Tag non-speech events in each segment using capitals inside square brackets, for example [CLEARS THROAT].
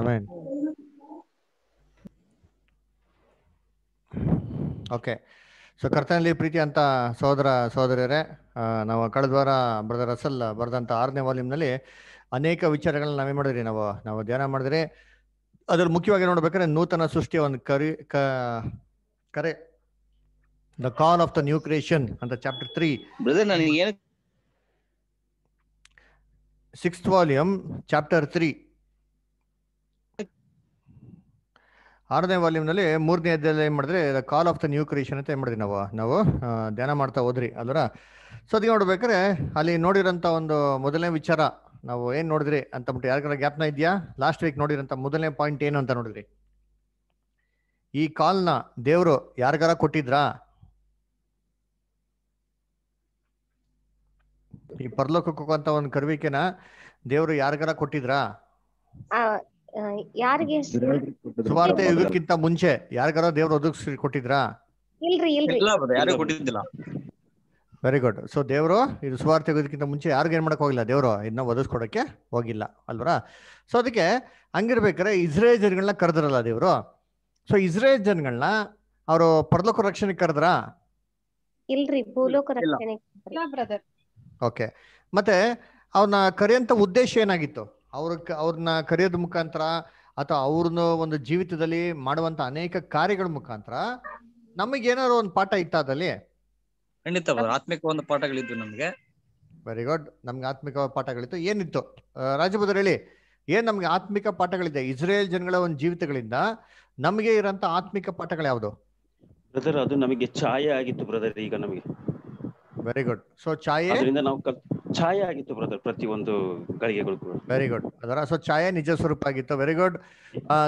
Amen. Okay so ಕರ್ತನಲ್ಲಿ ಪ್ರೀತಿ ಅಂತ ಸಹೋದರ ಸಹೋದರಿಯರೇ ನಾವು ಕಳೆದ ವಾರ ಬ್ರದರ್ ರಸಲ್ ಬರೆದಂಥ ಆರನೇ ವಾಲ್ಯೂಮ್ನಲ್ಲಿ ಅನೇಕ ವಿಚಾರಗಳನ್ನ ನಾವೇ ಮಾಡಿದ್ರಿ ನಾವು ನಾವು ಧ್ಯಾನ ಮಾಡಿದ್ರಿ ಅದ್ರ ಮುಖ್ಯವಾಗಿ ನೋಡ್ಬೇಕಾದ್ರೆ ನೂತನ ಸೃಷ್ಟಿಯ ಒಂದು ಕರಿ ಕರೆ the call of the new creation ಅಂತ chapter three six volume chapter three ಆರನೇ ವಾಲ್ಯೂಮ್ನಲ್ಲಿ ಮೂರನೇ ಅಧ್ಯಾಯದಲ್ಲಿ ಏನು ಮಾಡಿದ್ರೆ call of the new creation ಅಂತ ಏನು ಮಾಡಿದ್ವಿ ನಾವು ನಾವು ಧ್ಯಾನ ಮಾಡ್ತಾ ಹೋದ್ರಿ ಅದರ ಸೊ ಅದಕ್ಕೆ ನೋಡ್ಬೇಕಾದ್ರೆ ಅಲ್ಲಿ ನೋಡಿರೋಂಥ ಒಂದು ಮೊದಲನೇ ವಿಚಾರ ನಾವು ಏನು ನೋಡಿದ್ರಿ ಅಂತ ಬಿಟ್ಟು ಯಾರಿಗಾರ ಗ್ಯಾಪ್ನ ಇದೆಯಾ ಲಾಸ್ಟ್ ವೀಕ್ ನೋಡಿರೋಂಥ ಮೊದಲನೇ ಪಾಯಿಂಟ್ ಏನು ಅಂತ ನೋಡಿದ್ರಿ ಈ ಕಾಲ್ನ ದೇವರು ಯಾರಿಗಾರ ಕೊಟ್ಟಿದ್ರಾ ಈ ಪರಲೋಕಕ್ಕೆ ಒಂದು ಕರ್ವಿಕೆನ ದೇವರು ಯಾರಿಗಾರ ಕೊಟ್ಟಿದ್ರಾ ಯಾರಿಗೆ ಸುವಾರ್ತೆ ಯುಗಕ್ಕಿಂತ ಮುಂಚೆ ಯಾರಿಗಾರ ದೇವ್ರ ಒದಗಿಸಿ ಕೊಟ್ಟಿದ್ರಾ ಇಲ್ರಿ ಇಲ್ರಿ ಕೊಟ್ಟಿದ್ದಿಲ್ಲ ವೆರಿ ಗುಡ್ ಸೊ ದೇವರು ಇದು ಸುವಾರ್ತೆ ಯುಗಕ್ಕಿಂತ ಮುಂಚೆ ಯಾರಿಗೂ ಏನು ಮಾಡಕ್ ಹೋಗಿಲ್ಲ ದೇವರು ಇದನ್ನ ಒದಗಿಸ್ಕೊಡಕ್ಕೆ ಹೋಗಿಲ್ಲ ಅಲ್ವರ ಸೊ ಅದಕ್ಕೆ ಹಂಗಿರ್ಬೇಕಾರೆ ಇಸ್ರೇಲ್ ಜನಗಳನ್ನ ಕರೆದ್ರಲ್ಲ ದೇವರು ಸೊ ಇಸ್ರೇಲ್ ಜನಗಳನ್ನ ಅವರು ಪರ್ಲೋಕ ರಕ್ಷಣೆಗೆ ಕರೆದ್ರಾ ಇಲ್ರಿ ಭೂಲೋಕ ರಕ್ಷಣೆ ಓಕೆ ಮತ್ತೆ ಅವನ ಕರೆಯಂತ ಉದ್ದೇಶ ಏನಾಗಿತ್ತು ಅವ್ರ ಅವ್ರನ್ನ ಕರೆಯೋದ್ ಮುಖಾಂತರ ಅಥವಾ ಅವ್ರನ್ನ ಒಂದು ಜೀವಿತದಲ್ಲಿ ಮಾಡುವಂತ ಅನೇಕ ಕಾರ್ಯಗಳ ಮುಖಾಂತರ ನಮಗೇನಾದ್ರು ಒಂದು ಪಾಠ ಇತ್ತಾದಲ್ಲಿ ಖಂಡಿತ ಆತ್ಮಿಕ ಒಂದು ಪಾಠಗಳಿದ್ದು ನಮ್ಗೆ ವೆರಿ ಗುಡ್ ನಮ್ಗೆ ಆತ್ಮಿಕ ಪಾಠಗಳಿತ್ತು ಏನಿತ್ತು ರಾಜಭದ್ರ ಹೇಳಿ ಏನ್ ನಮ್ಗೆ ಆತ್ಮಿಕ ಪಾಠಗಳಿದೆ ಇಸ್ರೇಲ್ ಜನಗಳ ಒಂದು ಜೀವಿತಗಳಿಂದ ನಮಗೆ ಇರೋಂತ ಆತ್ಮಿಕ ಪಾಠಗಳು ಯಾವುದು ಬ್ರದರ್ ಅದು ನಮಗೆ ಛಾಯೆ ಆಗಿತ್ತು ಬ್ರದರ್ ಈಗ ನಮಗೆ ವೆರಿ ಗುಡ್ ಸೊ ಛಾಯೆ ನಾವು ಛಾಯೆ ಆಗಿತ್ತು ಬ್ರದರ್ ಪ್ರತಿ ಒಂದು ಗಳಿಗೆಗಳು ವೆರಿ ಗುಡ್ ಅದರ ಸೊ ಛಾಯೆ ನಿಜ ಸ್ವರೂಪ ಆಗಿತ್ತು ವೆರಿ ಗುಡ್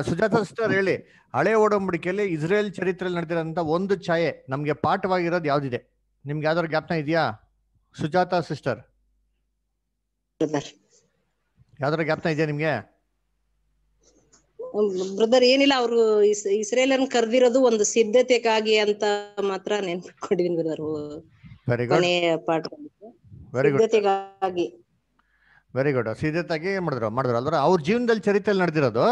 ಸುಜಾತ ಸಿಸ್ಟರ್ ಹೇಳಿ ಹಳೆ ಓಡಂಬಡಿಕೆಯಲ್ಲಿ ಇಸ್ರೇಲ್ ಚರಿತ್ರೆಯಲ್ಲಿ ನಡೆದಿರೋಂಥ ಒಂದು ಛಾಯೆ ನಮಗೆ ಪಾಠವಾಗಿರೋದು ಯಾವ್ದಿದೆ ನಿಮ್ಗೆ ಯಾವ್ದಾದ್ರು ಜ್ಞಾಪನ ಇದೆಯಾ ಸುಜಾತ ಸಿಸ್ಟರ್ ಯಾವ್ದಾದ್ರು ಜ್ಞಾಪನ ಇದೆಯಾ ನಿಮ್ಗೆ ಬ್ರದರ್ ಏನಿಲ್ಲ ಅವರು ಇಸ್ರೇಲ್ ಅನ್ನು ಕರೆದಿರೋದು ಒಂದು ಸಿದ್ಧತೆಗಾಗಿ ಅಂತ ಮಾತ್ರ ನೆನ್ಪಿಕೊಂಡಿದ್ದೀನಿ ಬ್ರದರ್ ಪಾಠ ವೆರಿ ಗುಡ್ ವೆರಿ ಗುಡ್ ಸಿದ್ಧತೆಗೆ ಏನ್ ಮಾಡಿದ್ರು ಮಾಡಿದ್ರು ಅಲ್ವಾ ಅವ್ರ ಜೀವನದಲ್ಲಿ ಚರಿತ್ರೆಯಲ್ಲಿ ನಡೆದಿರೋದು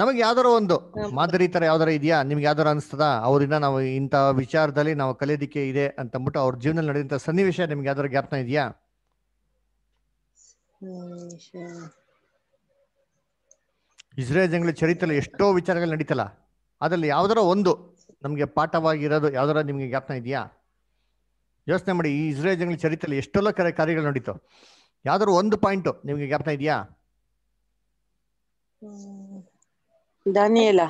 ನಮಗೆ ಯಾವ್ದಾರ ಒಂದು ಮಾದರಿ ತರ ಯಾವ್ದಾರ ಇದೆಯಾ ನಿಮ್ಗೆ ಯಾವ್ದಾರ ಅನಿಸ್ತದ ಅವರಿಂದ ನಾವು ಇಂತ ವಿಚಾರದಲ್ಲಿ ನಾವು ಕಲಿಯೋದಿಕ್ಕೆ ಇದೆ ಅಂತ ಅಂದ್ಬಿಟ್ಟು ಅವ್ರ ಜೀವನದಲ್ಲಿ ನಡೆದಂತ ಸನ್ನಿವೇಶ ನಿಮ್ಗೆ ಯಾವ್ದಾರ ಜ್ಞಾಪನ ಇದೆಯಾ ಇಸ್ರೇಲ್ ಜನಗಳ ಚರಿತ್ರೆ ಎಷ್ಟೋ ವಿಚಾರಗಳು ನಡೀತಲ್ಲ ಅದ್ರಲ್ಲಿ ಯಾವ್ದಾರ ಒಂದು ನಮ್ಗೆ ಪಾಠವಾಗಿರೋದು ಯಾವ್ದಾರ ನಿಮ್ಗೆ ಜ್ಞಾಪನ ಇದೆಯಾ ಯೋಚನೆ ಮಾಡಿ ಈ ಇಸ್ರೇಲ್ ಜನಗಳ ಚರಿತ್ರೆಯಲ್ಲಿ ಎಷ್ಟೆಲ್ಲ ಕರೆ ಕಾರ್ಯಗಳು ನಡೀತು ಯಾವ್ದಾದ್ರು ಒಂದು ಪಾಯಿಂಟ್ ನಿಮ್ಗೆ ಜ್ಞಾಪನ ಇದೆಯಾ ದಾನಿಯಲ್ಲ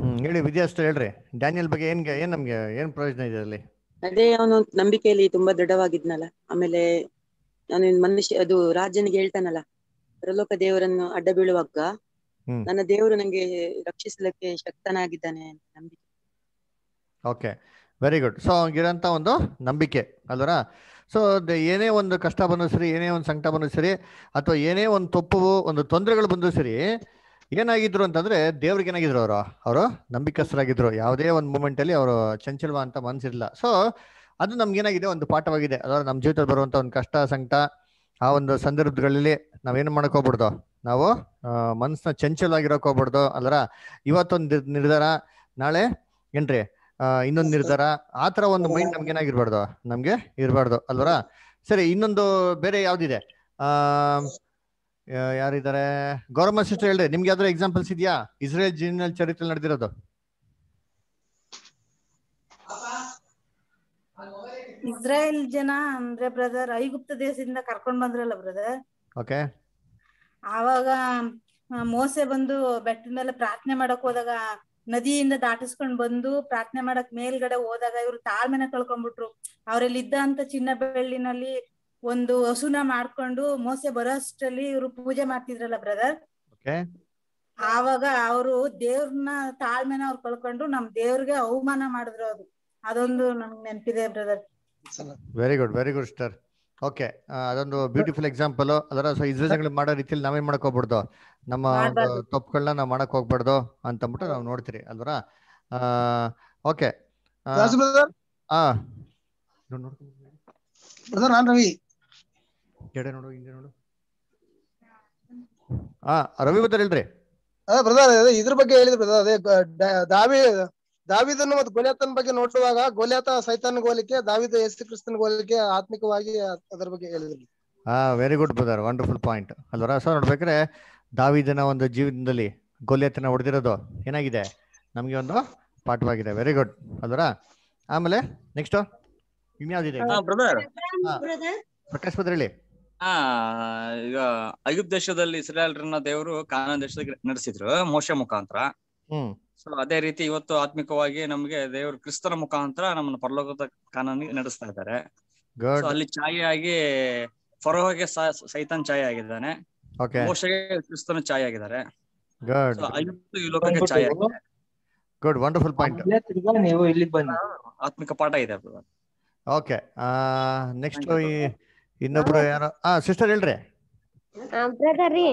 ಹ್ಮ್ ಹೇಳಿ ವಿದ್ಯಾಸ್ತ್ರ ಹೇಳ್ರಿ ಡ್ಯಾನಿಯಲ್ ಬಗ್ಗೆ ಏನ್ ಏನ್ ನಮ್ಗೆ ಏನ್ ಪ್ರಯೋಜನ ಇದೆ ಅಲ್ಲಿ ಅದೇ ಅವನು ನಂಬಿಕೆಯಲ್ಲಿ ತುಂಬಾ ದೃಢವಾಗಿದ್ನಲ್ಲ ಆಮೇಲೆ ನಾನು ಮನುಷ್ಯ ಅದು ರಾಜನಿಗೆ ಹೇಳ್ತಾನಲ್ಲ ಪ್ರಲೋಕ ದೇವರನ್ನು ಅಡ್ಡ ಬೀಳುವಾಗ ನನ್ನ ದೇವರು ನಂಗೆ ರಕ್ಷಿಸಲಿಕ್ಕೆ ಶಕ್ತನಾಗಿದ್ದಾನೆ ನಂಬಿಕೆ ಓಕೆ ವೆರಿ ಗುಡ್ ಸೊ ಅವನಿಗಿರೋಂಥ ಒಂದು ನಂಬಿಕೆ ಅಲ್ವರ ಸೊ ಏನೇ ಒಂದು ಕಷ್ಟ ಬಂದರೂ ಸರಿ ಏನೇ ಒಂದು ಸಂಕಟ ಬಂದರೂ ಸರಿ ಅಥವಾ ಏನೇ ಒಂದು ತಪ್ಪು ಒಂದು ತೊಂದರೆಗಳು ಬಂದರೂ ಸರಿ ಏನಾಗಿದ್ರು ಅಂತಂದರೆ ದೇವ್ರಿಗೆ ಏನಾಗಿದ್ರು ಅವರು ಅವರು ನಂಬಿಕಸ್ಥರಾಗಿದ್ರು ಯಾವುದೇ ಒಂದು ಮೂಮೆಂಟಲ್ಲಿ ಅವರು ಚಂಚಲ್ವ ಅಂತ ಮನಸ್ಸಿರಲಿಲ್ಲ ಸೊ ಅದು ನಮ್ಗೇನಾಗಿದೆ ಒಂದು ಪಾಠವಾಗಿದೆ ಅದರ ನಮ್ಮ ಜೀವಿತದಲ್ಲಿ ಬರುವಂಥ ಒಂದು ಕಷ್ಟ ಸಂಕಟ ಆ ಒಂದು ಸಂದರ್ಭಗಳಲ್ಲಿ ನಾವೇನು ಮಾಡ್ಕೋಬಾರ್ದು ನಾವು ಮನಸ್ಸನ್ನ ಚಂಚಲಾಗಿರೋಕೋಬಾರ್ದು ಅಲ್ಲರ ಇವತ್ತೊಂದು ನಿರ್ಧಾರ ನಾಳೆ ಏನ್ರಿ ಇನ್ನೊಂದು ನಿರ್ಧಾರ ಆತರ ಒಂದು ಮೈಂಡ್ ನಮ್ಗೆ ಏನಾಗಿರ್ಬಾರ್ದು ನಮ್ಗೆ ಇರಬಾರ್ದು ಅಲ್ವರಾ ಸರಿ ಇನ್ನೊಂದು ಬೇರೆ ಯಾವ್ದಿದೆ ಆ ಯಾರಿದ್ದಾರೆ ಗೌರವ ಸಿಸ್ಟರ್ ಹೇಳ್ರಿ ನಿಮ್ಗೆ ಯಾವ್ದಾದ್ರು ಎಕ್ಸಾಂಪಲ್ಸ್ ಇದೆಯಾ ಇಸ್ರೇಲ್ ಜೀನಲ್ ಚರಿತ್ರೆ ನಡೆದಿರೋದು ಇಸ್ರೇಲ್ ಜನ ಅಂದ್ರೆ ಬ್ರದರ್ ಐಗುಪ್ತ ದೇಶದಿಂದ ಕರ್ಕೊಂಡ್ ಬಂದ್ರಲ್ಲ ಬ್ರದರ್ ಓಕೆ ಆವಾಗ ಮೋಸೆ ಬಂದು ಬೆಟ್ಟದ ಮೇಲೆ ಪ್ರಾರ್ಥನೆ ಮಾಡಕ್ ಹೋದಾಗ ನದಿಯಿಂದ ದಾಟಿಸ್ಕೊಂಡ್ ಬಂದು ಪ್ರಾರ್ಥನೆ ಮಾಡಕ್ ಮೇಲ್ಗಡೆ ಹೋದಾಗ ಇವ್ರು ತಾಳ್ಮೆನ ಕಳ್ಕೊಂಡ್ಬಿಟ್ರು ಅವ್ರಲ್ಲಿ ಇದ್ದಂತ ಚಿನ್ನ ಬೆಳ್ಳಿನಲ್ಲಿ ಒಂದು ಹಸುನ ಮಾಡ್ಕೊಂಡು ಮೋಸೆ ಬರೋ ಇವರು ಇವ್ರು ಪೂಜೆ ಮಾಡ್ತಿದ್ರಲ್ಲ ಬ್ರದರ್ ಆವಾಗ ಅವರು ದೇವ್ರನ್ನ ತಾಳ್ಮೆನ ಅವ್ರು ಕಳ್ಕೊಂಡು ನಮ್ ದೇವ್ರಿಗೆ ಅವಮಾನ ಮಾಡಿದ್ರು ಅದು ಅದೊಂದು ನಮ್ಗೆ ನೆನಪಿದೆ brother very good very good star okay ಅದೊಂದು ಬ್ಯೂಟಿಫುಲ್ ಎಕ್ಸಾಂಪಲ್ ಅದರ ಸೊ ಇಸ್ರೇಜಗಳು ಮಾಡೋ ರೀತಿಯಲ್ಲಿ ನಾವೇನ್ ಮಾಡಕ್ ಹೋಗ್ಬಾರ್ದು ನಮ್ಮ ತಪ್ಪುಗಳನ್ನ ನಾವು ಮಾಡಕ್ ಹೋಗ್ಬಾರ್ದು ಅಂತ ಅಂದ್ಬಿಟ್ಟು ನಾವು ನೋಡ್ತೀರಿ ಅಲ್ವರ ಓಕೆ ನಾನು ರವಿ ಹಾ ರವಿ ಬದಲ್ ಇಲ್ರಿ ಬ್ರದರ್ ಇದ್ರ ಬಗ್ಗೆ ಹೇಳಿದ್ರಿ ಬ್ರದರ್ ಅದೇ ದಾವಿ ದಾವಿದನ್ನು ಮತ್ತು ಗೋಲ್ಯಾತನ ಬಗ್ಗೆ ನೋಡುವಾಗ ಗೋಲ್ಯಾತ ಸೈತಾನ್ ಗೋಲಿಕೆ ದಾವಿದ ಯೇಸು ಕ್ರಿಸ್ತನ್ ಗೋಲಿಕೆ ಆತ್ಮಿಕವಾಗಿ ಅದರ ಬಗ್ಗೆ ಹೇಳಿದ್ರು ಹಾ very good brother wonderful point ಅಲ್ವರ ಸರ್ ನೋಡ್ಬೇಕ್ರೆ ದಾವಿದನ ಒಂದು ಜೀವನದಲ್ಲಿ ಗೋಲ್ಯಾತನ ಹೊಡೆದಿರೋದು ಏನಾಗಿದೆ ನಮಗೆ ಒಂದು ಪಾಠವಾಗಿದೆ ವೆರಿ ಗುಡ್ ಅಲ್ವರ ಆಮೇಲೆ ನೆಕ್ಸ್ಟ್ ಇನ್ಯಾವ್ದಿದೆ ಪ್ರಕಾಶ್ ಬ್ರದರ್ ಹೇಳಿ ಆ ಈಗ ಅಯುಬ್ ದೇಶದಲ್ಲಿ ಇಸ್ರಾಯಲ್ರನ್ನ ದೇವರು ಕಾನೂನು ದೇಶದಲ್ಲಿ ನಡೆಸಿದ್ರು ಮೋಶ ಮುಖಾಂತರ ಹ್ಮ್ ಅದೇ ರೀತಿ ಇವತ್ತು ಆತ್ಮಿಕವಾಗಿ ನಮ್ಗೆ ದೇವರು ಕ್ರಿಸ್ತನ ಮುಖಾಂತರ ನಮ್ಮನ್ನ ಪರಲೋಕದ ಕಾನೂನಿಗೆ ನಡೆಸ್ತಾ ಇದ್ದಾರೆ ಅಲ್ಲಿ ಛಾಯೆ ಆಗಿ ಫರೋಹಗೆ ಸೈತಾನ್ ಛಾಯೆ ಆಗಿದ್ದಾನೆ ಮೋಶಗೆ ಕ್ರಿಸ್ತನ ಛಾಯೆ ಆಗಿದ್ದಾರೆ ಈ ಲೋಕಕ್ಕೆ ಛಾಯೆ ಗುಡ್ ವಂಡರ್ಫುಲ್ ಪಾಯಿಂಟ್ ನೀವು ಇಲ್ಲಿ ಬನ್ನಿ ಆತ್ಮಿಕ ಪಾಠ ಇದೆ ಓಕೆ ನೆಕ್ಸ್ಟ್ ಇನ್ನೊಬ್ರು ಯಾರೋ ಸಿಸ್ಟರ್ ಹೇಳ್ರಿ ಬ್ರದರ್ ರೀ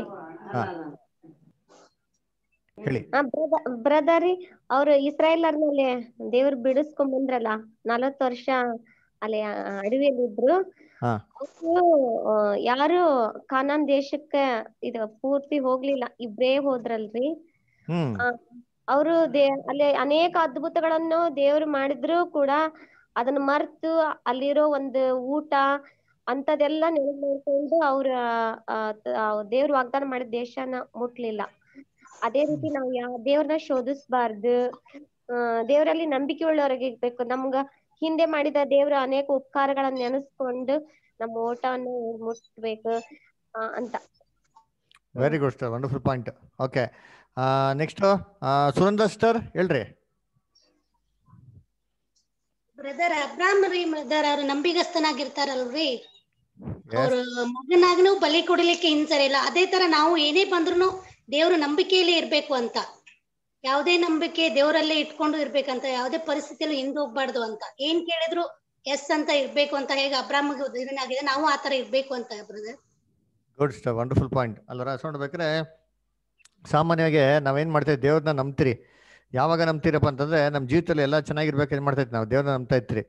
ಹೇಳಿ ಅವ್ರ ಅವ್ರು ಇಸ್ರಾಯೇಲರ್ ಮೇಲೆ ದೇವ್ರ ಬಿಡಿಸ್ಕೊಂಡ್ ಬಂದ್ರಲ್ಲ ವರ್ಷ ಅಲ್ಲಿ ಅಡವಿಯಲ್ಲಿ ಇದ್ರು ಯಾರು ಕಾನಾನ್ ದೇಶಕ್ಕೆ ಇದು ಪೂರ್ತಿ ಹೋಗ್ಲಿಲ್ಲ ಇಬ್ರೇ ಹೋದ್ರಲ್ರಿ ಅವರು ದೇ ಅಲ್ಲಿ ಅನೇಕ ಅದ್ಭುತಗಳನ್ನು ದೇವ್ರು ಮಾಡಿದ್ರು ಕೂಡ ಅದನ್ನ ಮರ್ತು ಅಲ್ಲಿರೋ ಒಂದು ಊಟ ಅಂತದೆಲ್ಲ ನೆನಪು ಮಾಡ್ಕೊಂಡು ಅವ್ರ ದೇವ್ರು ವಾಗ್ದಾನ ಮಾಡಿದ ದೇಶನ ಮುಟ್ಲಿಲ್ಲ ಅದೇ ರೀತಿ ನಾವು ಯಾವ ದೇವ್ರನ್ನ ಶೋಧಿಸಬಾರ್ದು ಆ ದೇವರಲ್ಲಿ ನಂಬಿಕೆ ಉಳ್ಳವರಾಗಿರ್ಬೇಕು ನಮ್ಗ ಹಿಂದೆ ಮಾಡಿದ ದೇವರು ಅನೇಕ ಉಪಕಾರಗಳನ್ನ ನೆನಸ್ಕೊಂಡು ನಮ್ಮ ಓಟವನ್ನ ಮುಟ್ಬೇಕು ಅಂತ very good sir wonderful point okay next ಸುರಂದರ್ ಸಿಸ್ಟರ್ ಹೇಳ್ರಿ ಬ್ರದರ್ ಅಬ್ರಾಮ್ ರೀ ಬ್ರದರ್ ಅವ್ರು ನಂಬಿಗಸ್ತನಾಗಿರ್ತಾರಲ್ರಿ ಅವ್ರ ಮಗನಾಗ್ನು ಬಲಿ ಕೊಡಲಿಕ್ಕೆ ಹಿಂಸರಿಲ್ಲ ಅದೇ ತರ ನಾವು ಏನೇ ಬಂದ್ರುನು ದೇವರು ನಂಬಿಕೆಯಲ್ಲೇ ಇರ್ಬೇಕು ಅಂತ ಯಾವುದೇ ನಂಬಿಕೆ ದೇವರಲ್ಲೇ ಇಟ್ಕೊಂಡು ಇರ್ಬೇಕಂತ ಯಾವುದೇ ಪರಿಸ್ಥಿತಿಯಲ್ಲೂ ಹೋಗ್ಬಾರ್ದು ಅಂತ ಏನ್ ಕೇಳಿದ್ರು ಎಸ್ ಅಂತ ಇರ್ಬೇಕು ಅಂತ ಹೇಗೆ ಅಬ್ರಾಹ್ಮಗೆ ಇದನ್ನಾಗಿದೆ ನಾವು ಆ ತರ ಇರ್ಬೇಕು ಅಂತ ಬ್ರದರ್ ಗುಡ್ ಸ್ಟ ವಂಡರ್ಫುಲ್ ಪಾಯಿಂಟ್ ಅಲ್ಲ ಸಾಮಾನ್ಯವಾಗಿ ನಾವೇನ್ ಮಾಡ್ತೀವಿ ದೇವ್ರನ್ನ ನಂಬ್ತೀರಿ ಯಾವಾಗ ನಂಬ್ತೀರಪ್ಪ ಅಂತಂದ್ರೆ ನಮ್ಮ ಜೀವಿತದಲ್ಲಿ ಎಲ್ಲ ಚೆನ್ನಾಗಿರ್ಬೇಕು ಏನು ಮಾಡ್ತೈತಿ ನಾವು ದೇವ್ರನ್ನ ನಂಬ್ತಾ ಇರ್ತೀರಿ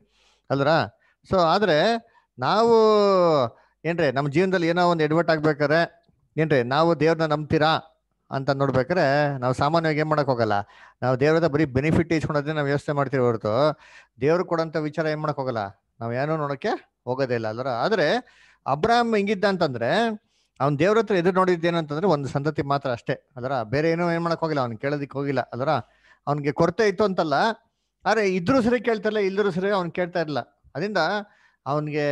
ಅಲ್ರ ಸೊ ಆದರೆ ನಾವು ಏನ್ರಿ ನಮ್ಮ ಜೀವನದಲ್ಲಿ ಏನೋ ಒಂದು ಎಡ್ವರ್ಟ್ ಆಗ್ಬೇಕಾದ್ರೆ ಏನ್ರಿ ನಾವು ದೇವ್ರನ್ನ ನಂಬ್ತೀರಾ ಅಂತ ನೋಡ್ಬೇಕಾದ್ರೆ ನಾವು ಸಾಮಾನ್ಯವಾಗಿ ಏನು ಮಾಡೋಕೆ ಹೋಗಲ್ಲ ನಾವು ದೇವ್ರದ ಬರೀ ಬೆನಿಫಿಟ್ ಇಸ್ಕೊಳೋದನ್ನ ನಾವು ವ್ಯವಸ್ಥೆ ಮಾಡ್ತೀವಿ ಹೊರತು ದೇವ್ರು ಕೊಡಂತ ವಿಚಾರ ಏನು ಮಾಡಕ್ ಹೋಗಲ್ಲ ನಾವು ಏನೋ ನೋಡೋಕ್ಕೆ ಹೋಗೋದೇ ಇಲ್ಲ ಅಲ್ಲರ ಆದರೆ ಅಬ್ರಾಹಮ್ ಹಿಂಗಿದ್ದ ಅಂತಂದ್ರೆ ಅವ್ನು ದೇವ್ರ ಹತ್ರ ಎದುರು ನೋಡಿದ್ದೇನಂತಂದ್ರೆ ಒಂದು ಸಂತತಿ ಮಾತ್ರ ಅಷ್ಟೇ ಅದರ ಬೇರೆ ಏನೋ ಏನು ಮಾಡೋಕೆ ಹೋಗಿಲ್ಲ ಅವ್ನು ಕೇಳೋದಿಕ್ಕೆ ಹೋಗಿಲ್ಲ ಅದರ ಅವ್ನಿಗೆ ಕೊರತೆ ಇತ್ತು ಅಂತಲ್ಲ ಆದರೆ ಇದ್ರು ಸರಿ ಕೇಳ್ತಾರಲ್ಲ ಇಲ್ದ್ರು ಸರಿ ಅವ್ನು ಕೇಳ್ತಾ ಇರಲಿಲ್ಲ ಅದರಿಂದ ಅವನಿಗೆ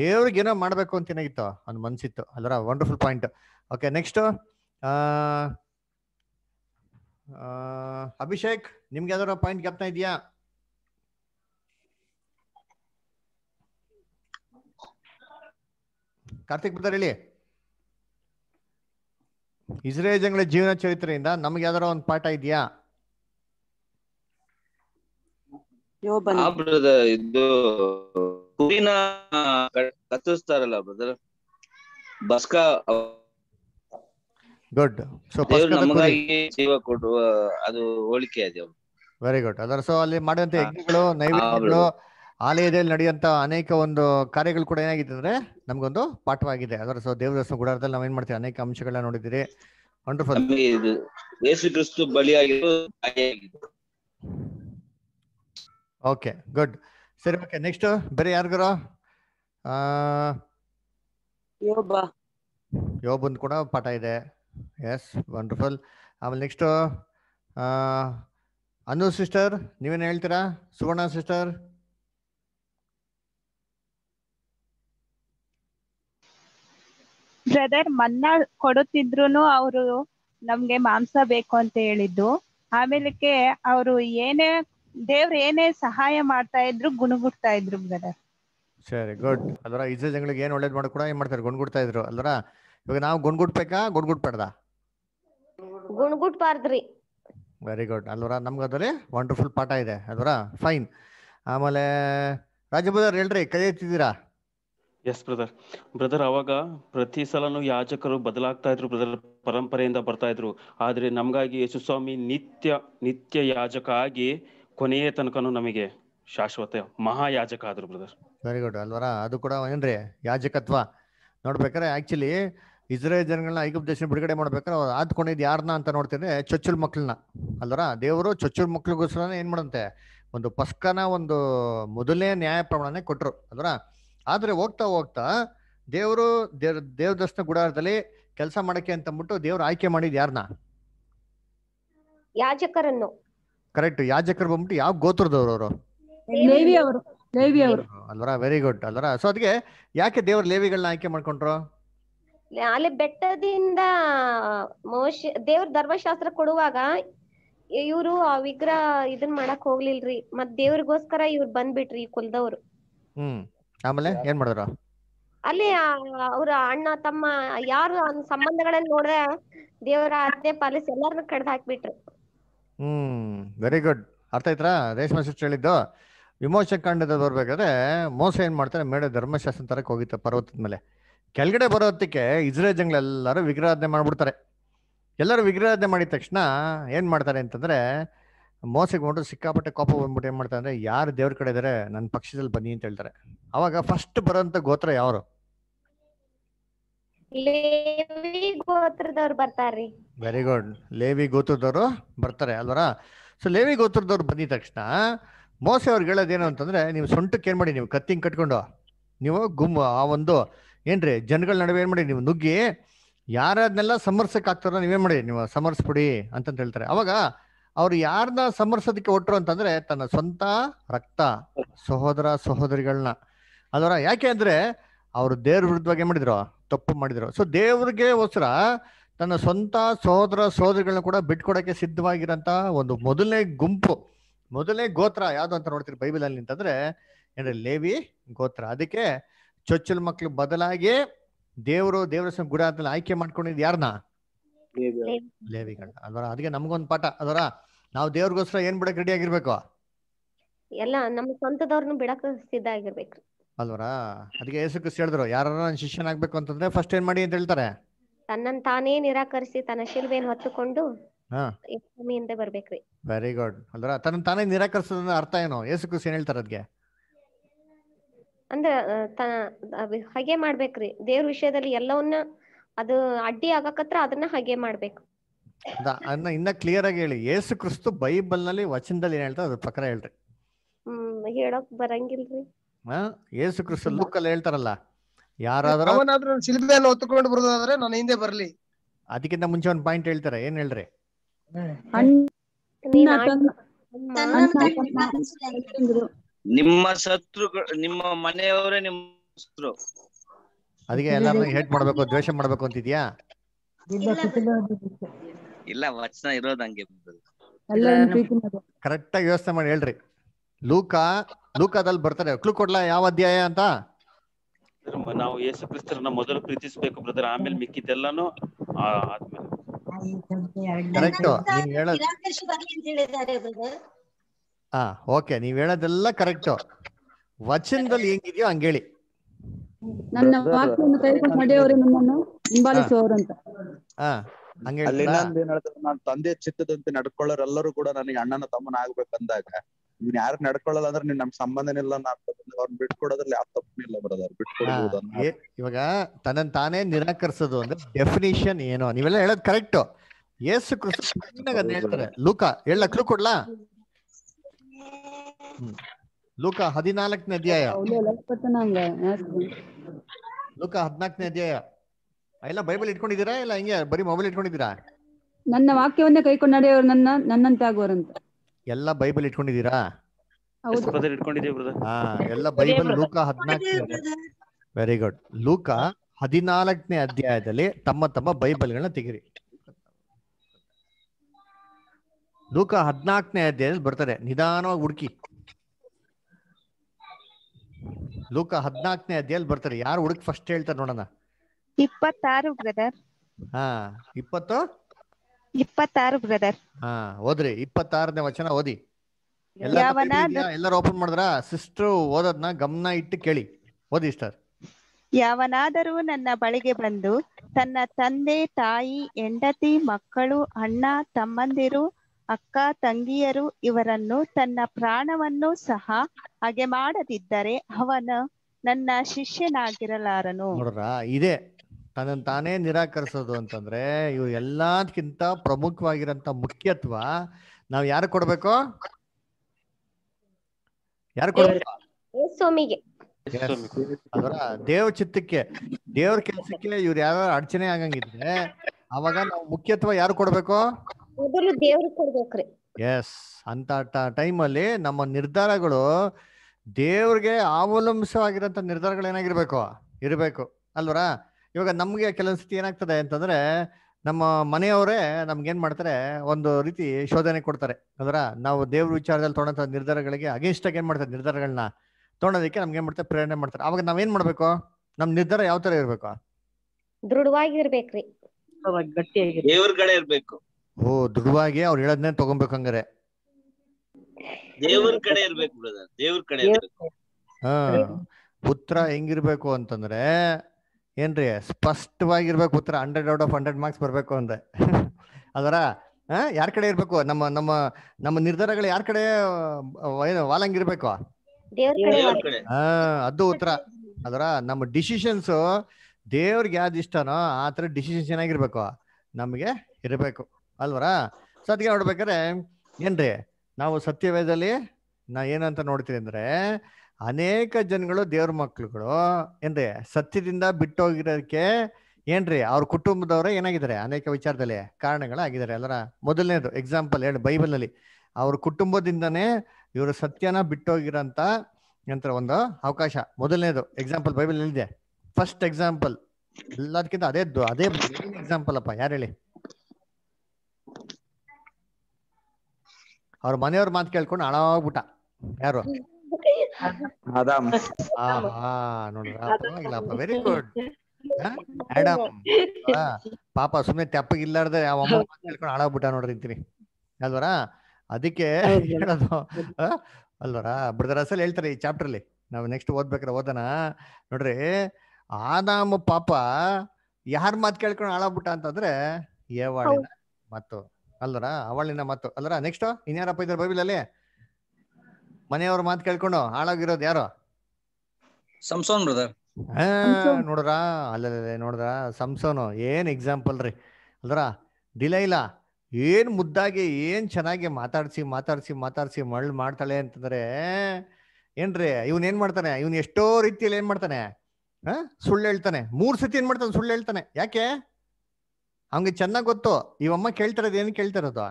ದೇವ್ರಿಗೆ ಏನೋ ಮಾಡಬೇಕು ಅಂತ ಏನಾಗಿತ್ತು ಅವ್ನ ಮನ್ಸಿತ್ತು ಅದರ wonderful point okay next Abhishek ನಿಮ್ಗೆ ಯಾವ್ದಾರ ಪಾಯಿಂಟ್ ಜ್ಞಾಪನ ಇದೆಯಾ ಕಾರ್ತಿಕ್ ಬರ್ತಾರೆ ಹೇಳಿ ಇಸ್ರೇಲ್ ಜನಗಳ ಜೀವನ ಚರಿತ್ರೆಯಿಂದ ನಮ್ಗೆ ಯಾವ್ದಾರ ಒಂದ್ ಪಾಠ ಇದೆಯಾ ಇದು ಕುರಿನ ಕತ್ತಿಸ್ತಾರಲ್ಲ ಬ್ರದರ್ ಬಸ್ಕಾ ಗುಡ್ ಸೊ ಜೀವ ಕೊಡುವ ಅದು ಹೋಲಿಕೆ ವೆರಿ ಗುಡ್ ಅದರ ಸೊ ಅಲ್ಲಿ ಮಾಡಿದಂತ ಯಜ್ಞಗಳು ನೈವೇದ್ಯಗಳು ಆಲಯದಲ್ಲಿ ನಡೆಯುವಂತ ಅನೇಕ ಒಂದು ಕಾರ್ಯಗಳು ಕೂಡ ಏನಾಗಿದೆ ಅಂದ್ರೆ ನಮ್ಗೊಂದು ಪಾಠವಾಗಿದೆ ಅದರ ಸೊ ದೇವದಾಸ ಗುಡಾರದಲ್ಲಿ ನಾವೇನ್ ಮಾಡ್ತೀವಿ ಅನೇಕ ಅಂಶಗಳನ್ನ ನೋಡಿದಿರಿ ವಂಡರ್ಫುಲ್ ಯೇಸು ಕ್ರಿಸ್ತು ಓಕೆ ಗುಡ್ ಸರಿ ಓಕೆ ನೆಕ್ಸ್ಟ್ ಬೇರೆ ಯಾರಿಗಾರ ಯೋಬ ಯೋಬಂದ್ ಕೂಡ ಪಾಠ ಇದೆ ಎಸ್ ವಂಡರ್ಫುಲ್ ಆಮೇಲೆ ನೆಕ್ಸ್ಟು ಅನು ಸಿಸ್ಟರ್ ನೀವೇನು ಹೇಳ್ತೀರಾ ಸುವರ್ಣ ಸಿಸ್ಟರ್ ಬ್ರದರ್ ಮನ್ನಾ ಕೊಡುತ್ತಿದ್ರು ಅವರು ನಮ್ಗೆ ಮಾಂಸ ಬೇಕು ಅಂತ ಹೇಳಿದ್ದು ಆಮೇಲೆ ಅವರು ಏನೇ ದೇವ್ರು ಏನೇ ಸಹಾಯ ಮಾಡ್ತಾ ಇದ್ರು ಗುಣಗುಡ್ತಾ ಇದ್ರು ಬ್ರದರ್ ಸರಿ ಗುಡ್ ಅದರ ಇಸ್ರೇಲ್ ಜನಗಳಿಗೆ ಏನು ಒಳ್ಳೇದು ಮಾಡಿ ಕೂಡ ಮಾಡ್ತಾರೆ ಗುಣಗುಡ್ತಾ ಇದ್ರು ಅಲ್ವರ ಇವಾಗ ನಾವು ಗುಣಗುಟ್ಬೇಕಾ ಪಡ್ದ ಗುಣ್ಗುಟ್ ಪಾರ್ದ್ರಿ ವೆರಿ ಗುಡ್ ಅಲ್ವರ ನಮ್ಗೆ ಅದರಲ್ಲಿ ವಂಡರ್ಫುಲ್ ಪಾಠ ಇದೆ ಅಲ್ವರ ಫೈನ್ ಆಮೇಲೆ ರಾಜು ಹೇಳ್ರಿ ಕೈ ಎತ್ತಿದ್ದೀರಾ ಎಸ್ ಬ್ರದರ್ ಬ್ರದರ್ ಅವಾಗ ಪ್ರತಿ ಸಲನು ಯಾಜಕರು ಬದಲಾಗ್ತಾ ಇದ್ರು ಬ್ರದರ್ ಪರಂಪರೆಯಿಂದ ಬರ್ತಾ ಇದ್ರು ಆದ್ರೆ ನಮ್ಗಾಗಿ ಯೇಸು ಸ್ವಾಮಿ ನಿತ್ಯ ನಿತ್ಯ ಯಾಜಕ ಆಗಿ ಕೊನೆಯ ತನಕನು ನಮಗೆ ಶಾಶ್ವತ ಮಹಾಯಾಜಕ ಆದ್ರು ಬ್ರದರ್ ವೆರಿ ಗುಡ್ ಅಲ್ವರ ಅದು ಕೂಡ ಏನ್ರಿ ಯಾಜಕತ್ವ ನೋಡ್ಬೇಕಾರೆ ಆಕ್ಚುಲಿ ಇಸ್ರೇಲ್ ಜನಗಳನ್ನ ಐಗುಪ್ತ ದೇಶ ಬಿಡುಗಡೆ ಮಾಡ್ಬೇಕಾದ್ರೆ ಅವ್ರು ಆದ್ಕೊಂಡಿದ್ದು ಯಾರನ್ನ ಅಂತ ನೋಡ್ತೀನಿ ಚೊಚ್ಚಲ್ ಮಕ್ಳನ್ನ ಅಲ್ವರ ದೇವರು ಚೊಚ್ಚಲ್ ಮಕ್ಕಳಿಗೋಸ್ಕರ ಏನು ಮಾಡಂತೆ ಒಂದು ಪಸ್ಕನ ಒಂದು ಮೊದಲನೇ ನ್ಯಾಯ ಪ್ರಮಾಣನೆ ಕೊಟ್ಟರು ಅಲ್ವರ ಆದ್ರೆ ಹೋಗ್ತಾ ಹೋಗ್ತಾ ದೇವರು ದೇವ್ ದೇವ್ರ ದರ್ಶನ ಗುಡಾರದಲ್ಲಿ ಕೆಲಸ ಮಾಡಕ್ಕೆ ಅಂತ ಅಂದ್ಬಿಟ್ಟು ದೇವ್ರು ಆಯ್ಕೆ ಮಾಡಿದ್ ಯಾರನ್ನ ಯಾಜಕರನ್ನು ಕರೆಕ್ಟ್ ಯಾಜಕರು ಬಂದ್ಬಿಟ್ಟು ಯಾವ ಗೋತ್ರದವ್ರು ಅವರು ಲೇವಿ ಅವರು ಅಲ್ವರ ವೆರಿ ಗುಡ್ ಅಲ್ವರ ಸೊ ಅದಕ್ಕೆ ಯಾಕೆ ದೇವರು ಲೇವಿಗಳನ್ನ ಆಯ್ಕೆ ಮಾಡ್ಕೊಂಡ್ರು ಅಲ್ಲಿ ಬೆಟ್ಟದಿಂದ ಮೋಶ ದೇವ್ರ ಧರ್ಮಶಾಸ್ತ್ರ ಕೊಡುವಾಗ ಇವರು ಆ ವಿಗ್ರಹ ಇದನ್ ಮಾಡಕ್ ಹೋಗ್ಲಿಲ್ರಿ ಮತ್ ದೇವ್ರಿಗೋಸ್ಕರ ಇವ್ರು ಬಂದ್ಬಿಟ್ರಿ ಕುಲ್ದವ್ರು ಹ್ಮ್ ಆಮೇಲೆ ಏನ್ ಮಾಡಿದ್ರ ಅಲ್ಲಿ ಅವ್ರ ಅಣ್ಣ ತಮ್ಮ ಯಾರು ಸಂಬಂಧಗಳನ್ನ ನೋಡ್ರೆ ದೇವರ ಆಜ್ಞೆ ಪಾಲಿಸ್ ಎಲ್ಲಾರನ್ನ ಕಡ್ದ ಹಾಕ್ಬಿಟ್ರು ಹ್ಮ್ ವೆರಿ ಗುಡ್ ಅರ್ಥ ಆಯ್ತಾ ರೇಷ್ಮೆ ಸಿಸ್ಟರ್ ಹೇಳಿದ್ದು ವಿಮೋಚಕಾಂಡದ ಬರ್ಬೇಕಾದ್ರೆ ಮೋಸ ಏನ್ ಮಾಡ್ತಾರೆ ಮೇಡ ಧರ್ಮಶಾಸ್ತ್ರ ತರಕ್ಕೆ ಹೋಗಿತ್ತು ಪರ್ವತದ ಮೇಲೆ ಕೆಳಗಡೆ ಬರೋದಕ್ಕೆ ಇಸ್ರೇಲ್ ಜನಗಳೆಲ್ಲರೂ ವಿಗ್ರಹಾಧನೆ ಮಾಡ್ಬಿಡ್ತಾರೆ ಎಲ್ಲರೂ ವಿಗ್ರಹಾಧನೆ ಮಾಡಿದ ತಕ್ಷಣ ಏನ್ ಮಾಡ್ತಾರೆ ಅಂತಂದ್ರೆ ಮೋಸಕ್ಕೆ ನೋಡ್ರೆ ಸಿಕ್ಕಾಪಟ್ಟೆ ಕೋಪ ಬಂದ್ಬಿಟ್ಟು ಏನ್ ಮಾಡ್ತಾರೆ ಅಂದ್ರೆ ಯಾರು ದೇವ್ರ ಕಡೆ ಇದ್ದಾರೆ ನನ್ನ ಪಕ್ಷದಲ್ಲಿ ಬನ್ನಿ ಅಂತ ಹೇಳ್ತಾರೆ ಅವಾಗ ಫಸ್ಟ್ ಬರೋಂತ ಗೋತ್ರ ಯಾರು ವೆರಿ ಗುಡ್ ಲೇವಿ ಗೋತ್ರದವರು ಬರ್ತಾರೆ ಅಲ್ವರ ಸೊ ಲೇವಿ ಗೋತ್ರದವ್ರು ಬಂದಿದ ತಕ್ಷಣ ಮೋಸ ಅವ್ರಿಗೆ ಹೇಳೋದೇನು ಅಂತಂದ್ರೆ ನೀವು ಸೊಂಟಕ್ಕೆ ಏನು ಮಾಡಿ ನೀವು ಕತ್ತಿಂಗ್ ಕಟ್ಕೊಂಡು ನೀವು ಗುಮ್ಮ ಆ ಒಂದು ಏನ್ರಿ ಜನಗಳ ನಡುವೆ ಏನು ಮಾಡಿ ನೀವು ನುಗ್ಗಿ ಯಾರನ್ನೆಲ್ಲ ಸಮರ್ಸಕ್ಕೆ ಆಗ್ತಾರ ನೀವೇನ್ ಮಾಡಿ ನೀವು ಸಮರ್ಸ್ಬಿಡಿ ಅಂತಂತ ಹೇಳ್ತಾರೆ ಅವಾಗ ಅವ್ರು ಯಾರನ್ನ ಸಮರ್ಸೋದಕ್ಕೆ ಒಟ್ಟರು ಅಂತಂದ್ರೆ ತನ್ನ ಸ್ವಂತ ರಕ್ತ ಸಹೋದರ ಸಹೋದರಿಗಳನ್ನ ಅದರ ಯಾಕೆ ಅಂದ್ರೆ ಅವರು ದೇವ್ರ ವಿರುದ್ಧವಾಗಿ ಏನ್ ಮಾಡಿದ್ರು ತಪ್ಪು ಮಾಡಿದ್ರು ಸೊ ದೇವ್ರಿಗೆ ಒಸ್ರ ತನ್ನ ಸ್ವಂತ ಸಹೋದರ ಸಹೋದರಿಗಳನ್ನ ಕೂಡ ಬಿಟ್ಕೊಡಕ್ಕೆ ಸಿದ್ಧವಾಗಿರೋಂಥ ಒಂದು ಮೊದಲನೇ ಗುಂಪು ಮೊದಲೇ ಗೋತ್ರ ಯಾವ್ದು ಅಂತ ನೋಡ್ತೀರಿ ಬೈಬಲ್ ಅಲ್ಲಿ ಅಂತಂದ್ರೆ ಏನ್ರಿ ಲೇವಿ ಗೋತ್ರ ಅದಕ್ಕೆ ಚೊಚ್ಚಲ ಮಕ್ಳು ಬದಲಾಗಿ ದೇವರು ದೇವರ ಗುಡಾದಲ್ಲಿ ಆಯ್ಕೆ ಮಾಡ್ಕೊಂಡಿದ್ ಯಾರನ್ನ ಲೇವಿಗಳ ಅದರ ಅದಕ್ಕೆ ನಮಗೊಂದು ಪಾಠ ಅದರ ನಾವು ದೇವ್ರಿಗೋಸ್ಕರ ಏನ್ ಬಿಡಕ್ ರೆಡಿ ಆಗಿರ್ಬೇಕು ಎಲ್ಲ ನಮ್ಮ ಸ್ವಂತದವ್ರನ್ನ ಬಿಡಕ್ ಸಿದ್ಧ ಆಗಿರ್ಬೇಕು ಅಲ್ವರಾ ಅದಕ್ಕೆ ಯೇಸು ಕ್ರಿಸ್ತ ಹೇಳಿದ್ರು ಶಿಷ್ಯನ ಆಗ್ಬೇಕು ಅಂತಂದ್ರೆ ಫಸ್ಟ್ ಏನ್ ಮಾಡಿ ಅಂತ ಹೇಳ್ತಾರೆ ತನ್ನನ್ ತಾನೇ ನಿರಾಕರಿಸಿ ತನ್ನ ಶಿಲ್ಬೆಯನ್ನು ಹೊತ್ತುಕೊಂಡು ಭೂಮಿಯಿಂದ ಬರ್ಬೇಕ್ರಿ ವೆರಿ ಗುಡ್ ಅಂದ್ರೆ ತನ್ನ ತಾನೇ ನಿರಾಕರಿಸೋದನ್ನ ಅರ್ಥ ಏನು ಯೇಸು ಕ್ರಿಸ್ತ ಏನ್ ಹೇಳ್ತಾರೆ ಅದ್ಗೆ ಅಂದ್ರೆ ಹಾಗೆ ಮಾಡ್ಬೇಕ್ರಿ ದೇವ್ರ ವಿಷಯದಲ್ಲಿ ಎಲ್ಲವನ್ನ ಅದು ಅಡ್ಡಿ ಆಗಕತ್ರ ಅದನ್ನ ಹಾಗೆ ಮಾಡ್ಬೇಕು ಅದನ್ನ ಇನ್ನ ಕ್ಲಿಯರ್ ಆಗಿ ಹೇಳಿ ಯೇಸು ಕ್ರಿಸ್ತು ಬೈಬಲ್ ನಲ್ಲಿ ವಚನದಲ್ಲಿ ಏನ್ ಹೇಳ್ತಾರೆ ಅದ್ರ ಪ್ರಕಾರ ಹೇಳ್ರಿ ಹೇಳಕ್ ಬರಂಗಿಲ್ರಿ ಯೇಸು ಕ್ರಿಸ್ತು ಲುಕ್ ಅಲ್ಲಿ ಹೇಳ್ತಾರಲ್ಲ ಯಾರಾದ್ರೂ ಅವನಾದ್ರೂ ಶಿಲ್ಬೆಯನ್ನು ಹೊತ್ತುಕೊಂಡು ಬರೋದಾದ್ರೆ ನಾನು ಹಿಂದೆ ಬರಲಿ ಅದಕ್ಕಿಂತ ಮುಂಚೆ ಒಂದು ಪಾಯಿಂಟ್ ಹೇಳ್ತಾರೆ ಏನ್ ಹೇಳ್ರಿ ನಿಮ್ಮ ಶತ್ರು ನಿಮ್ಮ ಮನೆಯವರೇ ನಿಮ್ಮ ಶತ್ರು ಅದಕ್ಕೆ ಎಲ್ಲಾರು ಹೇಟ್ ಮಾಡ್ಬೇಕು ದ್ವೇಷ ಮಾಡ್ಬೇಕು ಅಂತಿದ್ಯಾ ಇಲ್ಲ ವಚನ ಇರೋದಂಗೆ ಕರೆಕ್ಟ್ ಆಗಿ ವ್ಯವಸ್ಥೆ ಮಾಡಿ ಹೇಳ್ರಿ ಲೂಕಾ ಲೂಕದಲ್ಲಿ ಬರ್ತಾರೆ ಕ್ಲೂ ಕೊಡ್ಲಾ ಯಾವ ಅಧ್ಯಾಯ ಅಂತ ನಾವು ಯೇಸು ಕ್ರಿಸ್ತರನ್ನ ಮೊದಲು ಪ್ರೀತಿಸಬೇಕು ಬ್ರದರ್ ಆಮೇಲೆ ಮಿಕ್ಕಿದ್ದೆಲ್ಲಾನು ಆದ್ಮೇಲೆ ಹಾ ಓಕೆ ನೀವ್ ಹೇಳೋದೆಲ್ಲ ಕರೆಕ್ಟ್ ವಚನದಲ್ಲಿ ಹೆಂಗಿದ್ಯೋ ಹಂಗೇಳಿ ನನ್ನ ವಾಕ್ಯವನ್ನು ಕೈಕೊಂಡು ಮಡಿಯವರು ನಮ್ಮನ್ನು ಹಿಂಬಾಲಿಸುವವರು ಅಂತ ಹಾ ಅಲ್ಲಿ ಇನ್ನೊಂದು ಏನ್ ಹೇಳ್ತಾರೆ ನಾನ್ ತಂದೆ ಚಿತ್ತದಂತೆ ನಡ್ಕೊಳ್ಳೋರೆಲ್ಲರೂ ಕೂಡ ನನಗೆ ಅಣ್ಣನ ತಮ್ಮನ ಆಗ್ಬೇಕಂದಾಗ ಇವ್ನ ಯಾರು ನಡ್ಕೊಳ್ಳಲ್ಲ ಅಂದ್ರೆ ನೀನ್ ನಮ್ ಸಂಬಂಧನ ಇಲ್ಲ ಅವ್ರನ್ನ ಬಿಟ್ಕೊಡೋದ್ರಲ್ಲಿ ಯಾವ ತಪ್ಪಿಲ್ಲ ಬ್ರದರ್ ಬರೋದ್ರ ಇವಾಗ ತನ್ನ ತಾನೇ ನಿರಾಕರಿಸೋದು ಅಂದ್ರೆ ಡೆಫಿನಿಷನ್ ಏನು ನೀವೆಲ್ಲ ಹೇಳೋದು ಕರೆಕ್ಟ್ ಯೇಸು ಕ್ರಿಸ್ತ ಹೇಳ್ತಾರೆ ಲೂಕ ಹೇಳ ಕ್ಲೂ ಕೊಡ್ಲಾ ಲೂಕ ಹದಿನಾಲ್ಕನೇ ಅಧ್ಯಾಯ ಲೂಕ ಹದಿನಾಲ್ಕನೇ ಅಧ್ಯಾಯ ಎಲ್ಲ ಬೈಬಲ್ ಇಟ್ಕೊಂಡಿದ್ದೀರಾ ಇಲ್ಲ ಹಿಂಗೆ ಬರೀ ಮೊಬೈಲ್ ಇಟ್ಕೊಂಡಿದ್ದೀರಾ ನನ್ನ ವಾಕ್ಯವನ್ನೇ ಕೈಕೊಂಡು ನಡೆಯೋರು ನನ್ನ ನನ್ನಂತೆ ಆಗುವರಂತ ಎಲ್ಲ ಬೈಬಲ್ ಇಟ್ಕೊಂಡಿದ್ದೀರಾ ಎಲ್ಲ ಬೈಬಲ್ ಲೂಕ ಹದಿನಾಲ್ಕು ವೆರಿ ಗುಡ್ ಲೂಕ ಹದಿನಾಲ್ಕನೇ ಅಧ್ಯಾಯದಲ್ಲಿ ತಮ್ಮ ತಮ್ಮ ಬೈಬಲ್ಗಳನ್ನ ತೆಗಿರಿ ಲೂಕ ಹದಿನಾಲ್ಕನೇ ಅಧ್ಯಾಯದಲ್ಲಿ ಬರ್ತಾರೆ ನಿಧಾನವಾಗಿ ಹುಡುಕಿ ಲೂಕ ಹದಿನಾಲ್ಕನೇ ಅಧ್ಯಾಯದಲ್ಲಿ ಬರ್ತಾರೆ ಯಾರು ಹುಡುಕಿ ಫಸ್ಟ್ ಹೇಳ್ತಾರೆ ನೋಡೋಣ ಇಪ್ಪತ್ತಾರು ಹಾ ಇಪ್ಪತ್ತು ಇಪ್ಪತ್ತಾರು ಬ್ರದರ್ ಹಾ ಓದ್ರಿ ಇಪ್ಪತ್ತಾರನೇ ವಚನ ಓದಿ ಎಲ್ಲರೂ ಓಪನ್ ಮಾಡಿದ್ರ ಸಿಸ್ಟರ್ ಓದದ್ನ ಗಮನ ಇಟ್ಟು ಕೇಳಿ ಓದಿ ಸರ್ ಯಾವನಾದರೂ ನನ್ನ ಬಳಿಗೆ ಬಂದು ತನ್ನ ತಂದೆ ತಾಯಿ ಹೆಂಡತಿ ಮಕ್ಕಳು ಅಣ್ಣ ತಮ್ಮಂದಿರು ಅಕ್ಕ ತಂಗಿಯರು ಇವರನ್ನು ತನ್ನ ಪ್ರಾಣವನ್ನು ಸಹ ಹಾಗೆ ಮಾಡದಿದ್ದರೆ ಅವನು ನನ್ನ ಶಿಷ್ಯನಾಗಿರಲಾರನು ನೋಡ್ರ ಇದೇ ಅದನ್ನ ತಾನೇ ನಿರಾಕರಿಸೋದು ಅಂತಂದ್ರೆ ಇವು ಎಲ್ಲದಕ್ಕಿಂತ ಪ್ರಮುಖವಾಗಿರಂತ ಮುಖ್ಯತ್ವ ನಾವ್ ಯಾರು ಕೊಡ್ಬೇಕು ಯಾರು ಕೊಡ್ಬೇಕು ದೇವ್ ಚಿತ್ತಕ್ಕೆ ದೇವ್ರ ಕೆಲ್ಸಕ್ಕೆ ಇವ್ರ ಯಾವ ಅಡಚಣೆ ಆಗಂಗಿದ್ರೆ ಅವಾಗ ನಾವು ಮುಖ್ಯತ್ವ ಯಾರು ಕೊಡ್ಬೇಕು ಎಸ್ ಅಂತ ಟೈಮ್ ಅಲ್ಲಿ ನಮ್ಮ ನಿರ್ಧಾರಗಳು ದೇವ್ರಿಗೆ ಅವಲಂಬಿಸವಾಗಿರಂತ ನಿರ್ಧಾರಗಳು ಏನಾಗಿರ್ಬೇಕು ಇರ್ಬೇಕು ಅಲ್ವರಾ ಇವಾಗ ನಮಗೆ ಕೆಲವೊಂದ್ಸತಿ ಏನಾಗ್ತದೆ ಅಂತಂದ್ರೆ ನಮ್ಮ ಮನೆಯವರೇ ಏನ್ ಮಾಡ್ತಾರೆ ಒಂದು ರೀತಿ ಶೋಧನೆ ಕೊಡ್ತಾರೆ ಅದರ ನಾವು ದೇವ್ರ ವಿಚಾರದಲ್ಲಿ ತೊಗೊಂಡಂತ ನಿರ್ಧಾರಗಳಿಗೆ ಅಗೇನ್ಸ್ಟ್ ಆಗಿ ಏನ್ ಮಾಡ್ತಾರೆ ನಿರ್ಧಾರಗಳನ್ನ ತೊಗೊಳೋದಕ್ಕೆ ನಮ್ಗೆ ಏನ್ ಮಾಡ್ತಾರೆ ಪ್ರೇರಣೆ ಮಾಡ್ತಾರೆ ಅವಾಗ ಏನ್ ಮಾಡ್ಬೇಕು ನಮ್ ನಿರ್ಧಾರ ಯಾವ ತರ ಇರ್ಬೇಕು ದೃಢವಾಗಿರ್ಬೇಕ್ರಿ ಇರ್ಬೇಕು ಓ ದೃಢವಾಗಿ ಅವ್ರು ಹೇಳದ್ನೇ ತಗೊಬೇಕು ಹಂಗಾರೆ ದೇವ್ರ ಕಡೆ ಕಡೆ ಹಾ ಪುತ್ರ ಹೆಂಗಿರ್ಬೇಕು ಅಂತಂದ್ರೆ ಏನ್ರಿ ಸ್ಪಷ್ಟವಾಗಿರ್ಬೇಕು ಉತ್ತರ hundred out of hundred marks ಬರಬೇಕು ಅಂದೆ ಅದರ ಯಾರ ಕಡೆ ಇರ್ಬೇಕು ನಮ್ಮ ನಮ್ಮ ನಮ್ಮ ನಿರ್ಧಾರಗಳು ಯಾರ ಕಡೆ ವಾಲಂಗಿರ್ಬೇಕು ಹಾ ಅದು ಉತ್ತರ ಅದರ ನಮ್ಮ ಡಿಸಿಷನ್ಸ್ ದೇವ್ರಿಗೆ ಯಾವ್ದು ಇಷ್ಟನೋ ಆ ತರ ಡಿಸಿಷನ್ ಚೆನ್ನಾಗಿರ್ಬೇಕು ನಮ್ಗೆ ಇರಬೇಕು ಅಲ್ವರ ಸೊ ನೋಡ್ಬೇಕಾದ್ರೆ ಏನ್ರಿ ನಾವು ಸತ್ಯವೇದಲ್ಲಿ ನಾ ಏನಂತ ನೋಡ್ತೀನಿ ಅಂದ್ರೆ ಅನೇಕ ಜನಗಳು ದೇವ್ರ ಮಕ್ಳುಗಳು ಏನ್ರಿ ಸತ್ಯದಿಂದ ಬಿಟ್ಟೋಗಿರೋದಕ್ಕೆ ಏನ್ರಿ ಅವ್ರ ಕುಟುಂಬದವರೇ ಏನಾಗಿದ್ದಾರೆ ಅನೇಕ ವಿಚಾರದಲ್ಲಿ ಕಾರಣಗಳಾಗಿದ್ದಾರೆ ಎಲ್ಲರ ಮೊದಲನೇದು ಎಕ್ಸಾಂಪಲ್ ಹೇಳಿ ನಲ್ಲಿ ಅವ್ರ ಕುಟುಂಬದಿಂದನೇ ಇವರು ಸತ್ಯನ ಬಿಟ್ಟೋಗಿರೋಂತ ನಂತರ ಒಂದು ಅವಕಾಶ ಮೊದಲನೇದು ಎಕ್ಸಾಂಪಲ್ ಬೈಬಲ್ ಇದೆ ಫಸ್ಟ್ ಎಕ್ಸಾಂಪಲ್ ಎಲ್ಲದಕ್ಕಿಂತ ಅದೇ ಅದೇ ಎಕ್ಸಾಂಪಲ್ ಅಪ್ಪ ಯಾರು ಹೇಳಿ ಅವ್ರ ಮನೆಯವ್ರ ಮಾತು ಕೇಳ್ಕೊಂಡು ಹಾಳಾಗ್ಬಿಟ್ಟ ಯಾರು ಆಹಾ ವೆರಿ ಗುಡ್ ಪಾಪ ಸುಮ್ಮನೆ ತೆಪ್ಪಗೆ ಇಲ್ಲಾರ್ದೆ ಯಾವ ಹಾಳಾಗ್ಬಿಟ್ಟ ನೋಡ್ರಿ ಇಂತೀನಿ ಅಲ್ವರಾ ಅದಕ್ಕೆ ಹೇಳೋದು ಅಲ್ವರ ಬ್ರದರ್ ಅಸಲ್ ಹೇಳ್ತಾರೆ ಈ ಅಲ್ಲಿ ನಾವು ನೆಕ್ಸ್ಟ್ ಓದ್ಬೇಕಾರೆ ಓದನ ನೋಡ್ರಿ ಆದಾಮ ಪಾಪ ಯಾರ ಮಾತು ಕೇಳ್ಕೊಂಡು ಹಾಳಾಗ್ಬಿಟ್ಟ ಅಂತಂದ್ರೆ ಏವಾಳಿನ ಮತ್ತು ಅಲ್ವರ ಅವಳಿನ ಮತ್ತು ಅಲ್ರ ನೆಕ್ಸ್ಟ್ ಇನ್ಯಾರಪ್ಪ ಬೈಬಿಲ್ ಅಲ್ಲಿ ಮನೆಯವ್ರ ಮಾತು ಕೇಳ್ಕೊಂಡು ಹಾಳಾಗಿರೋದು ಯಾರು ಸಂಸೋನ್ ಬ್ರದರ್ ನೋಡ್ರ ಅಲ್ಲೇ ನೋಡ್ರ ಸಂಸೋನು ಏನ್ ಎಕ್ಸಾಂಪಲ್ ರೀ ಅಲ್ರ ಇಲ್ಲ ಏನ್ ಮುದ್ದಾಗಿ ಏನ್ ಚೆನ್ನಾಗಿ ಮಾತಾಡ್ಸಿ ಮಾತಾಡ್ಸಿ ಮಾತಾಡ್ಸಿ ಮಳ್ ಮಾಡ್ತಾಳೆ ಅಂತಂದ್ರೆ ಏನ್ರಿ ಇವನ್ ಏನ್ ಮಾಡ್ತಾನೆ ಇವನ್ ಎಷ್ಟೋ ರೀತಿಯಲ್ಲಿ ಏನ್ ಮಾಡ್ತಾನೆ ಹ ಸುಳ್ಳು ಹೇಳ್ತಾನೆ ಮೂರ್ ಸತಿ ಏನ್ ಮಾಡ್ತಾನೆ ಸುಳ್ಳು ಹೇಳ್ತಾನೆ ಯಾಕೆ ಅವ್ನಿಗೆ ಚೆನ್ನಾಗ್ ಗೊತ್ತು ಇವಮ್ಮ ಕೇಳ್ತಾರದ ಏನ್ ಕೇಳ್ತಿರೋದು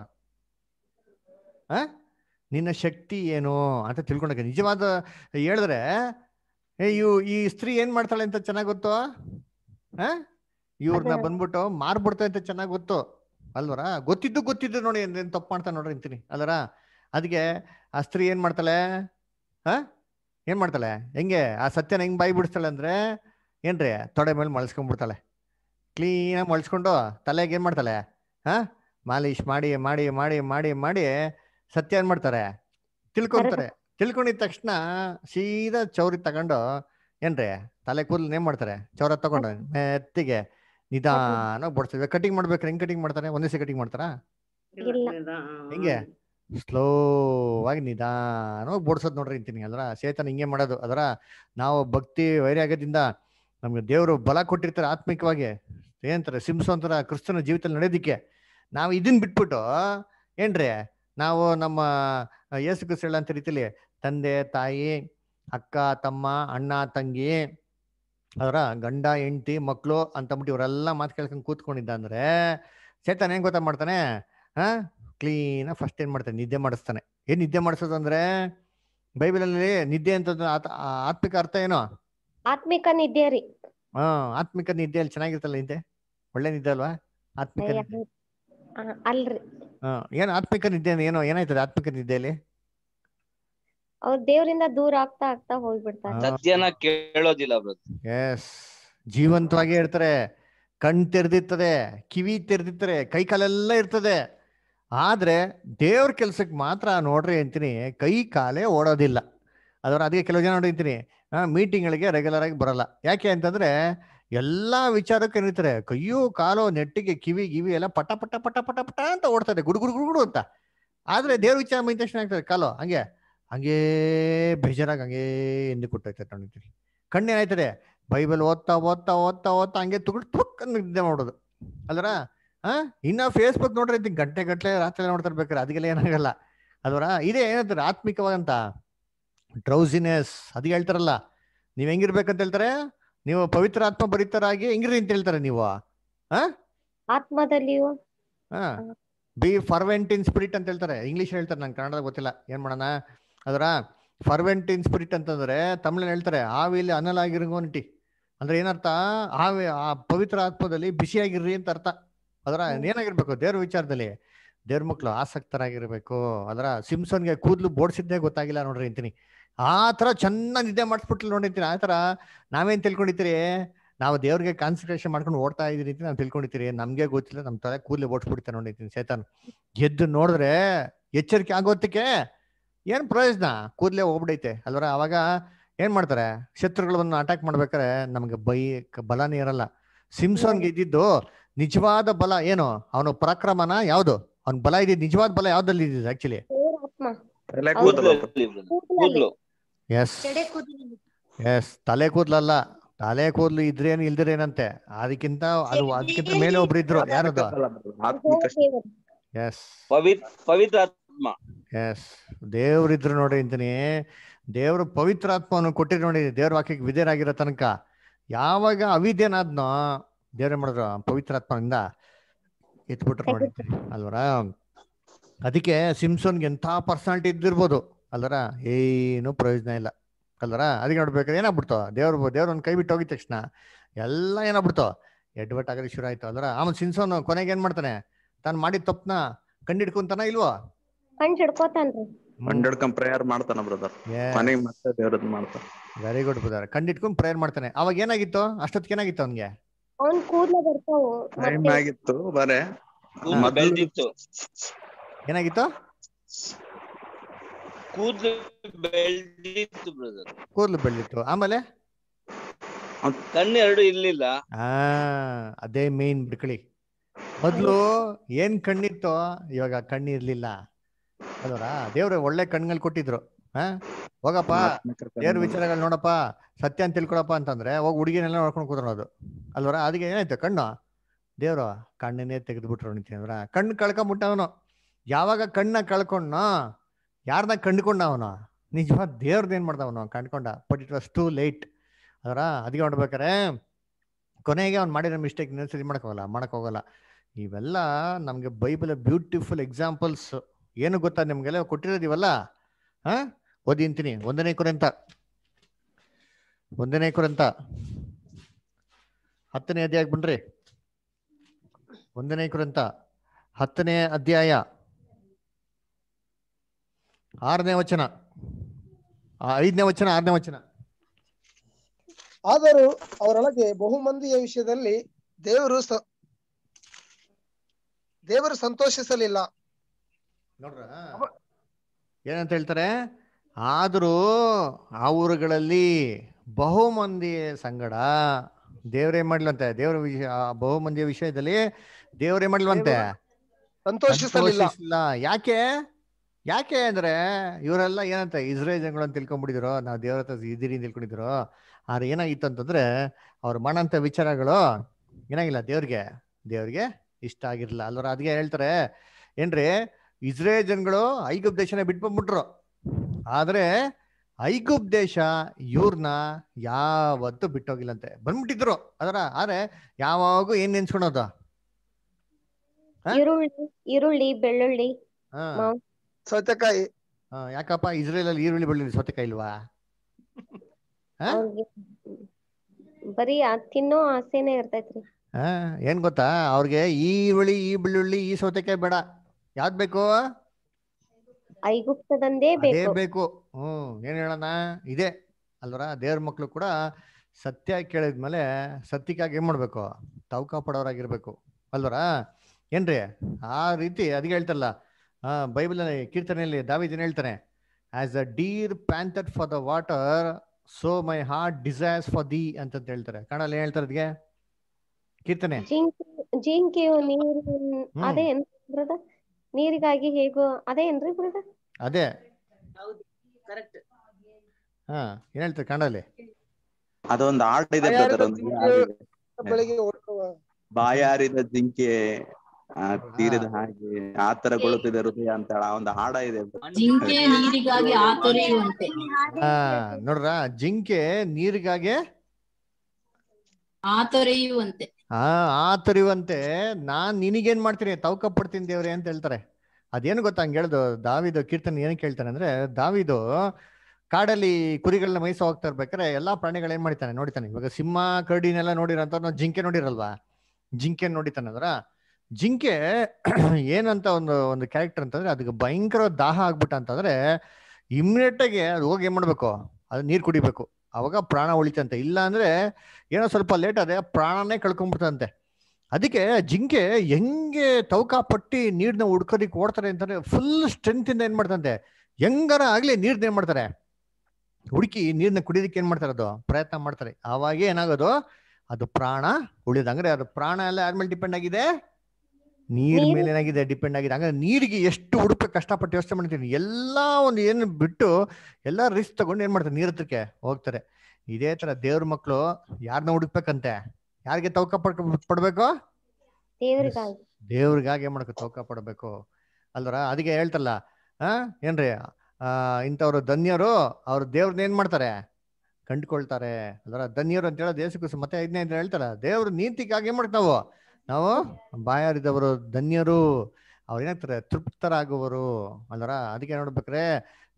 ಹ ನಿನ್ನ ಶಕ್ತಿ ಏನು ಅಂತ ತಿಳ್ಕೊಂಡಕ್ಕೆ ನಿಜವಾದ ಹೇಳಿದ್ರೆ ಇವು ಈ ಸ್ತ್ರೀ ಏನು ಮಾಡ್ತಾಳೆ ಅಂತ ಚೆನ್ನಾಗಿ ಗೊತ್ತು ಹಾಂ ಇವ್ರನ್ನ ಬಂದ್ಬಿಟ್ಟು ಮಾರ್ಬಿಡ್ತಾ ಅಂತ ಚೆನ್ನಾಗಿ ಗೊತ್ತು ಅಲ್ವರ ಗೊತ್ತಿದ್ದು ಗೊತ್ತಿದ್ದು ನೋಡಿ ಏನ್ ತಪ್ಪು ಮಾಡ್ತಾ ನೋಡ್ರಿ ಅಂತೀನಿ ಅಲ್ವರ ಅದಕ್ಕೆ ಆ ಸ್ತ್ರೀ ಏನು ಮಾಡ್ತಾಳೆ ಹ ಏನು ಮಾಡ್ತಾಳೆ ಹೆಂಗೆ ಆ ಸತ್ಯನ ಹೆಂಗೆ ಬಾಯಿ ಬಿಡಿಸ್ತಾಳೆ ಅಂದ್ರೆ ಏನ್ರಿ ತೊಡೆ ಮೇಲೆ ಮಳ್ಸ್ಕೊಂಡ್ಬಿಡ್ತಾಳೆ ಕ್ಲೀನಾಗಿ ಮಳಸ್ಕೊಂಡು ತಲೆಗೆ ಏನು ಮಾಡ್ತಾಳೆ ಹ ಮಾಲಿಶ್ ಮಾಡಿ ಮಾಡಿ ಮಾಡಿ ಮಾಡಿ ಮಾಡಿ ಸತ್ಯ ಏನ್ ಮಾಡ್ತಾರೆ ತಿಳ್ಕೊಂತಾರೆ ತಿಳ್ಕೊಂಡಿದ ತಕ್ಷಣ ಸೀದಾ ಚೌರಿ ತಗೊಂಡು ಏನ್ರಿ ತಲೆ ಕೂದಲು ಏನ್ ಮಾಡ್ತಾರೆ ಚೌರ ತಗೊಂಡು ಮೆತ್ತಿಗೆ ನಿಧಾನ ಬಡ್ಸ್ತೀವಿ ಕಟಿಂಗ್ ಮಾಡ್ಬೇಕ್ರೆ ಹೆಂಗ್ ಕಟಿಂಗ್ ಮಾಡ್ತಾರೆ ಒಂದೇ ಕಟಿಂಗ್ ಮಾಡ್ತಾರ ಹಿಂಗೆ ಸ್ಲೋ ಆಗಿ ಬಡ್ಸೋದ್ ನೋಡ್ರಿ ಅಂತೀನಿ ಅದರ ಚೇತನ ಹಿಂಗೆ ಮಾಡೋದು ಅದರ ನಾವು ಭಕ್ತಿ ವೈರಾಗ್ಯದಿಂದ ನಮ್ಗೆ ದೇವರು ಬಲ ಕೊಟ್ಟಿರ್ತಾರೆ ಆತ್ಮಿಕವಾಗಿ ಏನಂತಾರೆ ಸಿಂಸು ಅಂತಾರ ಕ್ರಿಸ್ತನ ಜೀವಿತದಲ್ಲಿ ನಡೆಯೋದಿಕ್ಕೆ ನಾವು ಇದನ್ ಬಿಟ್ಬಿಟ್ಟು ಏನ್ರಿ ನಾವು ನಮ್ಮ ಯೇಸು ಕುಸಳ ಅಂತ ರೀತಿಲಿ ತಂದೆ ತಾಯಿ ಅಕ್ಕ ತಮ್ಮ ಅಣ್ಣ ತಂಗಿ ಅದರ ಗಂಡ ಹೆಂಡತಿ ಮಕ್ಕಳು ಅಂತಂದ್ಬಿಟ್ಟು ಇವರೆಲ್ಲ ಮಾತು ಕೇಳ್ಕೊಂಡು ಕೂತ್ಕೊಂಡಿದ್ದ ಅಂದ್ರೆ ಚೇತನ್ ಏನ್ ಗೊತ್ತಾ ಮಾಡ್ತಾನೆ ಹಾ ಕ್ಲೀನಾಗಿ ಫಸ್ಟ್ ಏನು ಮಾಡ್ತಾನೆ ನಿದ್ದೆ ಮಾಡಿಸ್ತಾನೆ ಏನು ನಿದ್ದೆ ಮಾಡಿಸೋದು ಬೈಬಲಲ್ಲಿ ನಿದ್ದೆ ಅಂತ ಆತ್ಮಿಕ ಅರ್ಥ ಏನು ಆತ್ಮಿಕ ನಿದ್ದೆ ರೀ ಹಾ ಆತ್ಮಿಕ ನಿದ್ದೆ ಅಲ್ಲಿ ಚೆನ್ನಾಗಿರ್ತಲ್ಲ ನಿದ್ದೆ ಒಳ್ಳೆ ನಿದ್ದೆ ಅಲ್ವಾ ಆತ್ಮಿಕ ಅಲ್ರಿ ಏನು ಆತ್ಮಿಕ ನಿದ್ದೆ ಏನೋ ಏನಾಯ್ತದೆ ಆತ್ಮಿಕ ನಿದ್ದೆಯಲ್ಲಿ ಅವ್ರು ದೇವರಿಂದ ದೂರ ಆಗ್ತಾ ಆಗ್ತಾ ಹೋಗ್ಬಿಡ್ತಾರೆ ಕೇಳೋದಿಲ್ಲ ಎಸ್ ಜೀವಂತವಾಗಿ ಇರ್ತಾರೆ ಕಣ್ ತೆರೆದಿರ್ತದೆ ಕಿವಿ ತೆರೆದಿರ್ತಾರೆ ಕೈ ಕಾಲೆಲ್ಲ ಇರ್ತದೆ ಆದ್ರೆ ದೇವ್ರ ಕೆಲ್ಸಕ್ಕೆ ಮಾತ್ರ ನೋಡ್ರಿ ಅಂತೀನಿ ಕೈ ಕಾಲೇ ಓಡೋದಿಲ್ಲ ಅದ್ರ ಅದಕ್ಕೆ ಕೆಲವು ಜನ ಮೀಟಿಂಗ್ ಮೀಟಿಂಗ್ಗಳಿಗೆ ರೆಗ್ಯುಲರ್ ಆಗಿ ಬರಲ್ಲ ಯಾಕೆ ಅಂತಂದ್ರೆ ಎಲ್ಲಾ ವಿಚಾರಕ್ಕೆ ಕರೀತಾರೆ ಕೈಯೋ ಕಾಲೋ ನೆಟ್ಟಿಗೆ ಕಿವಿ ಗಿವಿ ಎಲ್ಲ ಪಟ ಪಟ ಪಟ ಪಟ ಪಟ ಅಂತ ಓಡ್ತಾರೆ ಗುಡು ಗುಡು ಗುಡು ಅಂತ ಆದ್ರೆ ದೇವ್ರ ವಿಚಾರ ಮೈದ ತಕ್ಷಣ ಆಗ್ತದೆ ಕಾಲೋ ಹಂಗೆ ಹಂಗೆ ಬೇಜಾರಾಗಿ ಹಂಗೇ ಎಂದು ಕೊಟ್ಟೋಯ್ತಾರೆ ನೋಡಿ ಕಣ್ಣೇನಾಯ್ತದೆ ಬೈಬಲ್ ಓದ್ತಾ ಓದ್ತಾ ಓದ್ತಾ ಓದ್ತಾ ಹಂಗೆ ತುಗ್ ತುಕ್ ನಿದ್ದೆ ಮಾಡೋದು ಅಲ್ವರ ಹಾ ಇನ್ನ ಫೇಸ್ಬುಕ್ ನೋಡ್ರಿ ಇದ್ದೀನಿ ಗಂಟೆ ಗಂಟೆ ರಾತ್ರಿ ನೋಡ್ತಾ ಇರ್ಬೇಕಾರೆ ಅದಕ್ಕೆಲ್ಲ ಏನಾಗಲ್ಲ ಅದರ ಇದೇ ಏನಂತಾರೆ ಆತ್ಮಿಕವಾದಂತ ಡ್ರೌಸಿನೆಸ್ ಅದು ಹೇಳ್ತಾರಲ್ಲ ನೀವ್ ಹೆಂಗಿರ್ಬೇಕಂತ ಹೇಳ್ತಾರೆ ನೀವು ಪವಿತ್ರ ಆತ್ಮ ಭರಿತರಾಗಿ ಹೆಂಗ್ರಿ ಅಂತ ಹೇಳ್ತಾರೆ ನೀವು ಬಿ ಫರ್ವೆಂಟ್ ಇನ್ ಸ್ಪಿರಿಟ್ ಅಂತ ಹೇಳ್ತಾರೆ ಇಂಗ್ಲಿಷ್ ಹೇಳ್ತಾರೆ ನಂಗೆ ಕನ್ನಡ ಗೊತ್ತಿಲ್ಲ ಏನ್ ಮಾಡೋಣ ಅದರ ಫರ್ವೆಂಟ್ ಇನ್ ಸ್ಪಿರಿಟ್ ಅಂತಂದ್ರೆ ತಮಿಳಲ್ಲಿ ಹೇಳ್ತಾರೆ ಆವಿಲಿ ಅನಲ್ ಆಗಿರಂಗೋನಿಟಿ ಅಂದ್ರೆ ಏನರ್ಥ ಆವಿ ಆ ಪವಿತ್ರ ಆತ್ಮದಲ್ಲಿ ಬಿಸಿಯಾಗಿರ್ರಿ ಅಂತ ಅರ್ಥ ಅದರ ಏನಾಗಿರ್ಬೇಕು ದೇವ್ರ ವಿಚಾರದಲ್ಲಿ ದೇವ್ರ ಮಕ್ಕಳು ಆಸಕ್ತರಾಗಿರ್ಬೇಕು ಅದರ ಸಿಮ್ಸನ್ಗೆ ಕೂದಲು ಬೋಡ್ಸಿದ್ದೇ ಗೊತ್ತಾಗಿಲ್ಲ ನೋಡ್ರಿ ಅಂತೀನಿ ಆ ಥರ ಚೆನ್ನಾಗಿ ನಿದ್ದೆ ಮಾಡಿಸ್ಬಿಟ್ಲು ನೋಡಿರ್ತೀನಿ ಆ ಥರ ನಾವೇನು ತಿಳ್ಕೊಂಡಿದ್ದೀರಿ ನಾವು ದೇವ್ರಿಗೆ ಕಾನ್ಸಂಟ್ರೇಷನ್ ಮಾಡ್ಕೊಂಡು ಓಡ್ತಾ ಇದೀರಿ ನಾವು ತಿಳ್ಕೊಂಡಿದ್ದೀರಿ ನಮಗೆ ಗೊತ್ತಿಲ್ಲ ನಮ್ಮ ತಲೆ ಕೂದಲೆ ಓಡಿಸ್ಬಿಡ್ತಾನೆ ನೋಡಿದ್ದೀನಿ ಸೇತನ್ ಎದ್ದು ನೋಡಿದ್ರೆ ಎಚ್ಚರಿಕೆ ಆಗೋದಕ್ಕೆ ಏನು ಪ್ರಯೋಜನ ಕೂದಲೇ ಹೋಗ್ಬಿಡೈತೆ ಅಲ್ವರ ಅವಾಗ ಏನು ಮಾಡ್ತಾರೆ ಶತ್ರುಗಳನ್ನ ಅಟ್ಯಾಕ್ ಮಾಡ್ಬೇಕಾದ್ರೆ ನಮಗೆ ಬೈ ಬಲನೇ ಇರಲ್ಲ ಸಿಮ್ಸೋನ್ಗೆ ಇದ್ದಿದ್ದು ನಿಜವಾದ ಬಲ ಏನು ಅವನ ಪರಾಕ್ರಮನ ಯಾವುದು ಅವ್ನ ಬಲ ಇದೆ ನಿಜವಾದ ಬಲ ಯಾವ್ದಲ್ಲಿ ಇದ್ದಿದ್ದು ಆಕ್ಚುಲಿ ಎಸ್ ಎಸ್ ತಲೆ ಕೂದ್ಲಲ್ಲ ತಲೆ ಕೂದ್ಲು ಇದ್ರೆ ಇದ್ರೇನು ಇಲ್ದಿರೇನಂತೆ ಅದಕ್ಕಿಂತ ಅದು ಅದಕ್ಕಿಂತ ಮೇಲೆ ಒಬ್ರು ಇದ್ರು ಯಾರು ಎಸ್ ಪವಿತ್ರ ಎಸ್ ದೇವ್ರಿದ್ರು ನೋಡಿ ಅಂತೀನಿ ದೇವ್ರು ಪವಿತ್ರಾತ್ಮವನ್ನು ಕೊಟ್ಟಿದ್ರು ನೋಡಿ ದೇವ್ರ ವಾಕ್ಯಕ್ಕೆ ವಿಧೇಯರಾಗಿರೋ ತನಕ ಯಾವಾಗ ಅವಿದ್ಯನಾದ್ನೋ ದೇವ್ರ ಮಾಡಿದ್ರು ಪವಿತ್ರಾತ್ಮದಿಂದ ಎತ್ಬಿಟ್ರು ನೋಡಿ ಅಲ್ವರ ಅದಕ್ಕೆ ಸಿಮ್ಸನ್ಗೆ ಎಂಥ ಪರ್ಸನಾಲಿಟಿ ಇದ್ದಿರ್ಬೋದು ಅಲ್ದರ ಏನೂ ಪ್ರಯೋಜನ ಇಲ್ಲ ಅಲ್ದರ ಅದಕ್ಕೆ ನೋಡ್ಬೇಕಾದ್ರೆ ಏನಾಗ್ಬಿಡ್ತೋ ದೇವ್ರ ದೇವ್ರ ಒಂದು ಕೈ ಬಿಟ್ಟು ಹೋಗಿದ ತಕ್ಷಣ ಎಲ್ಲ ಏನಾಗ್ಬಿಡ್ತೋ ಎಡ್ವರ್ಟ್ ಆಗಲಿ ಶುರು ಆಯ್ತು ಅಲ್ದರ ಆಮೇಲೆ ಸಿನ್ಸೋನು ಕೊನೆಗೆ ಏನ್ ಮಾಡ್ತಾನೆ ತಾನು ಮಾಡಿದ ತಪ್ಪನ ಕಂಡಿಡ್ಕೊಂತಾನ ಇಲ್ವೋ ಪ್ರೇಯರ್ ಮಾಡ್ತಾನ ಬ್ರದರ್ ಮಾಡ್ತಾನೆ ವೆರಿ ಗುಡ್ ಬ್ರದರ್ ಕಂಡಿಟ್ಕೊಂಡ್ ಪ್ರೇಯರ್ ಮಾಡ್ತಾನೆ ಅವಾಗ ಏನಾಗಿತ್ತು ಅಷ್ಟೊತ್ತಿಗೆ ಏನಾಗಿತ್ತು ಅವನ್ಗೆ ಟೈಮ್ ಆಗಿತ್ತು ಏನಾಗಿತ್ತು ಕೂದ್ಲು ಬೆಳ್ದಿತ್ತು ಬ್ರದರ್ ಕೂದಲು ಬೆಳ್ದಿತ್ತು ಆಮೇಲೆ ಕಣ್ಣೆರಡು ಇರ್ಲಿಲ್ಲ ಅದೇ ಮೇನ್ ಬಿಡ್ಕಳಿ ಮೊದ್ಲು ಏನ್ ಕಣ್ಣಿತ್ತೋ ಇವಾಗ ಕಣ್ಣು ಇರ್ಲಿಲ್ಲ ದೇವ್ರ ಒಳ್ಳೆ ಕಣ್ಣಲ್ಲಿ ಕೊಟ್ಟಿದ್ರು ಹಾ ಹೋಗಪ್ಪ ಏನ್ ವಿಚಾರಗಳು ನೋಡಪ್ಪ ಸತ್ಯ ಅಂತ ತಿಳ್ಕೊಡಪ್ಪ ಅಂತಂದ್ರೆ ಹೋಗಿ ಹುಡುಗಿನೆಲ್ಲ ನೋಡ್ಕೊಂಡು ಅದು ಅಲ್ವರ ಅದಕ್ಕೆ ಏನಾಯ್ತು ಕಣ್ಣು ದೇವ್ರು ಕಣ್ಣನ್ನೇ ತೆಗೆದ್ಬಿಟ್ರು ಅಂದ್ರ ಕಣ್ಣು ಕಳ್ಕೊಂಬಿಟ್ಟವನು ಯಾವಾಗ ಕಣ್ಣ ಕಳ್ಕೊಂಡ್ನೋ ಯಾರ್ದಾಗ ಕಂಡುಕೊಂಡ ಅವನು ನಿಜವಾದ ದೇವ್ರದ್ದು ಏನು ಮಾಡ್ದ ಅವನು ಕಂಡುಕೊಂಡ but it was too late ಅದರ ಅದಕ್ಕೆ ಮಾಡ್ಬೇಕಾರೆ ಕೊನೆಗೆ ಅವ್ನು ಮಾಡಿರೋ ಮಿಸ್ಟೇಕ್ ನೀನು ಸರಿ ಮಾಡೋಕ್ಕೋಗಲ್ಲ ಮಾಡೋಕ್ಕೋಗಲ್ಲ ಇವೆಲ್ಲ ನಮಗೆ ಬೈಬಲ್ ಬ್ಯೂಟಿಫುಲ್ ಎಕ್ಸಾಂಪಲ್ಸ್ ಏನು ಗೊತ್ತಾ ನಿಮಗೆಲ್ಲ ಕೊಟ್ಟಿರೋದು ಹಾ ಹಾಂ ಓದಿಂತೀನಿ ಒಂದನೇ ಕುರಿತ ಒಂದನೇ ಕುರಿತ ಹತ್ತನೇ ಅಧ್ಯಾಯಕ್ಕೆ ಬನ್ರಿ ಒಂದನೇ ಕುರಿತ ಹತ್ತನೇ ಅಧ್ಯಾಯ ಆರನೇ ವಚನ ಐದನೇ ವಚನ ಆರನೇ ವಚನ ಆದರೂ ಅವರೊಳಗೆ ಬಹುಮಂದಿಯ ವಿಷಯದಲ್ಲಿ ದೇವರು ದೇವರು ಸಂತೋಷಿಸಲಿಲ್ಲ ನೋಡ್ರ ಏನಂತ ಹೇಳ್ತಾರೆ ಆದರೂ ಊರುಗಳಲ್ಲಿ ಬಹುಮಂದಿಯ ಸಂಗಡ ದೇವರೇ ಮಾಡ್ಲಂತೆ ದೇವರ ವಿಷಯ ಬಹುಮಂದಿಯ ವಿಷಯದಲ್ಲಿ ದೇವರೇ ಮಾಡ್ಲಂತೆ ಸಂತೋಷಿಸಲಿಲ್ಲ ಯಾಕೆ ಯಾಕೆ ಅಂದ್ರೆ ಇವರೆಲ್ಲ ಏನಂತ ಇಸ್ರೇಲ್ ಜನಗಳು ಅಂತ ತಿಳ್ಕೊಂಡ್ಬಿಟ್ಟಿದ್ರು ನಾವು ದೇವರ ಹತ್ರ ಇದ್ದೀರಿ ತಿಳ್ಕೊಂಡಿದ್ರು ಆದ್ರೆ ಏನಾಗಿತ್ತು ಅಂತಂದ್ರೆ ಅವ್ರ ಮಾಡಂತ ವಿಚಾರಗಳು ಏನಾಗಿಲ್ಲ ದೇವ್ರಿಗೆ ದೇವ್ರಿಗೆ ಇಷ್ಟ ಆಗಿರ್ಲಿಲ್ಲ ಅಲ್ವರ ಅದ್ಗೆ ಹೇಳ್ತಾರೆ ಏನ್ರಿ ಇಸ್ರೇಲ್ ಜನಗಳು ಐಗುಪ್ ದೇಶನ ಬಿಟ್ಬಂದ್ಬಿಟ್ರು ಆದ್ರೆ ಐಗುಪ್ ದೇಶ ಇವ್ರನ್ನ ಯಾವತ್ತೂ ಬಿಟ್ಟೋಗಿಲ್ಲಂತೆ ಬಂದ್ಬಿಟ್ಟಿದ್ರು ಅದರ ಆದ್ರೆ ಯಾವಾಗೂ ಏನ್ ನೆನ್ಸ್ಕೊಳೋದ ಈರುಳ್ಳಿ ಬೆಳ್ಳುಳ್ಳಿ ಸೌತೆಕಾಯಿ ಯಾಕಪ್ಪ ಇಸ್ರೇಲ್ ಅಲ್ಲಿ ಈರುಳ್ಳಿ ಬೆಳ್ಳಿ ಸೌತೆಕಾಯಿ ಇಲ್ವಾ ಬರೀ ತಿನ್ನೋ ಆಸೆನೇ ಇರ್ತೈತ್ರಿ ಏನ್ ಗೊತ್ತಾ ಅವ್ರಿಗೆ ಈರುಳ್ಳಿ ಈ ಬೆಳ್ಳುಳ್ಳಿ ಈ ಸೌತೆಕಾಯಿ ಬೇಡ ಯಾವ್ದ್ ಬೇಕು ಐಗುಪ್ತದಂದೇ ಬೇಕು ಹ್ಮ್ ಏನ್ ಹೇಳೋಣ ಇದೆ ಅಲ್ವರ ದೇವ್ರ ಮಕ್ಳು ಕೂಡ ಸತ್ಯ ಕೇಳಿದ್ಮೇಲೆ ಸತ್ಯಕ್ಕಾಗಿ ಏನ್ ಮಾಡ್ಬೇಕು ತವಕ ಪಡೋರಾಗಿರ್ಬೇಕು ಅಲ್ವರ ಏನ್ರಿ ಆ ರೀತಿ ಅದ್ಗೆ ಹೇಳ್ತಾರಲ್ಲ ಬೈಬಲ್ ಕೀರ್ತನೆಯಲ್ಲಿ ದಾವಿದನ್ ಹೇಳ್ತಾನೆ as a deer panteth for the water so my heart desires for the ಅಂತ ಹೇಳ್ತಾರೆ ಕನ್ನಡ ಹೇಳ್ತಾರೆ ಅದಕ್ಕೆ ಕೀರ್ತನೆ ಜಿಂಕೆಯು ನೀರು ಅದೇ ಬ್ರದರ್ ನೀರಿಗಾಗಿ ಹೇಗೋ ಅದೇ ಏನ್ರಿ ಬ್ರದರ್ ಅದೇ ಹಾ ಏನ್ ಹೇಳ್ತಾರೆ ಕನ್ನಡಲ್ಲಿ ಅದೊಂದು ಆರ್ಟ್ ಇದೆ ಬ್ರದರ್ ಬಾಯಾರಿದ ಜಿಂಕೆ ತೀರಿದ ಹಾಗೆ ಕೊಳುತ್ತಿದೆ ಹೃದಯ ಅಂತ ಒಂದು ಹಾಡ ಇದೆ ನೋಡ್ರ ಜಿಂಕೆ ನೀರಿಗಾಗೆ ಆತೊರೆಯುವಂತೆ ಹಾ ಆತೊರೆಯುವಂತೆ ನಾನ್ ನಿನಗೇನ್ ಮಾಡ್ತೀನಿ ಪಡ್ತೀನಿ ದೇವ್ರೆ ಅಂತ ಹೇಳ್ತಾರೆ ಅದೇನು ಗೊತ್ತಾ ಹಂಗ ಹೇಳ್ದು ದಾವಿದು ಕೀರ್ತನ್ ಏನ್ ಕೇಳ್ತಾನೆ ಅಂದ್ರೆ ದಾವಿದು ಕಾಡಲ್ಲಿ ಕುರಿಗಳನ್ನ ಮೈಸ ಹೋಗ್ತಾ ಇರ್ಬೇಕಾರೆ ಎಲ್ಲಾ ಪ್ರಾಣಿಗಳು ಏನ್ ಮಾಡ್ತಾನೆ ನೋಡಿತಾನೆ ಇವಾಗ ಸಿಂಹ ಕರಡಿನೆಲ್ಲ ನೋಡಿರಂತ ಜಿಂಕೆ ನೋಡಿರಲ್ವಾ ಜಿಂಕೆ ನೋಡಿತಾನದ್ರ ಜಿಂಕೆ [CLEARS THROAT] ಏನಂತ ಒಂದು ಒಂದು ಕ್ಯಾರೆಕ್ಟರ್ ಅಂತಂದ್ರೆ ಅದಕ್ಕೆ ಭಯಂಕರ ದಾಹ ಆಗ್ಬಿಟ್ಟ ಅಂತಂದ್ರೆ ಇಮ್ಮಿಡಿಯೇಟ್ ಆಗಿ ಅದು ಹೋಗಿ ಏನ್ ಮಾಡ್ಬೇಕು ಅದು ನೀರು ಕುಡಿಬೇಕು ಅವಾಗ ಪ್ರಾಣ ಉಳಿತಂತೆ ಇಲ್ಲ ಅಂದ್ರೆ ಏನೋ ಸ್ವಲ್ಪ ಲೇಟ್ ಆದ್ರೆ ಪ್ರಾಣನೇ ಕಳ್ಕೊಂಡ್ಬಿಡ್ತಂತೆ ಅದಕ್ಕೆ ಜಿಂಕೆ ಹೆಂಗೆ ತವಕ ಪಟ್ಟಿ ನೀರ್ನ ಹುಡ್ಕೋದಿಕ್ ಓಡ್ತಾರೆ ಅಂತಂದ್ರೆ ಫುಲ್ ಸ್ಟ್ರೆಂತ್ ಇಂದ ಏನ್ ಮಾಡ್ತಂತೆ ಹೆಂಗಾರ ಆಗ್ಲಿ ನೀರ್ನ ಏನ್ ಮಾಡ್ತಾರೆ ಹುಡುಕಿ ನೀರ್ನ ಕುಡಿಯೋದಕ್ಕೆ ಏನ್ ಮಾಡ್ತಾರೆ ಅದು ಪ್ರಯತ್ನ ಮಾಡ್ತಾರೆ ಅವಾಗೇ ಏನಾಗೋದು ಅದು ಪ್ರಾಣ ಉಳಿದಂಗ್ರೆ ಅದು ಪ್ರಾಣ ಎಲ್ಲ ಯಾರ ಡಿಪೆಂಡ್ ಆಗಿದೆ ನೀರ್ ಮೇಲೆ ಏನಾಗಿದೆ ಡಿಪೆಂಡ್ ಆಗಿದೆ ಹಂಗ ನೀರಿಗೆ ಎಷ್ಟು ಹುಡುಕ ಕಷ್ಟಪಟ್ಟು ಯೋಚನೆ ಮಾಡ್ತೀನಿ ಎಲ್ಲಾ ಒಂದು ಏನು ಬಿಟ್ಟು ಎಲ್ಲಾ ರಿಸ್ಕ್ ತಗೊಂಡು ಏನ್ ಮಾಡ್ತಾರೆ ನೀರ್ ಹತ್ರಕ್ಕೆ ಹೋಗ್ತಾರೆ ಇದೇ ತರ ದೇವ್ರ ಮಕ್ಕಳು ಯಾರನ್ನ ಹುಡುಕ್ಬೇಕಂತೆ ಯಾರಿಗೆ ತೌಕ ಪಡ್ಕ ಪಡ್ಬೇಕು ದೇವ್ರಿಗಾಗಿ ಏನ್ ಮಾಡ್ಕೊ ತೌಕ ಪಡ್ಬೇಕು ಅಲ್ವರ ಅದಕ್ಕೆ ಹೇಳ್ತಲ್ಲ ಆ ಏನ್ರಿ ಆ ಇಂಥವ್ರು ಧನ್ಯರು ಅವ್ರ ದೇವ್ರನ್ನ ಏನ್ ಮಾಡ್ತಾರೆ ಕಂಡ್ಕೊಳ್ತಾರೆ ಅಲ್ವರ ಧನ್ಯರು ಅಂತ ಹೇಳೋ ದೇಶಕ್ಕೋಸ್ಕರ ಮತ್ತೆ ಐದನೇ ಅಂತ ಹೇಳ್ತಾರ ದೇವ್ರ ನೀತಿಗಾಗಿ ಏನ್ ನಾವು ನಾವು ಬಾಯಾರಿದವರು ಧನ್ಯರು ಅವ್ರು ಏನಾಗ್ತಾರೆ ತೃಪ್ತರಾಗುವರು ಅಲ್ಲರ ಅದಕ್ಕೆ ನೋಡ್ಬೇಕ್ರೆ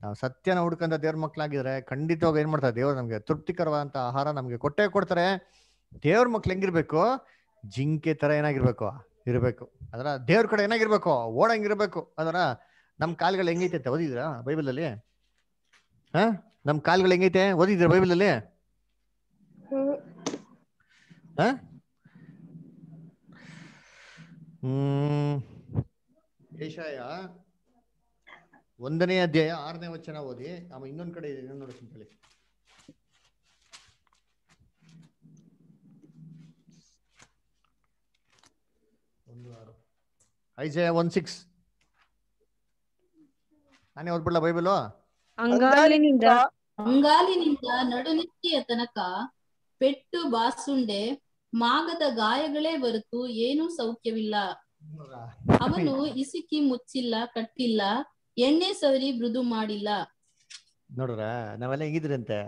ನಾವು ಸತ್ಯನ ಹುಡ್ಕಂತ ದೇವ್ರ ಮಕ್ಳಾಗಿದ್ರೆ ಖಂಡಿತವಾಗ ಏನ್ ಮಾಡ್ತಾರೆ ದೇವ್ರು ನಮ್ಗೆ ತೃಪ್ತಿಕರವಾದಂತ ಆಹಾರ ನಮ್ಗೆ ಕೊಟ್ಟೆ ಕೊಡ್ತಾರೆ ದೇವ್ರ ಮಕ್ಳು ಹೆಂಗಿರ್ಬೇಕು ಜಿಂಕೆ ತರ ಏನಾಗಿರ್ಬೇಕು ಇರಬೇಕು ಅದರ ದೇವ್ರ ಕಡೆ ಏನಾಗಿರ್ಬೇಕು ಓಡಂಗಿರ್ಬೇಕು ಅದರ ನಮ್ ಕಾಲ್ಗಳು ಹೆಂಗೈತೆ ಓದಿದ್ರಾ ಬೈಬಲಲ್ಲಿ ಹ ನಮ್ ಕಾಲ್ಗಳು ಹೆಂಗೈತೆ ಓದಿದ್ರ ಬೈಬಲಲ್ಲಿ ಹ ಏಷಾಯ ಒಂದನೇ ಅಧ್ಯಾಯ ಆರನೇ ವಚನ ಓದಿ ಆಮೇಲೆ ಇನ್ನೊಂದು ಕಡೆ ಇದೆ ನೋಡ್ತೀನಿ ಹೇಳಿ ಐಜಯ ಒನ್ ಸಿಕ್ಸ್ ನಾನೇ ಓದ್ಬಿಡ್ಲ ಬೈಬಲ್ ಅಂಗಾಲಿನಿಂದ ಅಂಗಾಲಿನಿಂದ ನಡುನಿತ್ಯ ತನಕ ಪೆಟ್ಟು ಬಾಸುಂಡೆ ಮಾಗದ ಗಾಯಗಳೇ ಹೊರತು ಏನೂ ಸೌಖ್ಯವಿಲ್ಲ ಅವನು ಇಸಿಕಿ ಮುಚ್ಚಿಲ್ಲ ಕಟ್ಟಿಲ್ಲ ಎಣ್ಣೆ ಸವರಿ ಮೃದು ಮಾಡಿಲ್ಲ ನೋಡ್ರ ನಾವೆಲ್ಲ ಹಿಂಗಿದ್ರಂತೆ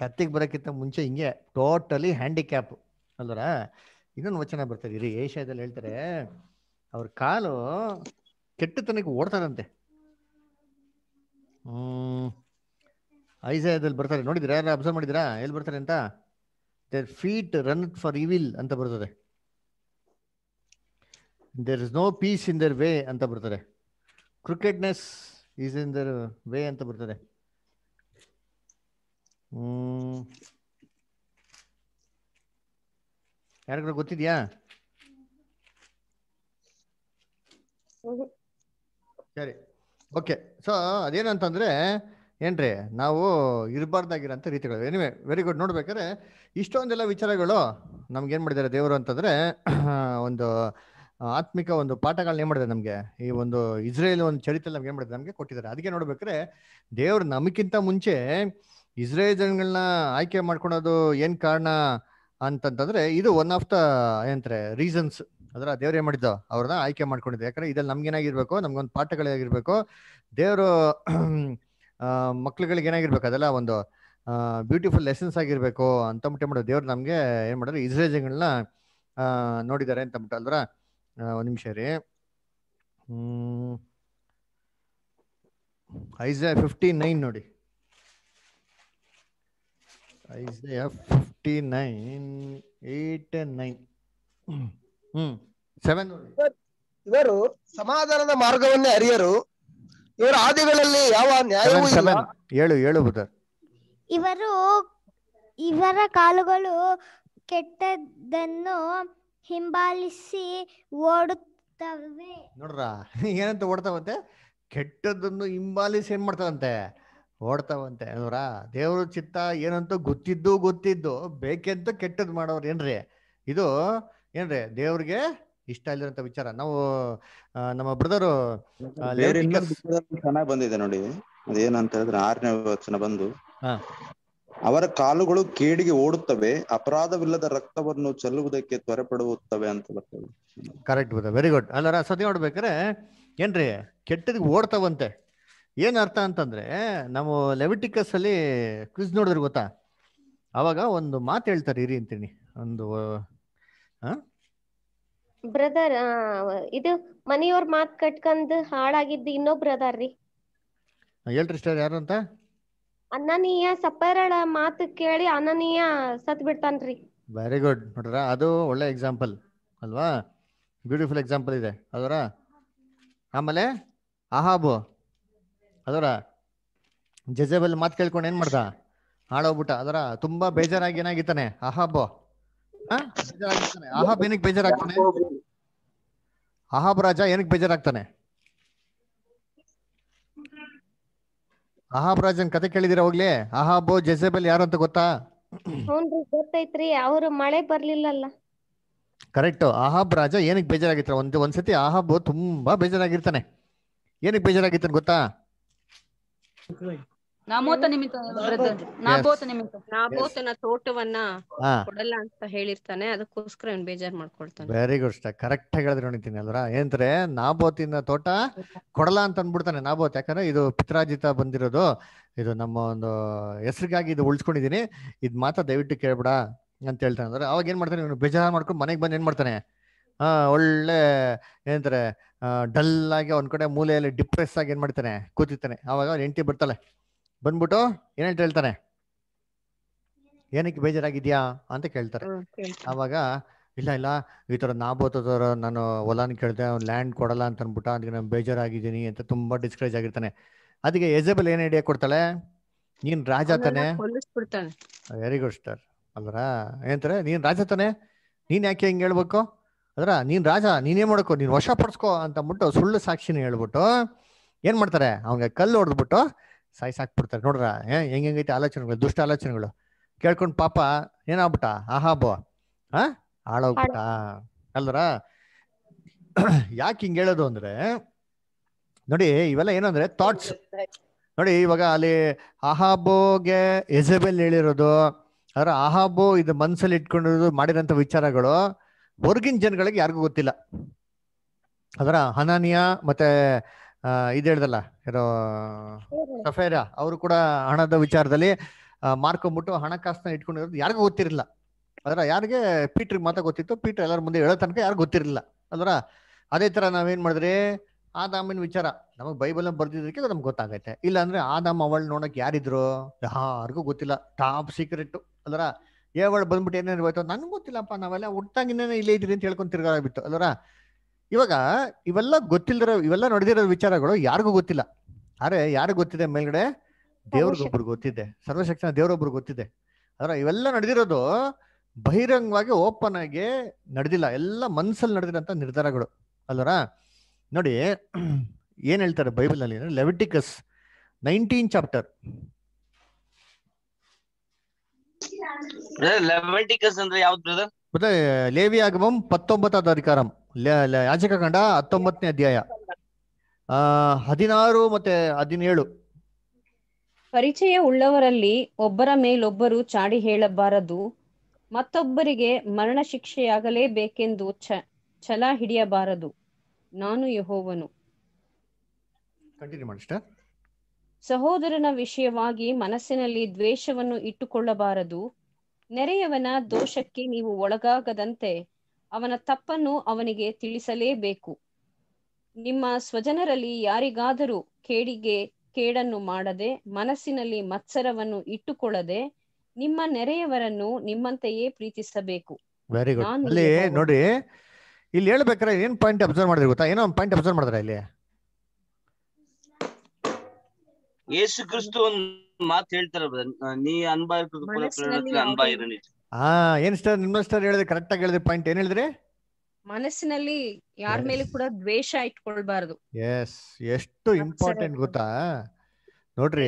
ಸತ್ತಿಗೆ ಬರೋಕ್ಕಿಂತ ಮುಂಚೆ ಹಿಂಗೆ ಟೋಟಲಿ ಹ್ಯಾಂಡಿಕ್ಯಾಪ್ ಅಲ್ವರ ಇನ್ನೊಂದು ವಚನ ಬರ್ತದೆ ಇರಿ ಏಷ್ಯಾದಲ್ಲಿ ಹೇಳ್ತಾರೆ ಅವ್ರ ಕಾಲು ಕೆಟ್ಟತನಕ್ಕೆ ಓಡ್ತಾರಂತೆ ಹ್ಮ್ ಐಸಾಯದಲ್ಲಿ ಬರ್ತಾರೆ ನೋಡಿದ್ರ ಅಬ್ಸರ್ವ್ ಮಾಡಿದಿರಾ ಎಲ್ಲಿ ಬರ್ತಾರೆ ಅಂತ feet run for for evil ಅಂತ ಬರ್ತದೆ there is no peace in their way ಅಂತ ಬರ್ತದೆ crookedness is in their way ಅಂತ ಬರ್ತದೆ ಯಾರಿಗಾರ ಗೊತ್ತಿದ್ಯಾ ಸರಿ ಓಕೆ ಸೊ ಅದೇನಂತಂದ್ರೆ ಏನ್ರಿ ನಾವು ಇರಬಾರ್ದಾಗಿರೋಂಥ ರೀತಿಗಳು ಎನಿವೆ ವೆರಿ ಗುಡ್ ನೋಡ್ಬೇಕಾದ್ರೆ ಇಷ್ಟೊಂದೆಲ್ಲ ವಿಚಾರಗಳು ನಮ್ಗೇನು ಮಾಡಿದ್ದಾರೆ ದೇವರು ಅಂತಂದರೆ [CLEARS THROAT] ಒಂದು ಆತ್ಮಿಕ ಒಂದು ಪಾಠಗಳನ್ನ ಏನು ಮಾಡಿದೆ ನಮಗೆ ಈ ಒಂದು ಇಸ್ರೇಲ್ ಒಂದು ಚರಿತ್ರೆ ನಮ್ಗೆ ಏನು ಮಾಡಿದೆ ನಮಗೆ ಕೊಟ್ಟಿದ್ದಾರೆ ಅದಕ್ಕೆ ನೋಡ್ಬೇಕಾದ್ರೆ ದೇವ್ರು ನಮಗಿಂತ ಮುಂಚೆ ಇಸ್ರೇಲ್ ಜನಗಳನ್ನ ಆಯ್ಕೆ ಮಾಡ್ಕೊಳೋದು ಏನು ಕಾರಣ ಅಂತಂತಂದ್ರೆ ಇದು ಒನ್ ಆಫ್ ದ ಏನಂತಾರೆ ರೀಸನ್ಸ್ ಅದರ ದೇವ್ರು ಏನು ಮಾಡಿದ್ದು ಅವ್ರನ್ನ ಆಯ್ಕೆ ಮಾಡ್ಕೊಂಡಿದ್ದೆ ಯಾಕಂದ್ರೆ ಇದ್ರಲ್ಲಿ ನಮ್ಗೇನಾಗಿರ್ಬೇಕು ನಮ್ಗೊಂದು ಪಾಠಗಳಾಗಿರ್ಬೇಕು ದೇವರು [CLEARS THROAT] ಮಕ್ಳುಗಳಿಗೆ ಏನಾಗಿರ್ಬೇಕು ಅದೆಲ್ಲ ಒಂದು ಬ್ಯೂಟಿಫುಲ್ ಲೆಸನ್ಸ್ ಆಗಿರ್ಬೇಕು ಅಂತ ಮಾಡೋ ದೇವ್ರು ನಮಗೆ ಏನು ಮಾಡೋದು ಇಸ್ರೇಜ್ಗಳನ್ನ ನೋಡಿದ್ದಾರೆ ಅಂತ ಬಿಟ್ಟು ಅಲ್ವರ ಒಂದು ನಿಮಿಷ ರೀ ಐಸ್ ಫಿಫ್ಟಿ ನೈನ್ ನೋಡಿ Isaiah fifty nine eight nine hmm seven ಇವರು ಸಮಾಧಾನದ ಮಾರ್ಗವನ್ನೇ ಅರಿಯರು ಇವರ ಆದಿಗಳಲ್ಲಿ ಯಾವ ನ್ಯಾಯವೂ ಇಲ್ಲ ಹೇಳು ಇವರು ಇವರ ಕಾಲುಗಳು ಕೆಟ್ಟದನ್ನು ಹಿಂಬಾಲಿಸಿ ಓಡುತ್ತವೆ ನೋಡ್ರ ಏನಂತ ಓಡ್ತಾವಂತೆ ಕೆಟ್ಟದನ್ನು ಹಿಂಬಾಲಿಸಿ ಏನ್ ಮಾಡ್ತಾವಂತೆ ಓಡ್ತಾವಂತೆ ನೋಡ್ರ ದೇವರ ಚಿತ್ತ ಏನಂತ ಗೊತ್ತಿದ್ದು ಗೊತ್ತಿದ್ದು ಬೇಕೆಂತ ಕೆಟ್ಟದ್ ಮಾಡೋರು ಏನ್ರಿ ಇದು ಏನ್ರಿ ದೇವ್ರಿಗೆ ಇಷ್ಟ ಇಲ್ಲದಂತ ವಿಚಾರ ನಾವು ನಮ್ಮ ಬ್ರದರ್ ಚೆನ್ನಾಗಿ ಬಂದಿದೆ ನೋಡಿ ಅದೇನಂತ ಹೇಳಿದ್ರೆ ಆರನೇ ವಚನ ಬಂದು ಅವರ ಕಾಲುಗಳು ಕೇಡಿಗೆ ಓಡುತ್ತವೆ ಅಪರಾಧವಿಲ್ಲದ ರಕ್ತವನ್ನು ಚೆಲ್ಲುವುದಕ್ಕೆ ತ್ವರೆ ಪಡುತ್ತವೆ ಅಂತ ಬರ್ತದೆ ಕರೆಕ್ಟ್ ವೆರಿ ಗುಡ್ ಅಲ್ಲರ ಸದ್ಯ ನೋಡ್ಬೇಕ್ರೆ ಏನ್ರಿ ಕೆಟ್ಟದಿಗೆ ಓಡ್ತಾವಂತೆ ಏನ್ ಅರ್ಥ ಅಂತಂದ್ರೆ ನಾವು ಲೆವಿಟಿಕಸ್ ಅಲ್ಲಿ ಕ್ವಿಜ್ ನೋಡಿದ್ರೆ ಗೊತ್ತಾ ಅವಾಗ ಒಂದು ಮಾತು ಹೇಳ್ತಾರೆ ಇರಿ ಅಂತೀನಿ ಒಂದು ಬ್ರದರ್ ಇದು ಮನೆಯವ್ರ ಮಾತ್ ಕಟ್ಕಂದ್ ಹಾಳಾಗಿದ್ದ ಇನ್ನೊಬ್ರ ರೀ ಹೇಳ್ರಿ ಸ್ಟಾರ್ ಯಾರು ಅಂತ ಅನನೀಯ ಸಪ್ಪರಳ ಮಾತು ಕೇಳಿ ಅನನೀಯ ಸತ್ ಬಿಡ್ತಾನ್ರಿ ವೆರಿ ಗುಡ್ ನೋಡ್ರ ಅದು ಒಳ್ಳೆ ಎಕ್ಸಾಂಪಲ್ ಅಲ್ವಾ ಬ್ಯೂಟಿಫುಲ್ ಎಕ್ಸಾಂಪಲ್ ಇದೆ ಅದರ ಆಮೇಲೆ ಅಹಾಬು ಅದರ ಜಜೆಬಲ್ ಮಾತು ಕೇಳ್ಕೊಂಡು ಏನು ಮಾಡ್ದ ಹಾಳೋಗ್ಬಿಟ್ಟ ಅದರ ತುಂಬ ಬೇಜಾರಾಗಿ ಏನಾಗಿತ್ತಾನೆ ಅಹಾಬು ಬೇಜಾರಾಗ್ತಾನೆ ಅಹಾಬ್ ಏನಕ್ಕೆ ಬೇಜಾರಾಗ್ತಾನೆ ಅಹಾಬ್ ರಾಜ ಏನಕ್ಕೆ ಬೇಜಾರಾಗ್ತಾನೆ ಅಹಾಬ್ ರಾಜನ್ ಕತೆ ಕೇಳಿದಿರ ಹೋಗ್ಲಿ ಅಹಾಬ್ ಜೆಸೆಬಲ್ ಯಾರು ಅಂತ ಗೊತ್ತಾ ಗೊತ್ತೈತ್ರಿ ಅವರು ಮಳೆ ಬರ್ಲಿಲ್ಲಲ್ಲ ಕರೆಕ್ಟ್ ಅಹಾಬ್ ರಾಜ ಏನಕ್ಕೆ ಬೇಜಾರಾಗಿತ್ತ ಒಂದ್ ಒಂದ್ಸತಿ ಅಹಾಬ್ ತುಂಬಾ ಬೇಜಾರಾಗಿರ್ತಾನೆ ಏನಕ್ಕೆ ಬೇಜಾರಾಗಿತ್ತ ಗೊತ್ತಾ ನಿಮಿತ್ತ ನಿಮಿತ್ತ ತೋಟವನ್ನ ಕೊಡಲ್ಲ ಅಂತ ಹೇಳಿರ್ತಾನೆ ಅದಕ್ಕೋಸ್ಕರ ಬೇಜಾರ್ ವೆರಿ ಗುಡ್ ಸ್ಟಾ ಕರೆಕ್ಟ್ ಹೇಳಿದ್ರೆ ನೋಡಿದ್ದೀನಿ ಅಲ್ರ ಏನಂದ್ರೆ ನಾಬೋತಿನ ತೋಟ ಕೊಡಲ ಅಂತ ಅಂದ್ಬಿಡ್ತಾನೆ ನಾಬೋತ್ ಯಾಕಂದ್ರೆ ಇದು ಪಿತ್ರಾಜಿತ ಬಂದಿರೋದು ಇದು ನಮ್ಮ ಒಂದು ಹೆಸರಿಗಾಗಿ ಇದು ಉಳಿಸ್ಕೊಂಡಿದೀನಿ ಇದ್ ಮಾತ್ರ ದಯವಿಟ್ಟು ಕೇಳ್ಬೇಡ ಅಂತ ಹೇಳ್ತಾನೆ ಅಂದ್ರೆ ಅವಾಗ ಏನ್ ಮಾಡ್ತಾನೆ ಇವನು ಬೇಜಾರ್ ಮಾಡ್ಕೊಂಡು ಮನೆಗೆ ಬಂದು ಏನ್ ಮಾಡ್ತಾನೆ ಹಾ ಒಳ್ಳೆ ಏನಂತಾರೆ ಡಲ್ ಆಗಿ ಅವ್ನ ಕಡೆ ಮೂಲೆಯಲ್ಲಿ ಡಿಪ್ರೆಸ್ ಆಗಿ ಏನ್ ಮಾಡ್ತಾನೆ ಕೂತಿರ್ತಾನೆ ಅವಾಗ ಎಂಟಿ ಎಂಟಿ ಬರ್ತಾಳೆ ಬಂದ್ಬಿಟ್ಟು ಏನಂತ ಹೇಳ್ತಾನೆ ಏನಕ್ಕೆ ಬೇಜಾರಾಗಿದ್ಯಾ ಅಂತ ಕೇಳ್ತಾರೆ ಅವಾಗ ಇಲ್ಲ ಇಲ್ಲ ಈ ತರ ನಾಬೋತರ ನಾನು ಒಲಾನ್ ಕೇಳಿದೆ ಅವ್ನು ಲ್ಯಾಂಡ್ ಕೊಡಲ್ಲ ಅಂತ ಅಂದ್ಬಿಟ್ಟು ಅದಕ್ಕೆ ನಾನು ಬೇಜಾರಾಗಿದ್ದೀನಿ ಅಂತ ತುಂಬಾ ಡಿಸ್ಕರೇಜ್ ಆಗಿರ್ತಾನೆ ಅದಕ್ಕೆ ಎಜಬಲ್ ಏನ್ ಐಡಿಯಾ ಕೊಡ್ತಾಳೆ ನೀನ್ ರಾಜ ತಾನೆ ವೆರಿ ಗುಡ್ ಸ್ಟಾರ್ ಅಲ್ರ ಏನಂತಾರೆ ನೀನ್ ರಾಜ ತಾನೆ ನೀನ್ ಯಾಕೆ ಹಿಂಗ್ ಹೇಳ್ಬೇಕು ಅದ್ರ ನೀನ್ ರಾಜ ನೀನೇ ಮಾಡ್ಕೋ ನೀನ್ ವಶ ಪಡಿಸ್ಕೋ ಅಂತ ಅಂದ್ಬಿಟ್ಟು ಸುಳ್ಳು ಸಾಕ್ಷಿನ ಹೇಳ್ಬಿಟ್ಟು ಏನ್ ಮಾಡ್ತಾರೆ ಅವಂಗ ಕಲ್ಲು ಹೊಡೆದ್ಬಿಟ್ಟು ಸಾಯ್ಸ್ ಹಾಕ್ಬಿಡ್ತಾರೆ ನೋಡ್ರ ಹೆಂಗೈತೆ ಆಲೋಚನೆಗಳು ದುಷ್ಟ ಆಲೋಚನೆಗಳು ಕೇಳ್ಕೊಂಡ್ ಪಾಪ ಏನಾಗ್ಬಿಟ್ಟ ಆಹಾಬೋ ಹಾ ಹಾಳೋಗ್ಬಿಟ್ಟ ಅಲ್ದ್ರ [CLEARS THROAT] ಯಾಕೆ ಹಿಂಗೆ ಹೇಳೋದು ಅಂದ್ರೆ ನೋಡಿ ಇವೆಲ್ಲ ಏನಂದ್ರೆ ಥಾಟ್ಸ್ ನೋಡಿ ಇವಾಗ ಅಲ್ಲಿ ಆಹಾಬೋಗೆ ಎಜೆಬೆಲ್ ಹೇಳಿರೋದು ಅದರ ಅಹಾಬೋ ಇದು ಮನ್ಸಲ್ಲಿ ಇಟ್ಕೊಂಡಿರೋದು ಮಾಡಿದಂತ ವಿಚಾರಗಳು ಹೊರಗಿನ ಜನಗಳಿಗೆ ಯಾರಿಗೂ ಗೊತ್ತಿಲ್ಲ ಅದರ ಹನಾನಿಯಾ ಮತ್ತೆ ಇದು ಹೇಳ್ದಲ್ಲ ಯಾರೋ ಸಫೇರಾ ಅವರು ಕೂಡ ಹಣದ ವಿಚಾರದಲ್ಲಿ ಮಾರ್ಕೊಂಡ್ಬಿಟ್ಟು ಹಣಕಾಸನ್ನ ಇಟ್ಕೊಂಡಿರೋದು ಯಾರಿಗೂ ಗೊತ್ತಿರಲಿಲ್ಲ ಅದರ ಯಾರಿಗೆ ಪೀಟ್ರಿಗೆ ಮಾತ್ರ ಗೊತ್ತಿತ್ತು ಪೀಟರ್ ಎಲ್ಲರ ಮುಂದೆ ಹೇಳೋ ತನಕ ಯಾರಿಗೂ ಗೊತ್ತಿರಲಿಲ್ಲ ಅದರ ಅದೇ ಥರ ನಾವೇನು ಮಾಡಿದ್ರೆ ಆದಾಮಿನ ವಿಚಾರ ನಮಗೆ ಬೈಬಲ್ ಬರ್ದಿದ್ದಕ್ಕೆ ನಮ್ಗೆ ಗೊತ್ತಾಗೈತೆ ಇಲ್ಲ ಅಂದ್ರೆ ಆದಾಮ್ ಅವಳು ನೋಡೋಕೆ ಯಾರಿದ್ರು ಯಾರಿಗೂ ಗೊತ್ತಿಲ್ಲ ಟಾಪ್ ಸೀಕ್ರೆಟ್ ಅದರ ಏವಳು ಬಂದ್ಬಿಟ್ಟು ಏನೇನು ಹೋಯ್ತು ನನ್ಗೆ ಗೊತ್ತಿಲ್ಲಪ್ಪ ನಾವೆಲ್ಲ ಇನ್ನೇನೇ ಇಲ್ಲೇ ಇದ್ರಿ ಅಂತ ತಿರ್ಗಾರ ಬಿತ್ತು ಅದರ ಇವಾಗ ಇವೆಲ್ಲ ಗೊತ್ತಿಲ್ದಿರೋ ಇವೆಲ್ಲ ನಡೆದಿರೋ ವಿಚಾರಗಳು ಯಾರಿಗೂ ಗೊತ್ತಿಲ್ಲ ಆದ್ರೆ ಯಾರಿಗೂ ಗೊತ್ತಿದೆ ಮೇಲ್ಗಡೆ ದೇವ್ರಿಗೊಬ್ರು ಗೊತ್ತಿದೆ ಸರ್ವಶಕ್ತನ ದೇವ್ರೊಬ್ರು ಗೊತ್ತಿದೆ ಅದರ ಇವೆಲ್ಲ ನಡೆದಿರೋದು ಬಹಿರಂಗವಾಗಿ ಓಪನ್ ಆಗಿ ನಡೆದಿಲ್ಲ ಎಲ್ಲ ಮನ್ಸಲ್ಲಿ ನಡೆದಿರೋಂಥ ನಿರ್ಧಾರಗಳು ಅಲ್ವರ ನೋಡಿ [CLEARS THROAT] ಏನ್ ಹೇಳ್ತಾರೆ ಬೈಬಲ್ ಅಲ್ಲಿ ಲೆವೆಟಿಕಸ್ ನೈನ್ಟೀನ್ ಚಾಪ್ಟರ್ ಲೆವೆಂಟಿಕಸ್ ಅಂದ್ರೆ ಯಾವ್ದು ಲೇವಿ ಆಗಮಂ ಪತ್ತೊಂಬತ್ತಾದ ಅಧಿಕಾರಂ ಯಾಚಕಗಂಡ ಹತ್ತೊಂಬತ್ತನೇ ಅಧ್ಯಾಯ ಹದಿನಾರು ಮತ್ತೆ ಹದಿನೇಳು ಪರಿಚಯ ಉಳ್ಳವರಲ್ಲಿ ಒಬ್ಬರ ಮೇಲೊಬ್ಬರು ಚಾಡಿ ಹೇಳಬಾರದು ಮತ್ತೊಬ್ಬರಿಗೆ ಮರಣ ಶಿಕ್ಷೆಯಾಗಲೇಬೇಕೆಂದು ಛಲ ಹಿಡಿಯಬಾರದು ನಾನು ಯಹೋವನು ಸಹೋದರನ ವಿಷಯವಾಗಿ ಮನಸ್ಸಿನಲ್ಲಿ ದ್ವೇಷವನ್ನು ಇಟ್ಟುಕೊಳ್ಳಬಾರದು ನೆರೆಯವನ ದೋಷಕ್ಕೆ ನೀವು ಒಳಗಾಗದಂತೆ ಅವನ ತಪ್ಪನ್ನು ಅವನಿಗೆ ತಿಳಿಸಲೇಬೇಕು ನಿಮ್ಮ ಸ್ವಜನರಲ್ಲಿ ಯಾರಿಗಾದರೂ ಕೇಡಿಗೆ ಕೇಡನ್ನು ಮಾಡದೆ ಮನಸ್ಸಿನಲ್ಲಿ ಮತ್ಸರವನ್ನು ಇಟ್ಟುಕೊಳ್ಳದೆ ನಿಮ್ಮ ನೆರೆಯವರನ್ನು ನಿಮ್ಮಂತೆಯೇ ಪ್ರೀತಿಸಬೇಕು ವೆರಿ ಗುಡ್ ಅಲ್ಲಿ ನೋಡಿ ಇಲ್ಲಿ ಹೇಳ್ಬೇಕಾರೆ ಏನ್ ಪಾಯಿಂಟ್ ಅಬ್ಸರ್ವ್ ಮಾಡಿದ್ರಿ ಗೊತ್ತಾ ಏನೋ ಪಾಯಿಂಟ್ ಅಬ್ಸರ್ವ್ ಮಾಡಿದ್ರೆ ಇಲ್ಲಿ ಯೇಸು ಕ್ರಿಸ್ತು ಒಂದು ಮಾತು ಹೇಳ್ತಾರೆ ನೀ ಅನ್ಬಾ ಇರೋದು ಅನ್ಬಾ ಆ ಏನ್ ಸ್ಟಾರ್ ನಿಮ್ಮ ಸ್ಟಾರ್ ಹೇಳಿದ್ರೆ ಕರೆಕ್ಟ್ ಆಗಿ ಹೇಳಿದ್ರೆ ಪಾಯಿಂಟ್ ಏನ್ ಹೇಳಿದ್ರಿ ಮನಸ್ಸಿನಲ್ಲಿ ಯಾರ ಮೇಲೆ ಕೂಡ ದ್ವೇಷ ಇಟ್ಕೊಳ್ಬಾರ್ದು ಎಸ್ ಎಷ್ಟು ಇಂಪಾರ್ಟೆಂಟ್ ಗೊತ್ತಾ ನೋಡ್ರಿ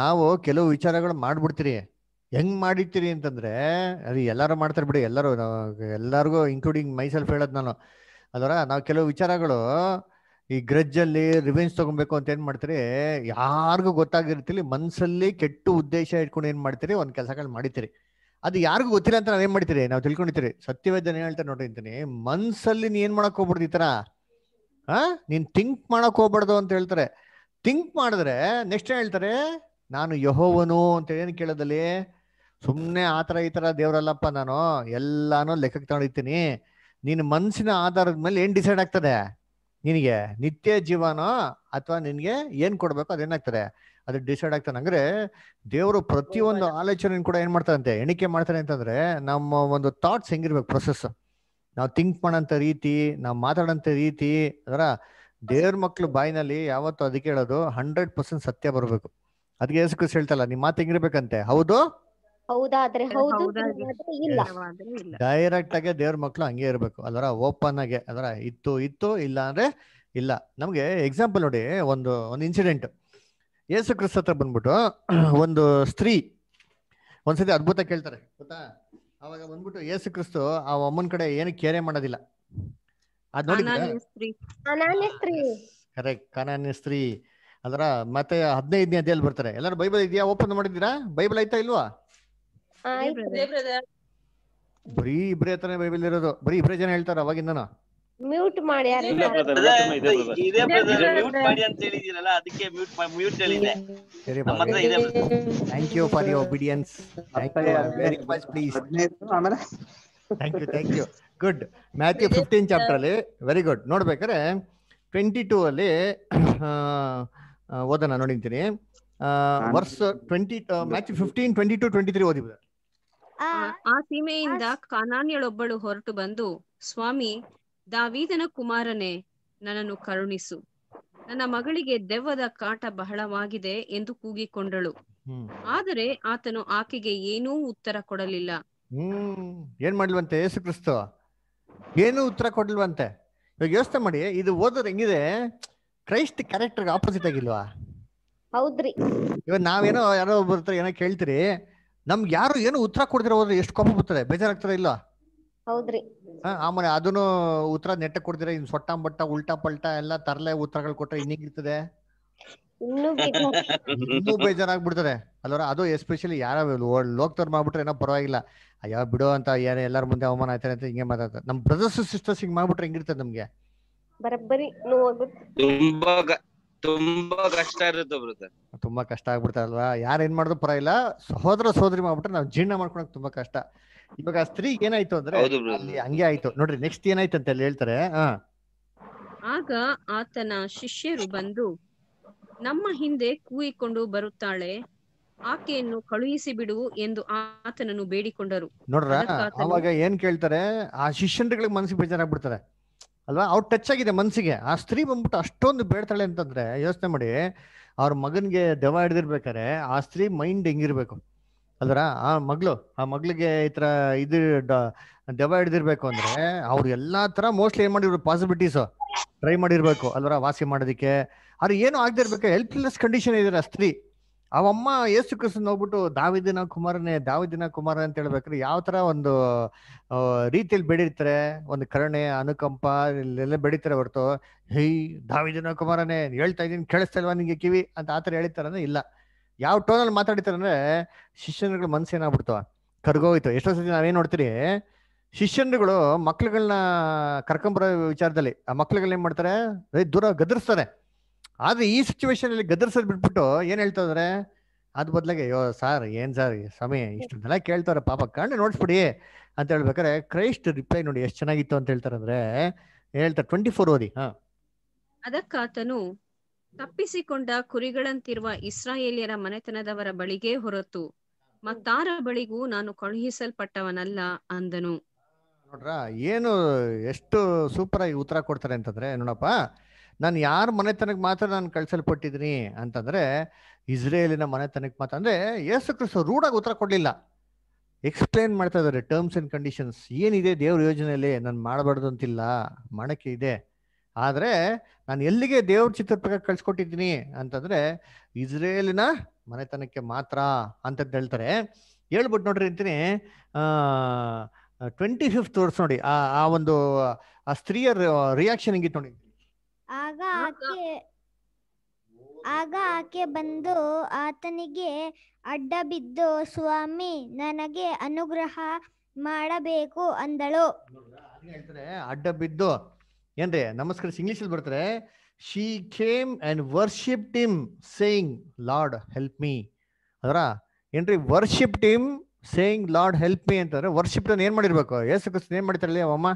ನಾವು ಕೆಲವು ವಿಚಾರಗಳು ಮಾಡ್ಬಿಡ್ತೀರಿ ಹೆಂಗ್ ಮಾಡಿರ್ತೀರಿ ಅಂತಂದ್ರೆ ಅದು ಎಲ್ಲಾರು ಮಾಡ್ತಾರೆ ಬಿಡಿ ಎಲ್ಲರೂ ಎಲ್ಲರಿಗೂ ಇನ್ಕ್ಲೂಡಿಂಗ್ ಮೈಸೆಲ್ಫ್ ಹೇಳೋದು ನಾನು ಅದರ ನಾವು ಕೆಲವು ವಿಚಾರಗಳು ಈ ಗ್ರಜ್ಜಲ್ಲಿ ರಿವೆಂಜ್ ತಗೊಬೇಕು ಅಂತ ಏನ್ ಮಾಡ್ತೀರಿ ಯಾರಿಗೂ ಗೊತ್ತಾಗಿರ್ತೀರಿ ಮನ್ಸಲ್ಲಿ ಕೆಟ್ಟ ಉದ್ದೇಶ ಇಟ್ಕೊಂಡು ಏನ್ ಮಾಡ್ತೀರಿ ಒಂದ್ ಕೆಲಸಗಳು ಮಾಡಿತೀರಿ ಅದು ಯಾರಿಗೂ ಗೊತ್ತಿಲ್ಲ ಅಂತ ನಾವೇನ್ ಮಾಡ್ತೀರಿ ನಾವು ತಿಳ್ಕೊಂಡಿದ್ದೀರಿ ಸತ್ಯವೇದನ ಹೇಳ್ತಾರೆ ನೋಡ್ರಿ ಅಂತಾನೆ ಮನ್ಸಲ್ಲಿ ನೀನ್ ಏನ್ ಮಾಡಕ್ ಹೋಗ್ಬಾರ್ದು ಈ ತರ ಹಾ ನೀನ್ ಥಿಂಕ್ ಮಾಡಕ್ ಹೋಗ್ಬಾರ್ದು ಅಂತ ಹೇಳ್ತಾರೆ ಥಿಂಕ್ ಮಾಡಿದ್ರೆ ನೆಕ್ಸ್ಟ್ ಏನ್ ಹೇಳ್ತಾರೆ ನಾನು ಯಹೋವನು ಅಂತ ಏನ್ ಕೇಳೋದಲ್ಲಿ ಸುಮ್ಮನೆ ಆ ಥರ ಈ ತರ ದೇವರಲ್ಲಪ್ಪ ನಾನು ಎಲ್ಲಾನು ಲೆಕ್ಕಕ್ಕೆ ತಗೊಂಡಿರ್ತೀನಿ ನಿನ್ನ ಮನ್ಸಿನ ಆಧಾರದ ಮೇಲೆ ಏನು ಡಿಸೈಡ್ ಆಗ್ತದೆ ನಿನಗೆ ನಿತ್ಯ ಜೀವನ ಅಥವಾ ನಿನಗೆ ಏನು ಕೊಡ್ಬೇಕು ಅದೇನಾಗ್ತದೆ ಅದು ಡಿಸೈಡ್ ಆಗ್ತಾನೆ ಅಂದ್ರೆ ದೇವರು ಪ್ರತಿಯೊಂದು ಆಲೋಚನೆ ಕೂಡ ಏನ್ ಮಾಡ್ತಾರಂತೆ ಎಣಿಕೆ ಮಾಡ್ತಾರೆ ಅಂತಂದ್ರೆ ನಮ್ಮ ಒಂದು ಥಾಟ್ಸ್ ಹೆಂಗಿರ್ಬೇಕು ಪ್ರೊಸೆಸ್ ನಾವು ಥಿಂಕ್ ಮಾಡೋಂಥ ರೀತಿ ನಾವು ಮಾತಾಡೋಂಥ ರೀತಿ ಅದರ ದೇವ್ರ ಮಕ್ಳು ಬಾಯಿನಲ್ಲಿ ಯಾವತ್ತು ಅದಕ್ಕೆ ಹೇಳೋದು ಹಂಡ್ರೆಡ್ ಪರ್ಸೆಂಟ್ ಸತ್ಯ ಬರಬೇಕು ಅದಕ್ಕೆ ಯೇಸು ಹೇಳ್ತಲ್ಲ ನಿಮ್ಮ ಮಾತು ಹೆಂಗಿರ್ಬೇಕಂತೆ ಹೌದು ಹೌದು ಇಲ್ಲ ಡೈರೆಕ್ಟ್ ಆಗಿ ದೇವ್ರ ಮಕ್ಕಳು ಹಂಗೆ ಇರ್ಬೇಕು ಅದರ ಓಪನ್ ಆಗಿ ಅದರ ಇತ್ತು ಇತ್ತು ಇಲ್ಲ ಅಂದ್ರೆ ಇಲ್ಲ ನಮ್ಗೆ ಎಕ್ಸಾಂಪಲ್ ನೋಡಿ ಒಂದು ಒಂದು ಇನ್ಸಿಡೆಂಟ್ ಯೇಸು ಕ್ರಿಸ್ತ ಹತ್ರ ಬಂದ್ಬಿಟ್ಟು [CLEARS THROAT] ಒಂದು ಸ್ತ್ರೀ ಒಂದ್ಸತಿ ಅದ್ಭುತ ಕೇಳ್ತಾರೆ ಗೊತ್ತಾ ಅವಾಗ ಬಂದ್ಬಿಟ್ಟು ಯೇಸು ಕ್ರಿಸ್ತು ಆ ಅಮ್ಮನ ಕಡೆ ಏನು ಕೇರೆ ಮಾಡೋದಿಲ್ಲ ಅದ್ ನೋಡಿ ಕರೆಕ್ಟ್ ಸ್ತ್ರೀ ಅದರ ಮತ್ತೆ ಹದಿನೈದನೇ ಅಧ್ಯಾಯಲ್ಲಿ ಬರ್ತಾರೆ ಎಲ್ಲರೂ ಬೈಬಲ್ ಇದೆಯಾ ಓಪನ್ ಮಾಡಿದೀರಾ ಬೈಬಲ್ ಆಯ್ತಾ ಇಲ್ವಾ ಬರೀ ಇಬ್ರೇ ಹತ್ರನೇ ಬೈಬಲ್ ಇರೋದು ಬರೀ ಇಬ್ರೇ ಜನ ಹೇಳ್ತಾರ ಅವಾಗಿಂದನ ಮ್ಯೂಟ್ ಮಾಡಿ thank you for your obedience you very much please thank you thank you good Matthew fifteen chapter ಅಲ್ಲಿ ವೆರಿ ಗುಡ್ ನೋಡ್ಬೇಕಾರೆ ಟ್ವೆಂಟಿ ಟೂ ಅಲ್ಲಿ ಓದೋಣ ನೋಡಿಂತೀನಿ verse twenty Matthew fifteen twenty two twenty three ಓದಿಬಿಟ್ಟು ಆ ಸೀಮೆಯಿಂದ ಕಾನಾನ್ಯಳೊಬ್ಬಳು ಹೊರಟು ಬಂದು ಸ್ವಾಮಿ ದಾವೀದನ ಕುಮಾರನೇ ನನ್ನನ್ನು ಕರುಣಿಸು ನನ್ನ ಮಗಳಿಗೆ ದೆವ್ವದ ಕಾಟ ಬಹಳವಾಗಿದೆ ಎಂದು ಕೂಗಿಕೊಂಡಳು ಆದರೆ ಆತನು ಆಕೆಗೆ ಏನೂ ಉತ್ತರ ಕೊಡಲಿಲ್ಲ ಹ್ಮ್ ಏನ್ ಮಾಡ್ಲವಂತೆ ಯೇಸು ಕ್ರಿಸ್ತ ಏನೂ ಉತ್ತರ ಕೊಡ್ಲವಂತೆ ಇವಾಗ ಯೋಚನೆ ಮಾಡಿ ಇದು ಓದೋದು ಹೆಂಗಿದೆ ಕ್ರೈಸ್ತ ಕ್ಯಾರೆಕ್ಟರ್ ಆಪೋಸಿಟ್ ಆಗಿಲ್ವಾ ಹೌದ್ರಿ ಇವಾಗ ನಾವೇನೋ ಯಾರೋ ಒಬ್ಬರ ಏನೋ ಕೇಳ್ತೀರಿ ನಮ್ಗೆ ಯಾರು ಏನು ಉತ್ತರ ಕೊಡದಿರ ಹೋದ್ರೆ ಎಷ್ಟು ಕೋಪ ಬರ್ತದೆ ಬೇಜಾರಾಗ್ತದೆ ಇಲ್ಲ ಹೌದ್ರಿ ಆಮೇಲೆ ಅದನ್ನು ಉತ್ತರ ನೆಟ್ಟ ಕೊಡ್ದಿರ ಇನ್ ಸೊಟ್ಟ ಬಟ್ಟ ಉಲ್ಟಾ ಪಲ್ಟಾ ಎಲ್ಲ ತರಲೆ ಉತ್ತರಗಳು ಕೊಟ್ರೆ ಇರ್ತದೆ ಇನ್ನೂ ಬೇಜಾರಾಗ್ಬಿಡ್ತದೆ ಅಲ್ವರ ಅದು ಎಸ್ಪೆಷಲಿ ಯಾರ ಲೋಕದವ್ರು ಮಾಡ್ಬಿಟ್ರೆ ಏನೋ ಪರವಾಗಿಲ್ಲ ಅಯ್ಯೋ ಬಿಡೋ ಅಂತ ಏನೋ ಎಲ್ಲಾರ ಮುಂದೆ ಅವಮಾನ ಆಯ್ತಾರೆ ಅಂತ ಹಿಂಗೆ ಮಾತಾಡ್ತಾರೆ ನಮ್ ಬ್ರದರ್ಸ್ ಸಿಸ್ಟರ್ಸ್ ಹಿಂಗ್ ಮಾಡ್ಬಿಟ್ರೆ ಹೆಂಗಿರ್ತದೆ ನಮ್ಗೆ ಬರಬ್ಬರಿ ತುಂಬಾ ತುಂಬಾ ಕಷ್ಟ ಇರುತ್ತೆ ಬ್ರದರ್ ತುಂಬಾ ಕಷ್ಟ ಅಲ್ವಾ ಯಾರು ಏನ್ ಮಾಡಿದ್ರು ಇಲ್ಲ ಸಹೋದರ ಸಹೋದರಿ ಮಾಡ್ಬಿಟ್ರೆ ನಾವು ಜೀರ್ಣ ಮಾಡ್ಕೊಳಕ್ ತುಂಬಾ ಕಷ್ಟ ಇವಾಗ ಸ್ತ್ರೀ ಏನಾಯ್ತು ಅಂದ್ರೆ ಹಂಗೆ ಆಯ್ತು ನೋಡ್ರಿ ನೆಕ್ಸ್ಟ್ ಏನಾಯ್ತು ಅಂತ ಹೇಳಿ ಹೇಳ್ತಾರೆ ಆಗ ಆತನ ಶಿಷ್ಯರು ಬಂದು ನಮ್ಮ ಹಿಂದೆ ಕೂಯಿಕೊಂಡು ಬರುತ್ತಾಳೆ ಆಕೆಯನ್ನು ಕಳುಹಿಸಿ ಬಿಡು ಎಂದು ಆತನನ್ನು ಬೇಡಿಕೊಂಡರು ನೋಡ್ರ ಅವಾಗ ಏನ್ ಕೇಳ್ತಾರೆ ಆ ಶಿಷ್ಯನ್ಗಳಿಗೆ ಮನಸ್ಸಿಗೆ ಬೇಜಾರಾಗ್ಬಿಡ್ತಾರೆ ಅಲ್ವಾ ಅವ್ರು ಟಚ್ ಆಗಿದೆ ಮನಸ್ಸಿಗೆ ಆ ಸ್ತ್ರೀ ಬಂದ್ಬಿಟ್ಟು ಅಷ್ಟೊಂದು ಬೇಡ್ತಾಳೆ ಅಂತಂದ್ರೆ ಯೋಚನೆ ಮಾಡಿ ಅವ್ರ ಮಗನಿಗೆ ದೆವ ಹಿಡ್ದಿರ್ಬೇಕಾರೆ ಆ ಸ್ತ್ರೀ ಮೈಂಡ್ ಹೆಂಗಿರ್ಬೇಕು ಅಲ್ವರ ಆ ಮಗಳು ಆ ಮಗಳಿಗೆ ಈ ತರ ಇದು ದೆವ ಹಿಡ್ದಿರ್ಬೇಕು ಅಂದ್ರೆ ಅವ್ರು ಎಲ್ಲಾ ತರ ಮೋಸ್ಟ್ಲಿ ಏನ್ ಮಾಡಿರ್ಬೇಕು ಪಾಸಿಬಿಲಿಟೀಸ್ ಟ್ರೈ ಮಾಡಿರ್ಬೇಕು ಅಲ್ವರ ವಾಸಿ ಮಾಡೋದಕ್ಕೆ ಅವ್ರು ಏನು ಆಗದಿರ್ಬೇಕು ಹೆಲ್ಪ್ಲೆಸ್ ಕಂಡೀಷನ್ ಇದಾರೆ ಆ ಸ್ತ್ರೀ ಅವಮ್ಮ ಯೇಸು ಕ್ರಿಸ್ತನ್ ಹೋಗ್ಬಿಟ್ಟು ದಾವಿದಿನ ಕುಮಾರನೇ ದಾವಿದಿನ ಕುಮಾರ ಅಂತ ಹೇಳ್ಬೇಕ್ರೆ ಯಾವ ತರ ಒಂದು ರೀತಿಯಲ್ಲಿ ಬೆಳೀತಾರೆ ಒಂದು ಕರುಣೆ ಅನುಕಂಪ ಇಲ್ಲೆಲ್ಲ ಬೆಳೀತಾರೆ ಹೊರತು ಹೇ ದಾವಿದಿನ ಕುಮಾರನೇ ಹೇಳ್ತಾ ಇದೀನಿ ಕೇಳಿಸ್ತಾ ಇಲ್ವಾ ನಿಂಗೆ ಕಿವಿ ಅಂತ ಆತರ ಹೇಳ್ತಾರನೇ ಇಲ್ಲ ಯಾವ ಟೋನಲ್ಲಿ ಮಾತಾಡಿತಾರಂದ್ರೆ ಶಿಷ್ಯನಗಳ ಮನ್ಸು ಏನಾಗ್ಬಿಡ್ತು ಕರ್ಗೋಯ್ತು ಎಷ್ಟೋ ಸತಿ ನಾವೇನ್ ನೋಡ್ತೀರಿ ಶಿಷ್ಯನಗಳು ಮಕ್ಳುಗಳನ್ನ ಕರ್ಕೊಂಬರೋ ವಿಚಾರದಲ್ಲಿ ಆ ಮಕ್ಳುಗಳನ್ನ ಏನ್ ಮಾಡ್ತಾರೆ ದೂರ ಗದರ್ಸ್ತಾರೆ ಆದರೆ ಈ ಅಲ್ಲಿ ಗದರ್ಸೋದು ಬಿಟ್ಬಿಟ್ಟು ಏನು ಹೇಳ್ತಾ ಇದಾರೆ ಅದು ಯೋ ಅಯ್ಯೋ ಸಾರ್ ಏನು ಸಾರ್ ಸಮಯ ಇಷ್ಟೊಂದೆಲ್ಲ ಕೇಳ್ತಾರೆ ಪಾಪ ಕಣ್ಣು ನೋಡ್ಸ್ಬಿಡಿ ಅಂತ ಹೇಳ್ಬೇಕಾರೆ ಕ್ರೈಸ್ಟ್ ರಿಪ್ಲೈ ನೋಡಿ ಎಷ್ಟು ಚೆನ್ನಾಗಿತ್ತು ಅಂತ ಹೇಳ್ತಾರೆ ಅಂದ್ರೆ ಹೇಳ್ತಾರೆ ಟ್ವೆಂಟಿ ಫೋರ್ ಓದಿ ಹಾ ಅದಕ್ಕಾತನು ತಪ್ಪಿಸಿಕೊಂಡ ಕುರಿಗಳಂತಿರುವ ಇಸ್ರಾಯೇಲಿಯರ ಮನೆತನದವರ ಬಳಿಗೆ ಹೊರತು ಮತ್ತಾರ ಬಳಿಗೂ ನಾನು ಕಳುಹಿಸಲ್ಪಟ್ಟವನಲ್ಲ ಅಂದನು ನೋಡ್ರ ಏನು ಎಷ್ಟು ಸೂಪರ್ ಆಗಿ ಉತ್ತರ ಕೊಡ್ತಾರೆ ಅಂತಂದ್ರೆ ನೋಡಪ್ಪ ನಾನು ಯಾರ ಮನೆತನಕ್ಕೆ ಮಾತ್ರ ನಾನು ಕಳಿಸಲ್ಪಟ್ಟಿದ್ದೀನಿ ಅಂತಂದರೆ ಇಸ್ರೇಲಿನ ಮನೆತನಕ್ಕೆ ಮಾತ್ರ ಅಂದರೆ ಯೇಸು ಕ್ರಿಸ್ತ ರೂಢಾಗಿ ಉತ್ತರ ಕೊಡಲಿಲ್ಲ ಎಕ್ಸ್ಪ್ಲೇನ್ ಮಾಡ್ತಾ ಇದ್ದಾರೆ ಟರ್ಮ್ಸ್ ಆ್ಯಂಡ್ ಕಂಡೀಷನ್ಸ್ ಏನಿದೆ ದೇವ್ರ ಯೋಜನೆಯಲ್ಲಿ ನಾನು ಮಾಡಬಾರ್ದು ಅಂತಿಲ್ಲ ಮಾಡೋಕ್ಕೆ ಇದೆ ಆದರೆ ನಾನು ಎಲ್ಲಿಗೆ ದೇವ್ರ ಚಿತ್ರದ ಪ್ರಕಾರ ಕಳ್ಸಿಕೊಟ್ಟಿದ್ದೀನಿ ಅಂತಂದರೆ ಇಸ್ರೇಲಿನ ಮನೆತನಕ್ಕೆ ಮಾತ್ರ ಅಂತ ಹೇಳ್ತಾರೆ ಹೇಳ್ಬಿಟ್ಟು ನೋಡ್ರಿ ಅಂತೀನಿ ಟ್ವೆಂಟಿ ಫಿಫ್ತ್ ವರ್ಸ್ ನೋಡಿ ಆ ಆ ಒಂದು ಆ ಸ್ತ್ರೀಯ ರಿಯಾಕ್ಷನ್ ಹಿಂಗಿತ್ತು ನೋಡಿ ಆಗ ಆಕೆ ಆಗ ಆಕೆ ಬಂದು ಆತನಿಗೆ ಅಡ್ಡ ಬಿದ್ದು ಸ್ವಾಮಿ ನನಗೆ ಅನುಗ್ರಹ ಮಾಡಬೇಕು ಅಂದಳು ಹೇಳ್ತಾರೆ ಅಡ್ಡ ಬಿದ್ದು ಏನ್ರಿ ನಮಸ್ಕಾರ ಇಂಗ್ಲಿಷ್ ಅಲ್ಲಿ ಬರ್ತಾರೆ she came and worship him saying Lord help me ಅದರ ಏನ್ರಿ worship him saying Lord help me ಅಂತಂದ್ರೆ ವರ್ಷಿಪ್ ಏನ್ ಮಾಡಿರ್ಬೇಕು ಯೇಸು ಕ್ರಿಸ್ತನ್ ಏನ್ ಮಾಡ್ತಾರಲ್ಲ ಅವಮ್ಮ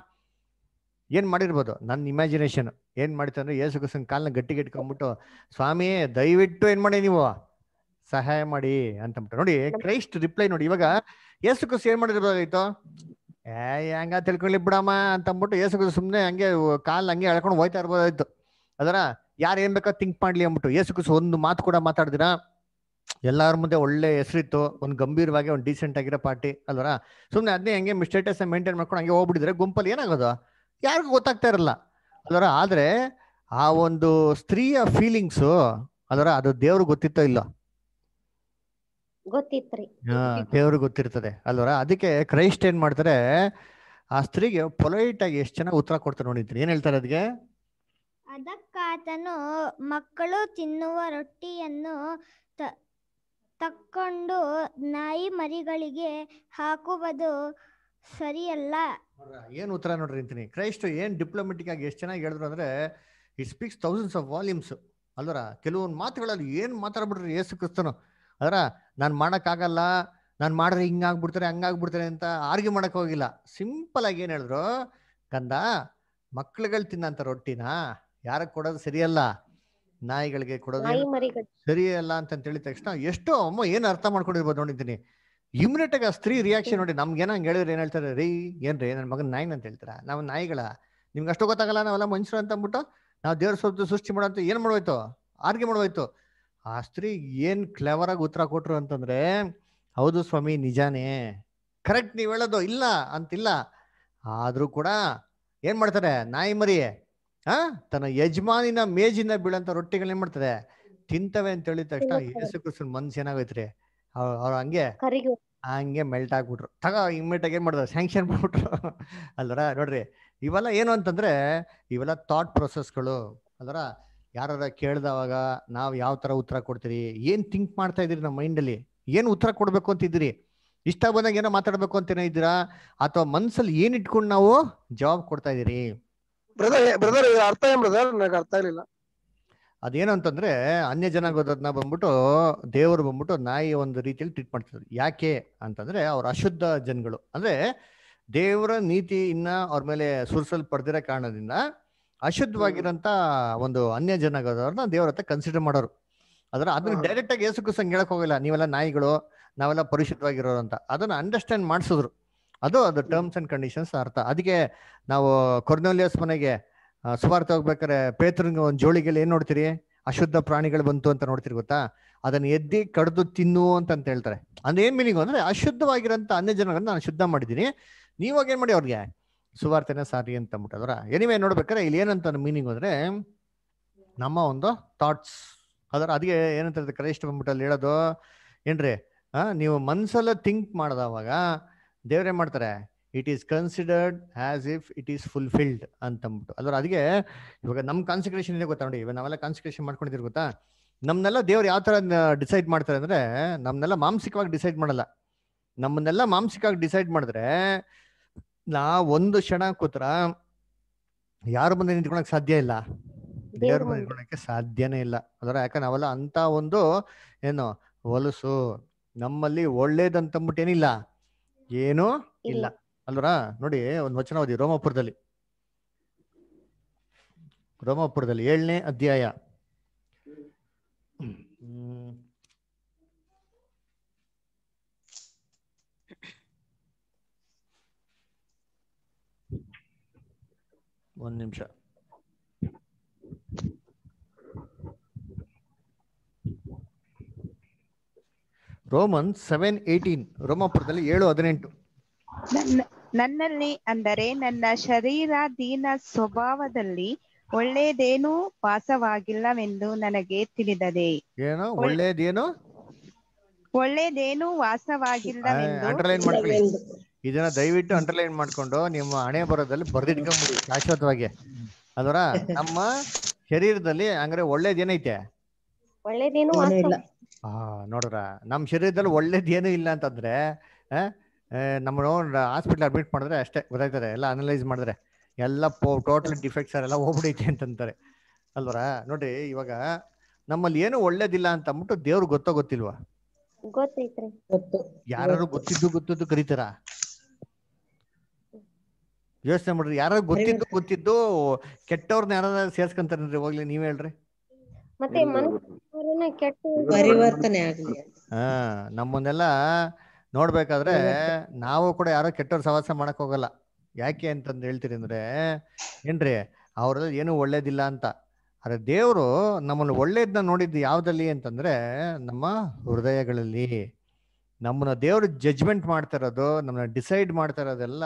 ಏನ್ ಮಾಡಿರ್ಬೋದು ನನ್ನ ಇಮ್ಯಾಜಿನೇಷನ್ ಏನ್ ಮಾಡ್ತಂದ್ರೆ ಯೇಸು ಕ್ರಿಸ್ತನ ಕಾಲ್ನ ಗಟ್ಟಿ ಇಟ್ಕೊಂಡ್ಬಿಟ್ಟು ಸ್ವಾಮಿ ದಯವಿಟ್ಟು ಏನ್ ಮಾಡಿ ನೀವು ಸಹಾಯ ಮಾಡಿ ಅಂತ ನೋಡಿ ಕ್ರೈಸ್ಟ್ ರಿಪ್ಲೈ ನೋಡಿ ಇವಾಗ ಯೇಸು ಕಸ ಏನ್ ಮಾಡಿರ್ಬೋದಾಗಿತ್ತು ಏ ಹಂಗ ತಿಳ್ಕೊಳ್ಳಿ ಬಿಡಮ್ಮ ಅಂತ ಅಂದ್ಬಿಟ್ಟು ಯೇಸು ಕಸ ಸುಮ್ಮನೆ ಹಂಗೆ ಕಾಲ್ ಹಂಗೆ ಎಳ್ಕೊಂಡು ಹೋಯ್ತಾ ಇರ್ಬೋದಾಯ್ತು ಅದರ ಯಾರು ಏನ್ ಬೇಕೋ ಥಿಂಕ್ ಮಾಡ್ಲಿ ಅಂದ್ಬಿಟ್ಟು ಯೇಸು ಕ್ರಿಸ್ತ ಒಂದು ಮಾತು ಕೂಡ ಮಾತಾಡ್ದಿರಾ ಎಲ್ಲರ ಮುಂದೆ ಒಳ್ಳೆ ಹೆಸರಿತ್ತು ಒಂದು ಗಂಭೀರವಾಗಿ ಒಂದು ಡೀಸೆಂಟ್ ಆಗಿರೋ ಪಾರ್ಟಿ ಅಲ್ವರ ಸುಮ್ಮನೆ ಅದನ್ನೇ ಹಂಗೆ ಸ್ಟೇಟಸ್ ಮೇಂಟೈನ್ ಮಾಡ್ಕೊಂಡು ಹಂಗೆ ಹೋಗ್ಬಿಟ್ಟಿದ್ರೆ ಗುಂಪಲ್ಲಿ ಏನಾಗೋದು ಯಾರಿಗೂ ಗೊತ್ತಾಗ್ತಾ ಇರಲ್ಲ ಅದರ ಆದರೆ ಆ ಒಂದು ಸ್ತ್ರೀಯ ಫೀಲಿಂಗ್ಸು ಅದರ ಅದು ದೇವ್ರಿಗೆ ಗೊತ್ತಿತ್ತೋ ಇಲ್ಲ ಗೊತ್ತಿತ್ರಿ ದೇವ್ರಿಗೆ ಗೊತ್ತಿರ್ತದೆ ಅಲ್ವರ ಅದಕ್ಕೆ ಕ್ರೈಸ್ಟ್ ಏನ್ ಮಾಡ್ತಾರೆ ಆ ಸ್ತ್ರೀಗೆ ಪೊಲೈಟ್ ಆಗಿ ಎಷ್ಟು ಚೆನ್ನಾಗಿ ಉತ್ತರ ಕೊಡ್ತಾರೆ ನೋಡಿದ್ರಿ ಏನ್ ಹೇಳ್ತಾರೆ ಅದಕ್ಕೆ ಅದಕ್ಕಾತನು ಮಕ್ಕಳು ತಿನ್ನುವ ರೊಟ್ಟಿಯನ್ನು ತಕ್ಕೊಂಡು ನಾಯಿ ಮರಿಗಳಿಗೆ ಹಾಕುವುದು ಸರಿಯಲ್ಲ ಏನ್ ಉತ್ತರ ನೋಡ್ರಿ ಅಂತೀನಿ ಕ್ರೈಸ್ಟ್ ಏನ್ ಡಿಪ್ಲೊಮೆಟಿಕ್ ಆಗಿ ಎಷ್ಟು ಚೆನ್ನಾಗಿ ಹೇಳಿದ್ರು ಅಂದ್ರೆ it speaks thousands of volumes ಅಲ್ವರ ಕೆಲವೊಂದು ಮಾತುಗಳಲ್ಲಿ ಏನ್ ಮಾತಾಡ್ಬಿಟ್ರಿ ಯೇಸು ಕ್ರಿಸ್ತನು ಅದರ ನಾನು ಮಾಡೋಕ್ಕಾಗಲ್ಲ ನಾನು ಮಾಡಿದ್ರೆ ಹಿಂಗಾಗ್ಬಿಡ್ತಾರೆ ಹಂಗಾಗ್ಬಿಡ್ತಾರೆ ಅಂತ ಆರ್ಗ್ಯೂ ಮಾಡಕ್ ಹೋಗಿಲ್ಲ ಸಿಂಪಲ್ ಆಗಿ ಏನ್ ಹೇಳಿದ್ರು ಕಂದ ಮಕ್ಳುಗಳು ತಿನ್ನಂತ ರೊಟ್ಟಿನ ಯಾರ ಕೊಡೋದು ಸರಿಯಲ್ಲ ನಾಯಿಗಳಿಗೆ ಕೊಡೋದು ಸರಿಯಲ್ಲ ಅಂತ ಹೇಳಿದ ತಕ್ಷಣ ಎಷ್ಟೋ ಅಮ್ಮ ಏನ್ ಅರ್ಥ ಮಾಡ್ಕೊಂಡಿರ್ಬೋದು ನೋಡಿದ್ದೀನಿ ಇಮ್ಯುನೇಟ್ ಆಗಿ ಆ ಸ್ತ್ರೀ ರಿಯಾಕ್ಷನ್ ನೋಡಿ ನಮ್ಗೆ ಏನಂಗೆ ಹೇಳಿದ್ರೆ ಏನ್ ಹೇಳ್ತಾರೆ ರೀ ಏನ್ರಿ ನನ್ನ ಮಗನ್ ನಾಯಿ ಅಂತ ಹೇಳ್ತಾರ ನಾವು ನಾಯಿಗಳ ನಿಮ್ಗೆ ಅಷ್ಟು ಗೊತ್ತಾಗಲ್ಲ ನಾವೆಲ್ಲ ಮನುಷ್ಯರು ಅಂತ ಅಂದ್ಬಿಟ್ಟು ನಾವು ದೇವ್ರ ಸ್ವಲ್ಪ ಸೃಷ್ಟಿ ಮಾಡೋ ಏನ್ ಮಾಡೋಯ್ತು ಆರ್ಗೆ ಮಾಡೋಯ್ತು ಆ ಸ್ತ್ರೀ ಏನ್ ಕ್ಲೆವರ್ ಆಗಿ ಉತ್ತರ ಕೊಟ್ರು ಅಂತಂದ್ರೆ ಹೌದು ಸ್ವಾಮಿ ನಿಜಾನೇ ಕರೆಕ್ಟ್ ನೀವ್ ಹೇಳೋದು ಇಲ್ಲ ಅಂತಿಲ್ಲ ಆದ್ರೂ ಕೂಡ ಏನ್ ಮಾಡ್ತಾರೆ ನಾಯಿ ಮರಿ ಆ ತನ್ನ ಯಜಮಾನಿನ ಮೇಜಿನ ಬೀಳಂತ ರೊಟ್ಟಿಗಳನ್ನ ಏನ್ ಮಾಡ್ತಾರೆ ತಿಂತವೆ ಅಂತ ಹೇಳಿದ ತಕ್ಷಣ ಯೇಸು ಕೃಷ್ಣನ್ ಮನ್ಸು ಏನಾಗೈತ್ರಿ ಅವ್ರು ಹಂಗೆ ಹಂಗೆ ಮೆಲ್ಟ್ ಆಗ್ಬಿಟ್ರು ತಗ ಇಮ್ಮಿಡಿಯೇಟ್ ಏನ್ ಮಾಡಿದ್ರು ಸ್ಯಾಂಕ್ಷನ್ ಮಾಡ್ಬಿಟ್ರು [LAUGHS] ಅಲ್ವರ ನೋಡ್ರಿ ಇವೆಲ್ಲ ಏನು ಅಂತಂದ್ರೆ ಇವೆಲ್ಲ ಥಾಟ್ ಪ್ರೊಸೆಸ್ಗಳು ಅಲ್ವರ ಯಾರ ಕೇಳ್ದವಾಗ ನಾವು ಯಾವ ತರ ಉತ್ತರ ಕೊಡ್ತೀರಿ ಏನ್ ಥಿಂಕ್ ಮಾಡ್ತಾ ಇದ್ದೀರಿ ನಮ್ಮ ಮೈಂಡಲ್ಲಿ ಏನು ಉತ್ತರ ಕೊಡ್ಬೇಕು ಅಂತಿದ್ದೀರಿ ಇಷ್ಟ ಬಂದಾಗ ಏನೋ ಮಾತಾಡ್ಬೇಕು ಏನೋ ಇದ್ದೀರಾ ಅಥವಾ ಮನ್ಸಲ್ಲಿ ಏನ್ ಇಟ್ಕೊಂಡು ನಾವು ಜವಾಬ್ ಕೊಡ್ತಾ ಇದೀರಿ ಬ್ರದರ್ ಬ್ರದರ್ ಅರ್ಥ ಏನ್ ಬ್ರದರ್ ನನಗೆ ಅರ್ಥ ಇರಲಿಲ್ಲ ಅದೇನು ಅಂತಂದ್ರೆ ಅನ್ಯ ಜನಾಂಗದವ್ರನ್ನ ಬಂದ್ಬಿಟ್ಟು ದೇವರು ಬಂದ್ಬಿಟ್ಟು ನಾಯಿ ಒಂದು ರೀತಿಯಲ್ಲಿ ಟ್ರೀಟ್ ಮಾಡ್ತಿದ್ರು ಯಾಕೆ ಅಂತಂದ್ರೆ ಅವ್ರ ಅಶುದ್ಧ ಜನಗಳು ಅಂದ್ರೆ ದೇವರ ನೀತಿ ಇನ್ನ ಅವ್ರ ಮೇಲೆ ಸುರ್ಸಲ್ ಪಡೆದಿರೋ ಕಾರಣದಿಂದ ಅಶುದ್ಧವಾಗಿರೋಂಥ ಒಂದು ಅನ್ಯ ಜನಾಂಗದವ್ರನ್ನ ದೇವ್ರ ಹತ್ರ ಕನ್ಸಿಡರ್ ಮಾಡೋರು ಅದರ ಅದನ್ನ ಡೈರೆಕ್ಟ್ ಆಗಿ ಏಸು ಹೇಳಕ್ ಹೋಗಿಲ್ಲ ನೀವೆಲ್ಲ ನಾಯಿಗಳು ನಾವೆಲ್ಲ ಪರಿಶುದ್ಧವಾಗಿರೋರು ಅಂತ ಅದನ್ನ ಅಂಡರ್ಸ್ಟ್ಯಾಂಡ್ ಮಾಡಿಸಿದ್ರು ಅದು ಅದು ಟರ್ಮ್ಸ್ ಅಂಡ್ ಕಂಡೀಷನ್ಸ್ ಅರ್ಥ ಅದಕ್ಕೆ ನಾವು ಕೊರ್ನೋಲಿಯಸ್ ಮನೆಗೆ ಸುವಾರ್ಥ ಹೋಗ್ಬೇಕಾರೆ ಪೇತ್ರನ್ಗೆ ಒಂದು ಜೋಳಿಗೆಲ್ಲ ಏನು ನೋಡ್ತೀರಿ ಅಶುದ್ಧ ಪ್ರಾಣಿಗಳು ಬಂತು ಅಂತ ನೋಡ್ತೀರಿ ಗೊತ್ತಾ ಅದನ್ನ ಎದ್ದಿ ಕಡ್ದು ತಿನ್ನು ಅಂತ ಹೇಳ್ತಾರೆ ಅಂದ್ರೆ ಏನ್ ಮೀನಿಂಗ್ ಅಂದ್ರೆ ಅಶುದ್ಧವಾಗಿರಂತ ಅನ್ಯ ಜನಗಳನ್ನ ನಾನು ಶುದ್ಧ ಮಾಡಿದ್ದೀನಿ ನೀವಾಗ ಏನ್ ಮಾಡಿ ಅವ್ರಿಗೆ ಸುವಾರ್ತನ ಸಾರಿ ಅಂತ ಅಂದ್ಬಿಟ್ಟದ್ರ ಎನಿವೆ ನೋಡ್ಬೇಕಾರೆ ಇಲ್ಲಿ ಏನಂತ ಮೀನಿಂಗ್ ಅಂದ್ರೆ ನಮ್ಮ ಒಂದು ಥಾಟ್ಸ್ ಅದರ ಅದಕ್ಕೆ ಏನಂತ ಕ್ರೈಸ್ಟ್ ಬಂದ್ಬಿಟ್ಟಲ್ಲಿ ಹೇಳೋದು ಏನ್ರಿ ನೀವು ಮನ್ಸಲ್ಲ ಥಿಂಕ್ ಮಾಡ್ದವಾಗ ದೇವ್ರೇನ್ ಮಾಡ್ತಾರೆ it is considered as if it is fulfilled ಅಂತಂದ್ಬಿಟ್ಟು ಅದ್ರ ಅದಕ್ಕೆ ಇವಾಗ ನಮ್ಮ ಕಾನ್ಸಿಕ್ರೇಷನ್ ಏನೇ ಗೊತ್ತಾ ನೋಡಿ ಇವಾಗ ನಾವೆಲ್ಲ ಕಾನ್ಸಿಕ್ರೇಷನ್ ಮಾಡ್ಕೊಂಡಿದ್ರು ಗೊತ್ತಾ ನಮ್ಮನ್ನೆಲ್ಲ ದೇವ್ರು ಯಾವ ಥರ ಡಿಸೈಡ್ ಮಾಡ್ತಾರೆ ಅಂದ್ರೆ ನಮ್ಮನ್ನೆಲ್ಲ ಮಾಂಸಿಕವಾಗಿ ಡಿಸೈಡ್ ಮಾಡಲ್ಲ ನಮ್ಮನ್ನೆಲ್ಲ ಮಾಂಸಿಕವಾಗಿ ಡಿಸೈಡ್ ಮಾಡಿದ್ರೆ ನಾ ಒಂದು ಕ್ಷಣ ಕೂತ್ರ ಯಾರು ಬಂದು ನಿಂತ್ಕೊಳಕ್ ಸಾಧ್ಯ ಇಲ್ಲ ದೇವ್ರ ಬಂದು ನಿಂತ್ಕೊಳಕ್ಕೆ ಸಾಧ್ಯನೇ ಇಲ್ಲ ಅದರ ಯಾಕಂದ್ರೆ ನಾವೆಲ್ಲ ಅಂತ ಒಂದು ಏನು ಹೊಲಸು ನಮ್ಮಲ್ಲಿ ಒಳ್ಳೇದಂತಂದ್ಬಿಟ್ಟು ಏನಿಲ್ಲ ಏನು ಇಲ್ಲ ಅಲ್ವರಾ ನೋಡಿ ಒಂದು ವಚನ ಓದಿ ರೋಮಪುರದಲ್ಲಿ ರೋಮಪುರದಲ್ಲಿ ಏಳನೇ ಅಧ್ಯಾಯ ಒಂದು ನಿಮಿಷ ರೋಮನ್ ಸೆವೆನ್ ಏಯ್ಟೀನ್ ರೋಮಪುರದಲ್ಲಿ ಏಳು ಹದಿನೆಂಟು ನನ್ನಲ್ಲಿ ಅಂದರೆ ನನ್ನ ಶರೀರ ದೀನ ಸ್ವಭಾವದಲ್ಲಿ ಒಳ್ಳೆಯದೇನೂ ವಾಸವಾಗಿಲ್ಲವೆಂದು ನನಗೆ ತಿಳಿದದೆ ಏನು ಒಳ್ಳೇದೇನು ಒಳ್ಳೇದೇನೂ ವಾಸವಾಗಿಲ್ಲ ಅಂಡರ್ಲೈನ್ ಮಾಡ್ಕೊಳ್ಳಿ ಇದನ್ನ ದಯವಿಟ್ಟು ಅಂಡರ್ಲೈನ್ ಮಾಡ್ಕೊಂಡು ನಿಮ್ಮ ಹಣೆ ಬರೋದಲ್ಲಿ ಬರ್ದಿಟ್ಕೊಂಡ್ಬಿಡಿ ಶಾಶ್ವತವಾಗಿ ಅದರ ನಮ್ಮ ಶರೀರದಲ್ಲಿ ಹಂಗ್ರೆ ಒಳ್ಳೇದೇನೈತೆ ಒಳ್ಳೇದೇನು ನೋಡ್ರ ನಮ್ ಶರೀರದಲ್ಲಿ ಒಳ್ಳೇದೇನು ಇಲ್ಲ ಅಂತಂದ್ರೆ ನಮ್ಮ ಹಾಸ್ಪಿಟ್ಲ್ ಅಡ್ಮಿಟ್ ಮಾಡಿದ್ರೆ ಅಷ್ಟೇ ಗೊತ್ತಾಯ್ತಾರೆ ಎಲ್ಲ ಅನಲೈಸ್ ಮಾಡಿದ್ರೆ ಎಲ್ಲ ಟೋಟಲ್ ಡಿಫೆಕ್ಟ್ಸ್ ಎಲ್ಲ ಹೋಗ್ಬಿಡೈತೆ ಅಂತಂತಾರೆ ಅಲ್ವರ ನೋಡಿ ಇವಾಗ ನಮ್ಮಲ್ಲಿ ಏನು ಒಳ್ಳೇದಿಲ್ಲ ಅಂತ ಅಂದ್ಬಿಟ್ಟು ದೇವ್ರು ಗೊತ್ತೋ ಗೊತ್ತಿಲ್ವಾ ಯಾರು ಗೊತ್ತಿದ್ದು ಗೊತ್ತಿದ್ದು ಕರೀತಾರ ಯೋಚನೆ ಮಾಡ್ರಿ ಯಾರು ಗೊತ್ತಿದ್ದು ಗೊತ್ತಿದ್ದು ಕೆಟ್ಟವ್ರನ್ನ ಯಾರ ಸೇರ್ಸ್ಕೊಂತಾರನ್ರಿ ಹೋಗ್ಲಿ ನೀವ್ ಹೇಳ್ರಿ ಹಾ ನಮ್ಮನ್ನೆಲ್ಲ ನೋಡ್ಬೇಕಾದ್ರೆ ನಾವು ಕೂಡ ಯಾರೋ ಕೆಟ್ಟವ್ರ ಸವಾಸ ಮಾಡಕ್ ಹೋಗಲ್ಲ ಯಾಕೆ ಅಂತಂದು ಹೇಳ್ತೀರಿ ಅಂದ್ರೆ ಏನ್ರಿ ಅವ್ರಲ್ಲಿ ಏನು ಒಳ್ಳೇದಿಲ್ಲ ಅಂತ ಅರೆ ದೇವರು ನಮ್ಮನ್ನು ಒಳ್ಳೇದನ್ನ ನೋಡಿದ್ದು ಯಾವ್ದಲ್ಲಿ ಅಂತಂದ್ರೆ ನಮ್ಮ ಹೃದಯಗಳಲ್ಲಿ ನಮ್ಮನ್ನ ದೇವರು ಜಜ್ಮೆಂಟ್ ಮಾಡ್ತಾ ಇರೋದು ನಮ್ಮನ್ನ ಡಿಸೈಡ್ ಮಾಡ್ತಾ ಇರೋದೆಲ್ಲ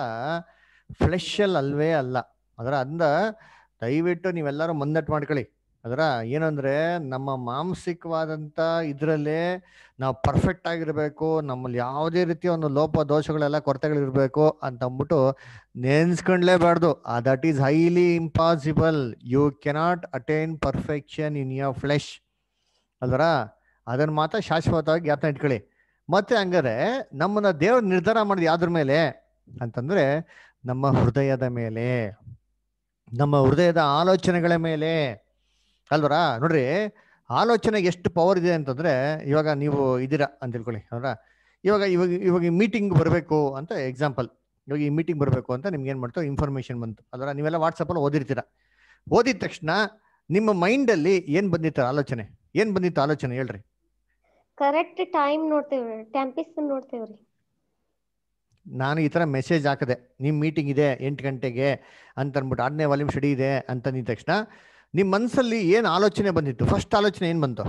ಫ್ಲೆಷಲ್ ಅಲ್ವೇ ಅಲ್ಲ ಅದರ ಅಂದ ದಯವಿಟ್ಟು ನೀವೆಲ್ಲರೂ ಮುಂದಟ್ಟು ಮಾಡ್ಕೊಳ್ಳಿ ಅದರ ಏನಂದ್ರೆ ನಮ್ಮ ಮಾಂಸಿಕವಾದಂತ ಇದರಲ್ಲೇ ನಾವು ಪರ್ಫೆಕ್ಟ್ ಆಗಿರಬೇಕು ನಮ್ಮಲ್ಲಿ ಯಾವುದೇ ರೀತಿಯ ಒಂದು ಲೋಪ ದೋಷಗಳೆಲ್ಲ ಕೊರತೆಗಳಿರಬೇಕು ಅಂತ ಅಂದ್ಬಿಟ್ಟು ಆ that is highly impossible you cannot attain perfection in your flesh ಅಲ್ವರ ಅದನ್ನು ಮಾತ್ರ ಶಾಶ್ವತವಾಗಿ ಜ್ಞಾಪನ ಇಟ್ಕೊಳ್ಳಿ ಮತ್ತೆ ಹಂಗಾರೆ ನಮ್ಮನ್ನ ದೇವ್ರ ನಿರ್ಧಾರ ಮಾಡೋದು ಯಾವ್ದ್ರ ಮೇಲೆ ಅಂತಂದ್ರೆ ನಮ್ಮ ಹೃದಯದ ಮೇಲೆ ನಮ್ಮ ಹೃದಯದ ಆಲೋಚನೆಗಳ ಮೇಲೆ ಅಲ್ವರಾ ನೋಡ್ರಿ ಆಲೋಚನೆ ಎಷ್ಟು ಪವರ್ ಇದೆ ಅಂತಂದ್ರೆ ಇವಾಗ ನೀವು ಇದ್ದೀರಾ ಅಂತ ತಿಳ್ಕೊಳ್ಳಿ ಅವರ ಇವಾಗ ಇವಾಗ ಇವಾಗ ಮೀಟಿಂಗ್ ಬರಬೇಕು ಅಂತ ಎಕ್ಸಾಂಪಲ್ ಇವಾಗ ಈ ಮೀಟಿಂಗ್ ಬರಬೇಕು ಅಂತ ನಿಮ್ಗೆ ಏನು ಮಾಡ್ತೋ ಇನ್ಫಾರ್ಮೇಷನ್ ಬಂತು ಅದರ ನೀವೆಲ್ಲ ವಾಟ್ಸಪ್ಪಲ್ಲಿ ಓದಿರ್ತೀರ ಓದಿದ ತಕ್ಷಣ ನಿಮ್ಮ ಮೈಂಡಲ್ಲಿ ಏನು ಬಂದಿತ್ತು ಆಲೋಚನೆ ಏನು ಬಂದಿತ್ತು ಆಲೋಚನೆ ಹೇಳ್ರಿ ಕರೆಕ್ಟ್ ಟೈಮ್ ನೋಡ್ತೇವೆ ಟೆಂಪಿಸ್ ನೋಡ್ತೇವೆ ನಾನು ಈ ಥರ ಮೆಸೇಜ್ ಹಾಕಿದೆ ನಿಮ್ಮ ಮೀಟಿಂಗ್ ಇದೆ ಎಂಟು ಗಂಟೆಗೆ ಅಂತ ಅಂದ್ಬಿಟ್ಟು ಆರನೇ ವಾಲ್ಯೂಮ್ ಸ್ಟಡಿ ಇದೆ ಅಂತ ನಿಂದ ತಕ್ಷಣ ನಿಮ್ಮ ಮನ್ಸಲ್ಲಿ ಏನ್ ಆಲೋಚನೆ ಬಂದಿತ್ತು ಫಸ್ಟ್ ಆಲೋಚನೆ ಏನ್ ಬಂತು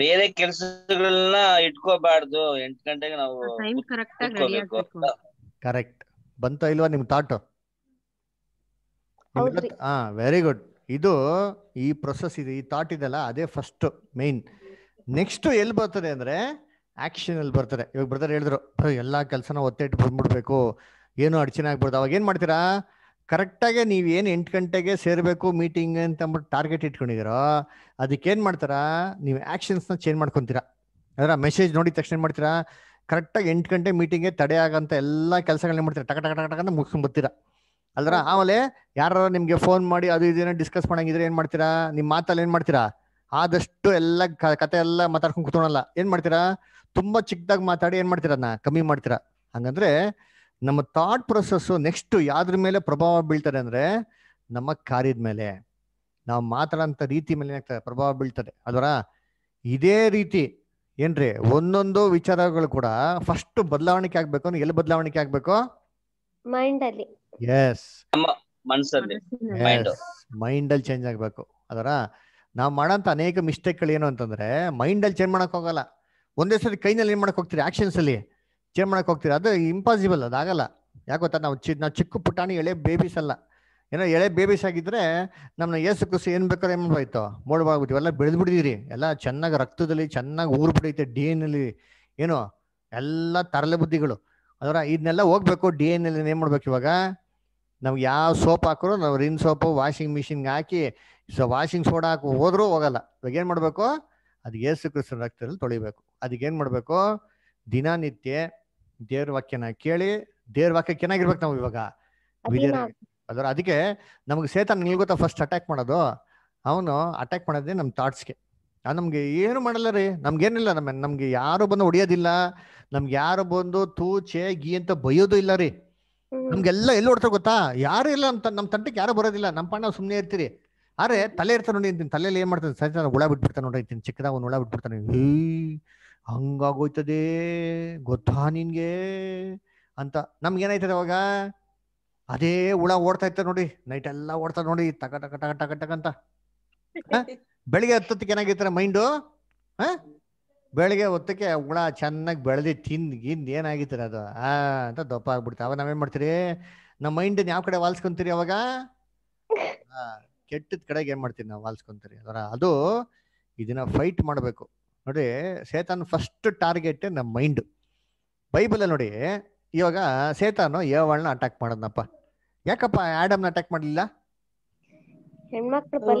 ಬೇರೆ ಕೆಲಸಗಳನ್ನ ಇಟ್ಕೋಬಾರ್ದು ಎಂಟು ಗಂಟೆಗೆ ನಾವು ಕರೆಕ್ಟ್ ಬಂತ ಇಲ್ವಾ ನಿಮ್ ಥಾಟ್ ಹಾ ವೆರಿ ಗುಡ್ ಇದು ಈ ಪ್ರೊಸೆಸ್ ಇದೆ ಈ ಥಾಟ್ ಇದೆಲ್ಲ ಅದೇ ಫಸ್ಟ್ ಮೇನ್ ನೆಕ್ಸ್ಟ್ ಎಲ್ಲಿ ಬರ್ತದೆ ಅಂದ್ರೆ ಆಕ್ಷನ್ ಅಲ್ಲಿ ಬರ್ತದೆ ಇವಾಗ ಬರ್ತಾರೆ ಹೇಳಿದ್ರು ಎಲ್ಲಾ ಕೆಲಸನ ಒತ್ತೆ ಇಟ್ಟು ಬಂದ್ಬಿಡ್ಬೇಕು ಏನು ಅಡಚಣೆ ಆಗ್ಬಾರ್ದು ಅವಾಗ ಏನ್ ಮಾಡ್ತೀರಾ ಕರೆಕ್ಟಾಗಿ ಏನು ಎಂಟು ಗಂಟೆಗೆ ಸೇರಬೇಕು ಮೀಟಿಂಗ್ ಅಂತ ಅಂದ್ಬಿಟ್ಟು ಟಾರ್ಗೆಟ್ ಇಟ್ಕೊಂಡಿದ್ದೀರೋ ಅದಕ್ಕೇನು ಮಾಡ್ತಾರಾ ನೀವು ಆ್ಯಕ್ಷನ್ಸ್ನ ಚೇಂಜ್ ಮಾಡ್ಕೊತೀರಾ ಅದರ ಮೆಸೇಜ್ ನೋಡಿದ ತಕ್ಷಣ ಏನು ಮಾಡ್ತೀರಾ ಕರೆಕ್ಟಾಗಿ ಎಂಟು ಗಂಟೆ ಮೀಟಿಂಗ್ಗೆ ತಡೆ ಆಗಂತ ಎಲ್ಲ ಕೆಲಸಗಳನ್ನ ಮಾಡ್ತೀರಾ ಟಕ ಟಕ ಟಕ ಅಂತ ಮುಗಿಸ್ಕೊಂಡು ಬರ್ತೀರಾ ಆಮೇಲೆ ಯಾರು ನಿಮಗೆ ಫೋನ್ ಮಾಡಿ ಅದು ಇದೇನೋ ಡಿಸ್ಕಸ್ ಮಾಡಂಗಿದ್ರೆ ಏನು ಮಾಡ್ತೀರಾ ನಿಮ್ಮ ಮಾತಲ್ಲಿ ಏನು ಮಾಡ್ತೀರಾ ಆದಷ್ಟು ಎಲ್ಲ ಕತೆ ಎಲ್ಲ ಮಾತಾಡ್ಕೊಂಡು ಕೂತ್ಕೊಳಲ್ಲ ಏನು ಮಾಡ್ತೀರಾ ತುಂಬ ಚಿಕ್ಕದಾಗಿ ಮಾತಾಡಿ ಏನು ಮಾಡ್ತೀರಾ ಕಮ್ಮಿ ಮಾಡ್ತೀರಾ ಹಂಗಂದ್ರೆ ನಮ್ಮ ಥಾಟ್ ಪ್ರೊಸೆಸ್ ನೆಕ್ಸ್ಟ್ ಯಾವ್ದ್ರ ಮೇಲೆ ಪ್ರಭಾವ ಬೀಳ್ತದೆ ಅಂದ್ರೆ ನಮ್ಮ ಕಾರ್ಯದ ಮೇಲೆ ನಾವು ಮಾತಾಡೋಂಥ ರೀತಿ ಮೇಲೆ ಏನಾಗ್ತದೆ ಪ್ರಭಾವ ಬೀಳ್ತದೆ ಅದರ ಇದೇ ರೀತಿ ಏನ್ರಿ ಒಂದೊಂದು ವಿಚಾರಗಳು ಕೂಡ ಫಸ್ಟ್ ಬದಲಾವಣೆ ಆಗ್ಬೇಕು ಅಂದ್ರೆ ಎಲ್ಲಿ ಬದಲಾವಣೆ ಆಗ್ಬೇಕು ಮೈಂಡ್ ಅಲ್ಲಿ ಎಸ್ ಮೈಂಡ್ ಅಲ್ಲಿ ಚೇಂಜ್ ಆಗ್ಬೇಕು ಅದರ ನಾವು ಮಾಡೋಂಥ ಅನೇಕ ಮಿಸ್ಟೇಕ್ ಗಳು ಏನು ಅಂತಂದ್ರೆ ಮೈಂಡ್ ಅಲ್ಲಿ ಚೇಂಜ್ ಮಾಡಕ್ ಹೋಗಲ್ಲ ಒಂದೇ ಸರಿ ಕೈನಲ್ಲಿ ಏನ್ ಮಾಡಕ್ ಹೋಗ್ತೀರಿ ಆಕ್ಷನ್ಸ್ ಅಲ್ಲಿ ಚೇಂಜ್ ಮಾಡಕ್ ಹೋಗ್ತೀರಾ ಅದು ಇಂಪಾಸಿಬಲ್ ಅದಾಗಲ್ಲ ಯಾಕೆ ಗೊತ್ತಾ ನಾವು ಚಿ ನಾವು ಚಿಕ್ಕ ಪುಟಾಣಿ ಎಳೆ ಬೇಬೀಸ್ ಅಲ್ಲ ಏನೋ ಎಳೆ ಬೇಬೀಸ್ ಆಗಿದ್ರೆ ನಮ್ಮನ್ನ ಏಸು ಕೃಷಿ ಏನು ಬೇಕಾದ್ರೆ ಏನು ಹೋಯ್ತು ಮೋಡವಾಗ್ಬಿಟ್ಟು ಎಲ್ಲ ಎಲ್ಲ ಚೆನ್ನಾಗಿ ರಕ್ತದಲ್ಲಿ ಚೆನ್ನಾಗಿ ಊರು ಬಿಡೈತೆ ಡಿ ಎನ್ ಎಲ್ಲಿ ಏನೋ ಎಲ್ಲ ತರಲೆ ಬುದ್ಧಿಗಳು ಅದರ ಇದನ್ನೆಲ್ಲ ಹೋಗ್ಬೇಕು ಡಿ ಎನ್ ಎಲ್ ಏನು ಮಾಡ್ಬೇಕು ಇವಾಗ ನಮ್ಗೆ ಯಾವ ಸೋಪ್ ಹಾಕಿದ್ರು ನಾವು ರಿನ್ ಸೋಪು ವಾಷಿಂಗ್ ಮಿಷಿನ್ಗೆ ಹಾಕಿ ಸೊ ವಾಷಿಂಗ್ ಸೋಡಾ ಹಾಕಿ ಹೋದ್ರೂ ಹೋಗಲ್ಲ ಇವಾಗ ಏನು ಮಾಡಬೇಕು ಅದು ಏಸು ಕೃಷ್ಣ ರಕ್ತದಲ್ಲಿ ತೊಳಿಬೇಕು ಅದಕ್ಕೆ ಏನು ಮಾಡಬೇಕು ದಿನನಿತ್ಯ ದೇವ್ರ ವಾಕ್ಯನ ಕೇಳಿ ದೇವ್ರ ವಾಕ್ಯ ಚೆನ್ನಾಗಿರ್ಬೇಕು ನಾವು ಇವಾಗ ಅದ್ರ ಅದಕ್ಕೆ ನಮ್ಗೆ ನಿಲ್ ಗೊತ್ತ ಫಸ್ಟ್ ಅಟ್ಯಾಕ್ ಮಾಡೋದು ಅವನು ಅಟ್ಯಾಕ್ ಮಾಡೋದೇ ನಮ್ಮ ಥಾಟ್ಸ್ಗೆ ಅದು ನಮ್ಗೆ ಏನು ಮಾಡಲ್ಲ ರೀ ನಮ್ಗೇನಿಲ್ಲ ನಮ್ಮ ನಮ್ಗೆ ಯಾರು ಬಂದು ಹೊಡಿಯೋದಿಲ್ಲ ನಮ್ಗೆ ಯಾರು ಬಂದು ತೂಚೆ ಗಿ ಅಂತ ಬೈಯೋದು ಇಲ್ಲ ರೀ ನಮ್ಗೆಲ್ಲ ಎಲ್ಲಿ ಹೊಡ್ತಾರೆ ಗೊತ್ತಾ ಯಾರು ಇಲ್ಲ ನಮ್ಮ ನಮ್ಮ ತಂಟಕ್ಕೆ ಯಾರು ಬರೋದಿಲ್ಲ ನಮ್ಮ ಪಣ್ಣ ಸುಮ್ಮನೆ ಇರ್ತೀರಿ ಆದ್ರೆ ತಲೆ ಇರ್ತಾನೆ ನೋಡಿ ತಲೆಯಲ್ಲಿ ಏನ್ ಮಾಡ್ತಾನೆ ಸರಿ ನಾನು ಹುಳ ಬಿಟ್ಬಿಡ್ತಾನೆ ನೋಡಿ ಚಿಕ್ಕದಾಗ ಒಂದು ಹುಳ ಬಿಟ್ಬಿಡ್ತಾನೆ ಹಂಗಾಗೋಯ್ತದೆ ಗೊತ್ತಾ ನಿನ್ಗೆ ಅಂತ ನಮ್ಗೇನಾಯ್ತದೆ ಅವಾಗ ಅದೇ ಹುಳ ಓಡ್ತಾ ಇತ್ತ ನೋಡಿ ನೈಟ್ ಎಲ್ಲಾ ಓಡ್ತಾ ನೋಡಿ ತಗ ಟಕ ಟಕ ಟಕ ಟಕ ಅಂತ ಬೆಳಿಗ್ಗೆ ಹತ್ತಕ್ಕೆ ಏನಾಗಿರ್ತಾರೆ ಮೈಂಡು ಹಾ ಬೆಳಿಗ್ಗೆ ಹೊತ್ತಕ್ಕೆ ಹುಳ ಚೆನ್ನಾಗಿ ಬೆಳೆದಿ ತಿಂದು ಗಿಂದು ಏನಾಗಿತ್ತರ ಅದು ಆ ಅಂತ ದಪ್ಪ ಆಗ್ಬಿಡ್ತು ಅವಾಗ ನಾವೇನ್ ಮಾಡ್ತೀರಿ ನಮ್ಮ ಮೈಂಡ್ ಯಾವ ಕಡೆ ವಾಲ್ಸ್ಕೊಂತೀರಿ ಅವಾಗ ಕೆಟ್ಟದ ಕಡೆಗೆ ಏನ್ ಮಾಡ್ತೀರಿ ನಾವು ವಾಲ್ಸ್ಕೊಂತೀರಿ ಅದರ ಅದು ಇದನ್ನ ಫೈಟ್ ಮಾಡಬೇಕು ನೋಡಿ ಸೇತಾನ್ ಫಸ್ಟ್ ಟಾರ್ಗೆಟ್ ನಮ್ಮ ಮೈಂಡ್ ಬೈಬಲ್ ನೋಡಿ ಇವಾಗ ಸೇತಾನು ಯೇವಳನ್ನ ಅಟ್ಯಾಕ್ ಮಾಡೋದಪ್ಪ ಯಾಕಪ್ಪ ಆಡಮ್ನ ಅಟ್ಯಾಕ್ ಮಾಡಲಿಲ್ಲ ಹೆಣ್ಮಕ್ಳು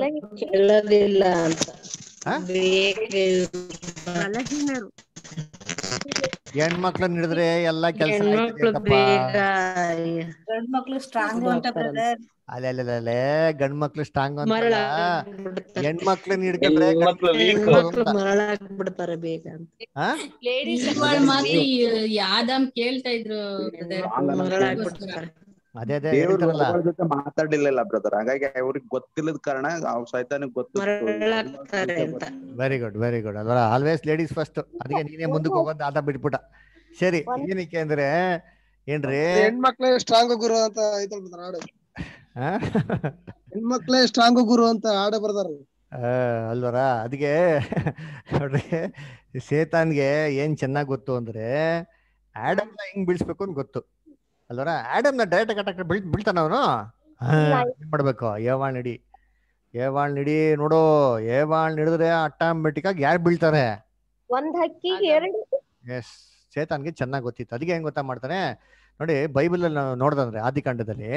ಹೆಣ್ಮಕ್ಳನ್ನ ಹಿಡಿದ್ರೆ ಎಲ್ಲಾ ಕೆಲಸ ಅಲ್ಲೇ ಗಂಡ್ ಮಕ್ಳು ಸ್ಟ್ರಾಂಗ್ ಅಂತ ಹೆಣ್ಮಕ್ಳನ್ನ ಹಿಡ್ಕೊಂಡ್ರೆ ಬಿಡ್ತಾರೆ ಬೇಗ ಲೇಡೀಸ್ ಕೇಳ್ತಾ ಇದ್ರು ಅದೇ ಅದೇ ಜೊತೆ ಮಾತಾಡಿಲ್ಲ ಬ್ರದರ್ ಹಾಗಾಗಿ ಅವ್ರಿಗೆ ಗೊತ್ತಿಲ್ಲದ ಕಾರಣ ಸೈತಾನಿಗೆ ಗೊತ್ತು ವೆರಿ ಗುಡ್ ವೆರಿ ಗುಡ್ ಅಲ್ವಾ ಆಲ್ವೇಸ್ ಲೇಡೀಸ್ ಫಸ್ಟ್ ಅದಕ್ಕೆ ನೀನೇ ಮುಂದಕ್ಕೆ ಹೋಗೋದು ಆತ ಬಿಟ್ಬಿಟ ಸರಿ ಏನಕ್ಕೆ ಅಂದ್ರೆ ಏನ್ರಿ ಹೆಣ್ಮಕ್ಳೇ ಸ್ಟ್ರಾಂಗ್ ಗುರು ಅಂತ ಹಾಡು ಹೆಣ್ಮಕ್ಳೇ ಸ್ಟ್ರಾಂಗ್ ಗುರು ಅಂತ ಹಾಡು ಬರ್ದಾರ ಅಲ್ವರ ಅದಕ್ಕೆ ನೋಡ್ರಿ ಸೇತಾನ್ಗೆ ಏನ್ ಚೆನ್ನಾಗ್ ಗೊತ್ತು ಅಂದ್ರೆ ಆಡಮ್ನ ಹೆಂಗ್ ಬೀಳ್ಸ್ಬೇಕು ಅಂತ ಗೊತ್ತು ಅಲ್ವರ ಆಡಮ್ ನ ಡೈರೆಕ್ಟ್ ಅಟ್ಯಾಕ್ ಬೀಳ್ ಬೀಳ್ತಾನ ಅವನು ಮಾಡ್ಬೇಕು ಏವಾಳ್ ನಿಡಿ ಏವಾಳ್ ನಿಡಿ ನೋಡು ಏವಾಳ್ ನಿಡಿದ್ರೆ ಆಟೋಮೆಟಿಕ್ ಆಗಿ ಯಾರು ಬೀಳ್ತಾರೆ ಒಂದ್ ಎರಡು ಎಸ್ ಸೇತಾನ್ಗೆ ಚೆನ್ನಾಗಿ ಗೊತ್ತಿತ್ತು ಅದಕ್ಕೆ ಹೆಂಗ್ ಗೊತ್ತಾ ಮಾಡ್ತಾನೆ ನೋಡಿ ಬೈಬಲ್ ಅಲ್ಲಿ ನೋಡ್ದಂದ್ರೆ ಆದಿಕಾಂಡದಲ್ಲಿ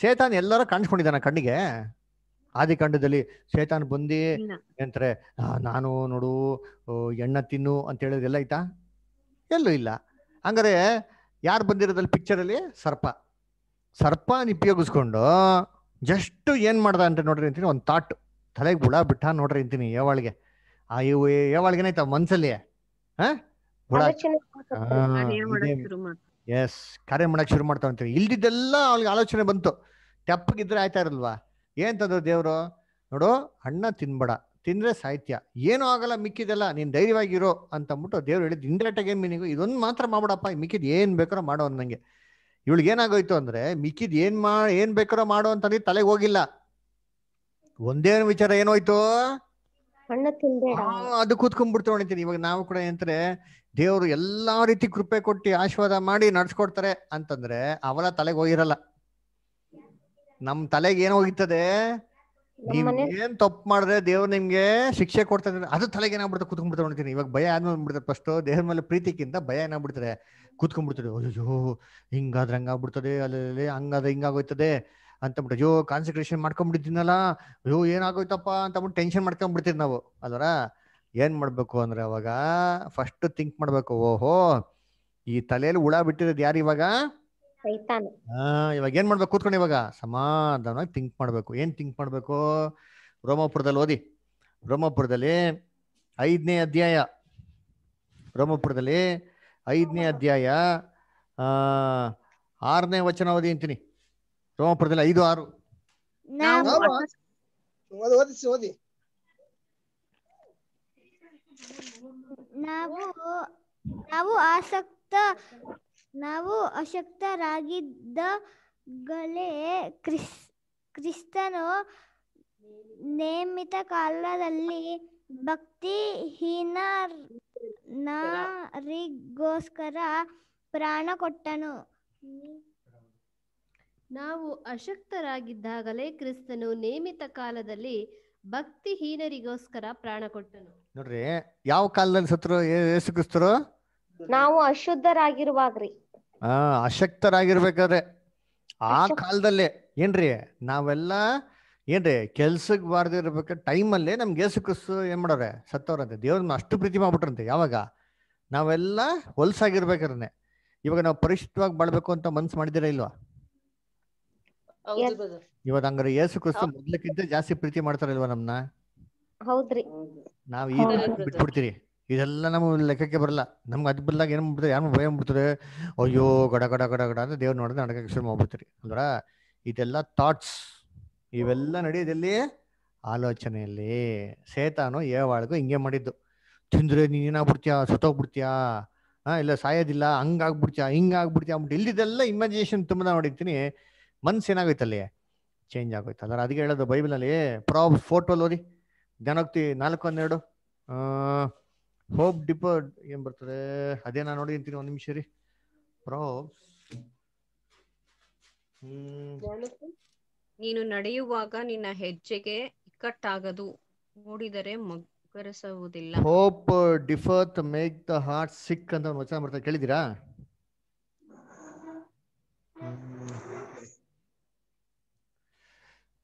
ಸೇತಾನ್ ಎಲ್ಲರೂ ಕಾಣಿಸ್ಕೊಂಡಿದ್ದಾನ ಕಣ್ಣಿಗೆ ಆದಿಕಾಂಡದಲ್ಲಿ ಸೇತಾನ್ ಬಂದಿ ಅಂತಾರೆ ನಾನು ನೋಡು ಎಣ್ಣ ತಿನ್ನು ಅಂತ ಹೇಳಿದ್ರೆಲ್ಲ ಆಯ್ತಾ ಎಲ್ಲೂ ಇಲ್ಲ ಹಂಗಾರೆ ಯಾರು ಬಂದಿರೋದಲ್ಲಿ ಪಿಕ್ಚರಲ್ಲಿ ಸರ್ಪ ಸರ್ಪನ ಉಪಯೋಗಿಸ್ಕೊಂಡು ಜಸ್ಟ್ ಏನು ಮಾಡ್ದ ಅಂತ ನೋಡ್ರಿ ಅಂತೀನಿ ಒಂದು ತಾಟ್ ತಲೆಗೆ ಹುಳ ಬಿಟ್ಟ ನೋಡ್ರಿ ಅಂತೀನಿ ಯಾವಳಿಗೆ ಆ ಇವು ಯಾವಳಿಗೇನಾಯ್ತ ಮನ್ಸಲ್ಲಿ ಎಸ್ ಕರೆ ಮಾಡಕ್ ಶುರು ಮಾಡ್ತಾವ ಅಂತೀವಿ ಇಲ್ದಿದ್ದೆಲ್ಲ ಅವಳಿಗೆ ಆಲೋಚನೆ ಬಂತು ತೆಪ್ಪಗಿದ್ರೆ ಆಯ್ತಾ ಇರಲ್ವಾ ಏನ್ ತಂದ್ರು ದೇವ್ರು ನೋಡು ಅಣ್ಣ ತಿನ್ಬೇಡ ತಿಂದ್ರೆ ಸಾಹಿತ್ಯ ಏನೂ ಆಗಲ್ಲ ಮಿಕ್ಕಿದೆಲ್ಲ ನೀನ್ ಧೈರ್ಯವಾಗಿರೋ ಅಂತಂದ್ಬಿಟ್ಟು ದೇವ್ರು ಹೇಳಿದ್ದು ಇಂಡೈರೆಕ್ಟಾಗಿ ಏನು ಮೀನಿಂಗು ಇದೊಂದು ಮಾತ್ರ ಮಾಡ್ಬಿಡಪ್ಪ ಮಿಕ್ಕಿದ್ ಏನು ಬೇಕಾರೋ ಮಾಡೋ ನಂಗೆ ಇವಳಿಗೆ ಏನಾಗೋಯ್ತು ಅಂದ್ರೆ ಮಿಕ್ಕಿದ್ ಏನು ಮಾ ಏನು ಬೇಕಾರೋ ಮಾಡೋ ಅಂತಂದು ತಲೆಗೆ ಹೋಗಿಲ್ಲ ಒಂದೇ ವಿಚಾರ ಏನೋಯ್ತು ಅದು ಕೂತ್ಕೊಂಡ್ಬಿಡ್ತು ಅಂತೀನಿ ಇವಾಗ ನಾವು ಕೂಡ ಏನಂತಾರೆ ದೇವರು ಎಲ್ಲಾ ರೀತಿ ಕೃಪೆ ಕೊಟ್ಟು ಆಶೀರ್ವಾದ ಮಾಡಿ ನಡ್ಸ್ಕೊಡ್ತಾರೆ ಅಂತಂದ್ರೆ ಅವರ ತಲೆಗೆ ಹೋಗಿರಲ್ಲ ನಮ್ ತಲೆಗೆ ಏನ್ ಹೋಗಿತ್ತದೆ ನೀವ್ ಏನ್ ತಪ್ಪು ಮಾಡಿದ್ರೆ ದೇವ್ರು ನಿಮ್ಗೆ ಶಿಕ್ಷೆ ಕೊಡ್ತಾ ಅದು ತಲೆಗೆ ಏನಾಗ್ಬಿಡ್ತಾರೆ ಕುತ್ಕೊಂಡ್ಬಿಡ್ತಾರೆ ನೋಡ್ತೀನಿ ಇವಾಗ ಭಯ ಆದ್ಮೇಲೆ ಫಸ್ಟ್ ದೇಹದ ಮೇಲೆ ಪ್ರೀತಿಕ್ಕಿಂತ ಭಯ ಏನಾಗ್ಬಿಡ್ತಾರೆ ಕುತ್ಕೊಂಡ್ಬಿಡ್ತಾರೆ ಅಯ್ಯೋ ಹಿಂಗಾದ್ರೆ ಹಂಗಾಗ್ಬಿಡ್ತದೆ ಅಲ್ಲಿ ಹಂಗಾದ್ರೆ ಹಿಂಗಾಗೋಯ್ತದೆ ಅಂತ ಬಿಟ್ಟು ಅಯ್ಯೋ ಕಾನ್ಸಂಟ್ರೇಷನ್ ಮಾಡ್ಕೊಂಡ್ಬಿಡ್ತೀನಲ್ಲ ಅಯ್ಯೋ ಏನಾಗೋಯ್ತಪ್ಪ ಅಂತ ಬಿಟ್ಟು ಟೆನ್ಷನ್ ಮಾಡ್ಕೊಂಡ್ಬಿಡ್ತೀವಿ ನಾವು ಅದರ ಏನ್ ಮಾಡ್ಬೇಕು ಅಂದ್ರೆ ಅವಾಗ ಫಸ್ಟ್ ಥಿಂಕ್ ಮಾಡ್ಬೇಕು ಓಹೋ ಈ ತಲೆಯಲ್ಲಿ ಹುಳ ಬಿಟ್ಟಿರೋದು ಯಾರು ಇವಾಗ ಹಾ ಇವಾಗ ಏನ್ ಮಾಡ್ಬೇಕು ಕೂತ್ಕೊಂಡು ಇವಾಗ ಸಮಾಧಾನವಾಗಿ ಥಿಂಕ್ ಮಾಡ್ಬೇಕು ಏನ್ ಥಿಂಕ್ ಮಾಡ್ಬೇಕು ರೋಮಾಪುರದಲ್ಲಿ ಓದಿ ರೋಮಾಪುರದಲ್ಲಿ ಐದನೇ ಅಧ್ಯಾಯ ರೋಮಾಪುರದಲ್ಲಿ ಐದನೇ ಅಧ್ಯಾಯ ಆರನೇ ವಚನ ಓದಿ ಅಂತೀನಿ ರೋಮಾಪುರದಲ್ಲಿ ಐದು ಆರು ನಾವು ನಾವು ಆಸಕ್ತ ನಾವು ಅಶಕ್ತರಾಗಿದ್ದಗಲೇ ಕ್ರಿಸ್ ಕ್ರಿಸ್ತನು ನೇಮಿತ ಕಾಲದಲ್ಲಿ ಭಕ್ತಿ ಹೀನಿಗೋಸ್ಕರ ಪ್ರಾಣ ಕೊಟ್ಟನು ನಾವು ಅಶಕ್ತರಾಗಿದ್ದಾಗಲೇ ಕ್ರಿಸ್ತನು ನೇಮಿತ ಕಾಲದಲ್ಲಿ ಭಕ್ತಿ ಹೀನರಿಗೋಸ್ಕರ ಪ್ರಾಣ ಕೊಟ್ಟನು ನೋಡ್ರಿ ಯಾವ ಕಾಲದಲ್ಲಿ ಸತ್ರು ನಾವು ಅಶುದ್ಧರಾಗಿರುವಾಗ್ರಿ ಆ ಅಶಕ್ತರಾಗಿರ್ಬೇಕಾದ್ರೆ ಆ ಕಾಲದಲ್ಲೇ ಏನ್ರಿ ನಾವೆಲ್ಲ ಏನ್ರಿ ಕೆಲ್ಸಕ್ಕೆ ಬಾರ್ದಿರ್ಬೇಕ ಅಲ್ಲಿ ನಮ್ಗೆ ಏಸು ಕ್ರಿಸ್ತು ಏನ್ ಮಾಡೋರೆ ಸತ್ತವ್ರಂತೆ ದೇವ್ರನ್ನ ಅಷ್ಟು ಪ್ರೀತಿ ಮಾಡ್ಬಿಟ್ರಂತೆ ಯಾವಾಗ ನಾವೆಲ್ಲ ಹೊಲ್ಸಾಗಿರ್ಬೇಕಾದ್ರೆ ಇವಾಗ ನಾವು ಪರಿಶುದ್ಧವಾಗಿ ಬಾಳ್ಬೇಕು ಅಂತ ಮನ್ಸು ಮಾಡಿದಿರ ಇಲ್ವಾ ಇವಾಗ ಹಂಗಾರೆ ಏಸು ಕ್ರಿಸ್ತು ಮೊದ್ಲಕ್ಕಿಂತ ಜಾಸ್ತಿ ಪ್ರೀತಿ ಇಲ್ವಾ ನಮ್ನ ನಾವ್ ಈ ಬಿಟ್ಬಿಡ್ತೀರಿ ಇದೆಲ್ಲ ನಮ್ಮ ಲೆಕ್ಕಕ್ಕೆ ಬರಲ್ಲ ನಮ್ಗೆ ಅದು ಬರಲಾಗ ಏನು ಬಿಡ್ತಾರೆ ಯಾರು ಭಯ ಬಿಡ್ತಾರೆ ಅಯ್ಯೋ ಗಡ ಗಡ ಗಡ ಗಡ ಅಂತ ದೇವ್ರು ನೋಡಿದ್ರೆ ನಡಕಕ್ಕೆ ಶುರು ಮಾಡ್ಬಿಡ್ತೀರಿ ಅಂದ್ರ ಇದೆಲ್ಲ ಥಾಟ್ಸ್ ಇವೆಲ್ಲ ನಡೆಯೋದಲ್ಲಿ ಆಲೋಚನೆಯಲ್ಲಿ ಸೇತಾನು ಏವಾಳ್ಗೂ ಹಿಂಗೆ ಮಾಡಿದ್ದು ತಿಂದ್ರೆ ನೀನು ಏನಾಗ್ಬಿಡ್ತೀಯಾ ಸುತ್ತೋಗ್ಬಿಡ್ತೀಯಾ ಹಾಂ ಇಲ್ಲ ಸಾಯೋದಿಲ್ಲ ಹಂಗಾಗ್ಬಿಡ್ತೀಯಾ ಹಿಂಗಾಗ್ಬಿಡ್ತೀಯ ಅಂದ್ಬಿಟ್ಟು ಇಲ್ಲಿದೆಲ್ಲ ಇಮ್ಯಾಜಿನೇಷನ್ ತುಂಬ ನೋಡಿರ್ತೀನಿ ಮನ್ಸು ಅಲ್ಲಿ ಚೇಂಜ್ ಆಗೋಯ್ತು ಅಲ್ಲ ಅದಕ್ಕೆ ಹೇಳೋದು ಬೈಬಲಲ್ಲಿ ಪ್ರಾಬ್ ಫೋಟೋಲ್ ಓದಿ ಜ್ಞಾನೋಕ್ತಿ ನಾಲ್ಕು ಹನ್ನೆರಡು ಹೋಪ್ ಡಿಪರ್ಡ್ ಏನ್ ಬರ್ತದೆ ಅದೇ ನಾನು ನೋಡಿ ಅಂತೀನಿ ಒಂದ್ ನಿಮಿಷ ರೀ ಪ್ರಾಬ್ಸ್ ನೀನು ನಡೆಯುವಾಗ ನಿನ್ನ ಹೆಜ್ಜೆಗೆ ಇಕ್ಕಟ್ಟಾಗದು ನೋಡಿದರೆ ಮಗ್ಗರಸುವುದಿಲ್ಲ hope deferred make the heart sick ಅಂತ ಒಂದು ವಚನ ಬರ್ತದೆ ಕೇಳಿದಿರಾ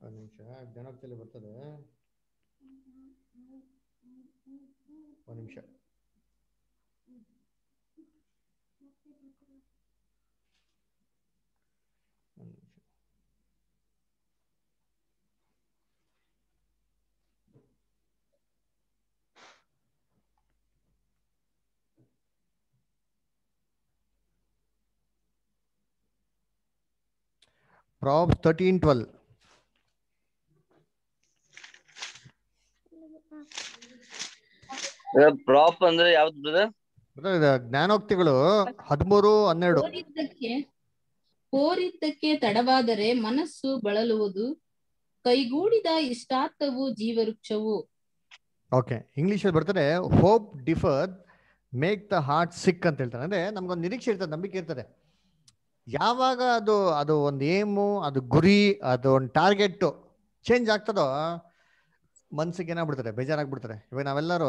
ಒಂದು ನಿಮಿಷ ಜ್ಞಾನೋಕ್ತಿಯಲ್ಲಿ ಬರ್ತದೆ Proverbs 13 12. ಪ್ರಾಪ್ ಅಂದ್ರೆ ಯಾವ್ದು ಬ್ರದರ್ ಜ್ಞಾನೋಕ್ತಿಗಳು ಹದಿಮೂರು ಹನ್ನೆರಡು ಕೋರಿದ್ದಕ್ಕೆ ತಡವಾದರೆ ಮನಸ್ಸು ಬಳಲುವುದು ಕೈಗೂಡಿದ ಇಷ್ಟಾರ್ಥವು ಜೀವವೃಕ್ಷವು ಓಕೆ ಇಂಗ್ಲಿಷ್ ಅಲ್ಲಿ ಬರ್ತಾರೆ hope defer make the heart sick ಅಂತ ಹೇಳ್ತಾರೆ ಅಂದ್ರೆ ನಮ್ಗೊಂದು ನಿರೀಕ್ಷೆ ಇರ್ತದೆ ನಂಬಿಕೆ ಇರ್ತದೆ ಯಾವಾಗ ಅದು ಅದು ಒಂದು ಏಮು ಅದು ಗುರಿ ಅದು ಒಂದು ಟಾರ್ಗೆಟ್ ಚೇಂಜ್ ಆಗ್ತದೋ ಮನ್ಸಿಗೆ ಏನಾಗ್ಬಿಡ್ತಾರೆ ಬೇಜಾರಾಗ್ಬಿಡ್ತಾರೆ ಇವಾಗ ನಾವೆಲ್ಲರೂ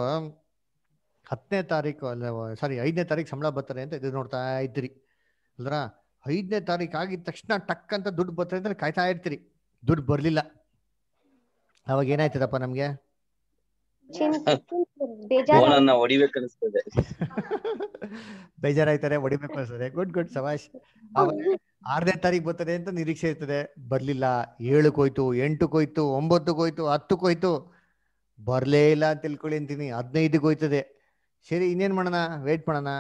ಹತ್ತನೇ ತಾರೀಕು ಅಲ್ಲ ಸಾರಿ ಐದನೇ ತಾರೀಕು ಸಂಬಳ ಬರ್ತಾರೆ ಅಂತ ಇದು ನೋಡ್ತಾ ಇದ್ರಿ ಅಲ್ದ್ರ ಐದನೇ ತಾರೀಕು ಆಗಿದ ತಕ್ಷಣ ಟಕ್ ಅಂತ ದುಡ್ಡು ಬರ್ತಾರೆ ಅಂದ್ರೆ ಕಾಯ್ತಾ ಇರ್ತೀರಿ ದುಡ್ಡು ಬರಲಿಲ್ಲ ಅವಾಗ ಏನಾಯ್ತದಪ್ಪ ನಮಗೆ ಬೇಜಾರಾಯ್ತಾರೆ ಹೊಡಿಬೇಕು ಅನಿಸ್ತದೆ ಗುಡ್ ಗುಡ್ ಸಮಾಜ್ ಆರನೇ ತಾರೀಕು ಬರ್ತದೆ ಅಂತ ನಿರೀಕ್ಷೆ ಇರ್ತದೆ ಬರ್ಲಿಲ್ಲ ಒಂಬತ್ತು ಕೋಯ್ತು ಹತ್ತು ಹತ್ತಕ್ಕೋಯ್ತು ಬರ್ಲೇ ಇಲ್ಲ ಅಂತ ತಿಳ್ಕೊಳ್ಳಿ ಅಂತೀನಿ ಹೋಯ್ತದೆ ಸರಿ ಇನ್ನೇನ್ ಮಾಡೋಣ ವೇಟ್ ಮಾಡೋಣ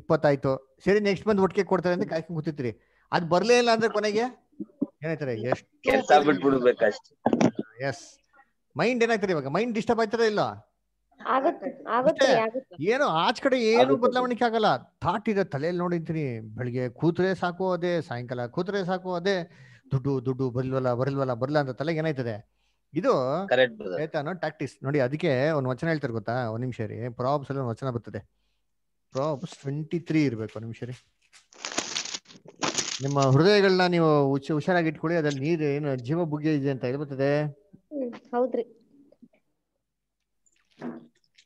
ಇಪ್ಪತ್ತಾಯ್ತು ಸರಿ ನೆಕ್ಸ್ಟ್ ಮಂತ್ ಒಟ್ಟಿಗೆ ಕೊಡ್ತಾರೆ ಅಂತ ಕಾಯ್ಕೊಂಡು ಕೂತಿರ್ತೀರಿ ಅದ್ ಬರ್ಲೇ ಇಲ್ಲ ಅಂದ್ರೆ ಕೊನೆಗೆ ಏನಾಯ್ತಾರೆ ಎಷ್ಟು ಎಸ್ ಮೈಂಡ್ ಏನಾಗ್ತದೆ ಇವಾಗ ಮೈಂಡ್ ಡಿಸ್ಟರ್ಬ್ ಆಯ್ತದ ಇಲ್ಲ ಏನು ಆಚ ಕಡೆ ಏನು ಬದಲಾವಣೆ ಆಗಲ್ಲ ಥಾಟ್ ಇದೆ ತಲೆಯಲ್ಲಿ ನೋಡಿಂತೀನಿ ಬೆಳಿಗ್ಗೆ ಕೂತ್ರೆ ಸಾಕು ಅದೇ ಸಾಯಂಕಾಲ ಕೂತ್ರೆ ಸಾಕು ಅದೇ ದುಡ್ಡು ದುಡ್ಡು ಬರಲ್ವಲ್ಲ ಬರಲ್ವಲ್ಲ ಬರಲ್ಲ ಅಂತ ತಲೆಗೆ ಏನಾಯ್ತದೆ ಇದು ಆಯ್ತಾನು ಟ್ಯಾಕ್ಟಿಸ್ ನೋಡಿ ಅದಕ್ಕೆ ಒಂದು ವಚನ ಹೇಳ್ತಾರೆ ಗೊತ್ತಾ ಒಂದ್ ನಿಮಿಷ ರೀ ಪ್ರಾಬ್ಸ್ ಅಲ್ಲಿ ಒಂದು ವಚನ ಬರ್ತದೆ ಪ್ರಾಬ್ಸ್ ಟ್ವೆಂಟಿ ತ್ರೀ ಇರ್ಬೇಕು ಒಂದ್ ನಿಮಿಷ ರೀ ನಿಮ್ಮ ಹೃದಯಗಳನ್ನ ನೀವು ಹುಷಾರಾಗಿ ಇಟ್ಕೊಳ್ಳಿ ಅದ್ರಲ್ಲಿ ನೀರು ಏನು ಜೀವ ಬುಗ್ಗೆ ಇದೆ ಅಂತ ಹೇಳ್ಬಿಡ್ತದೆ ಹೌದ್ರಿ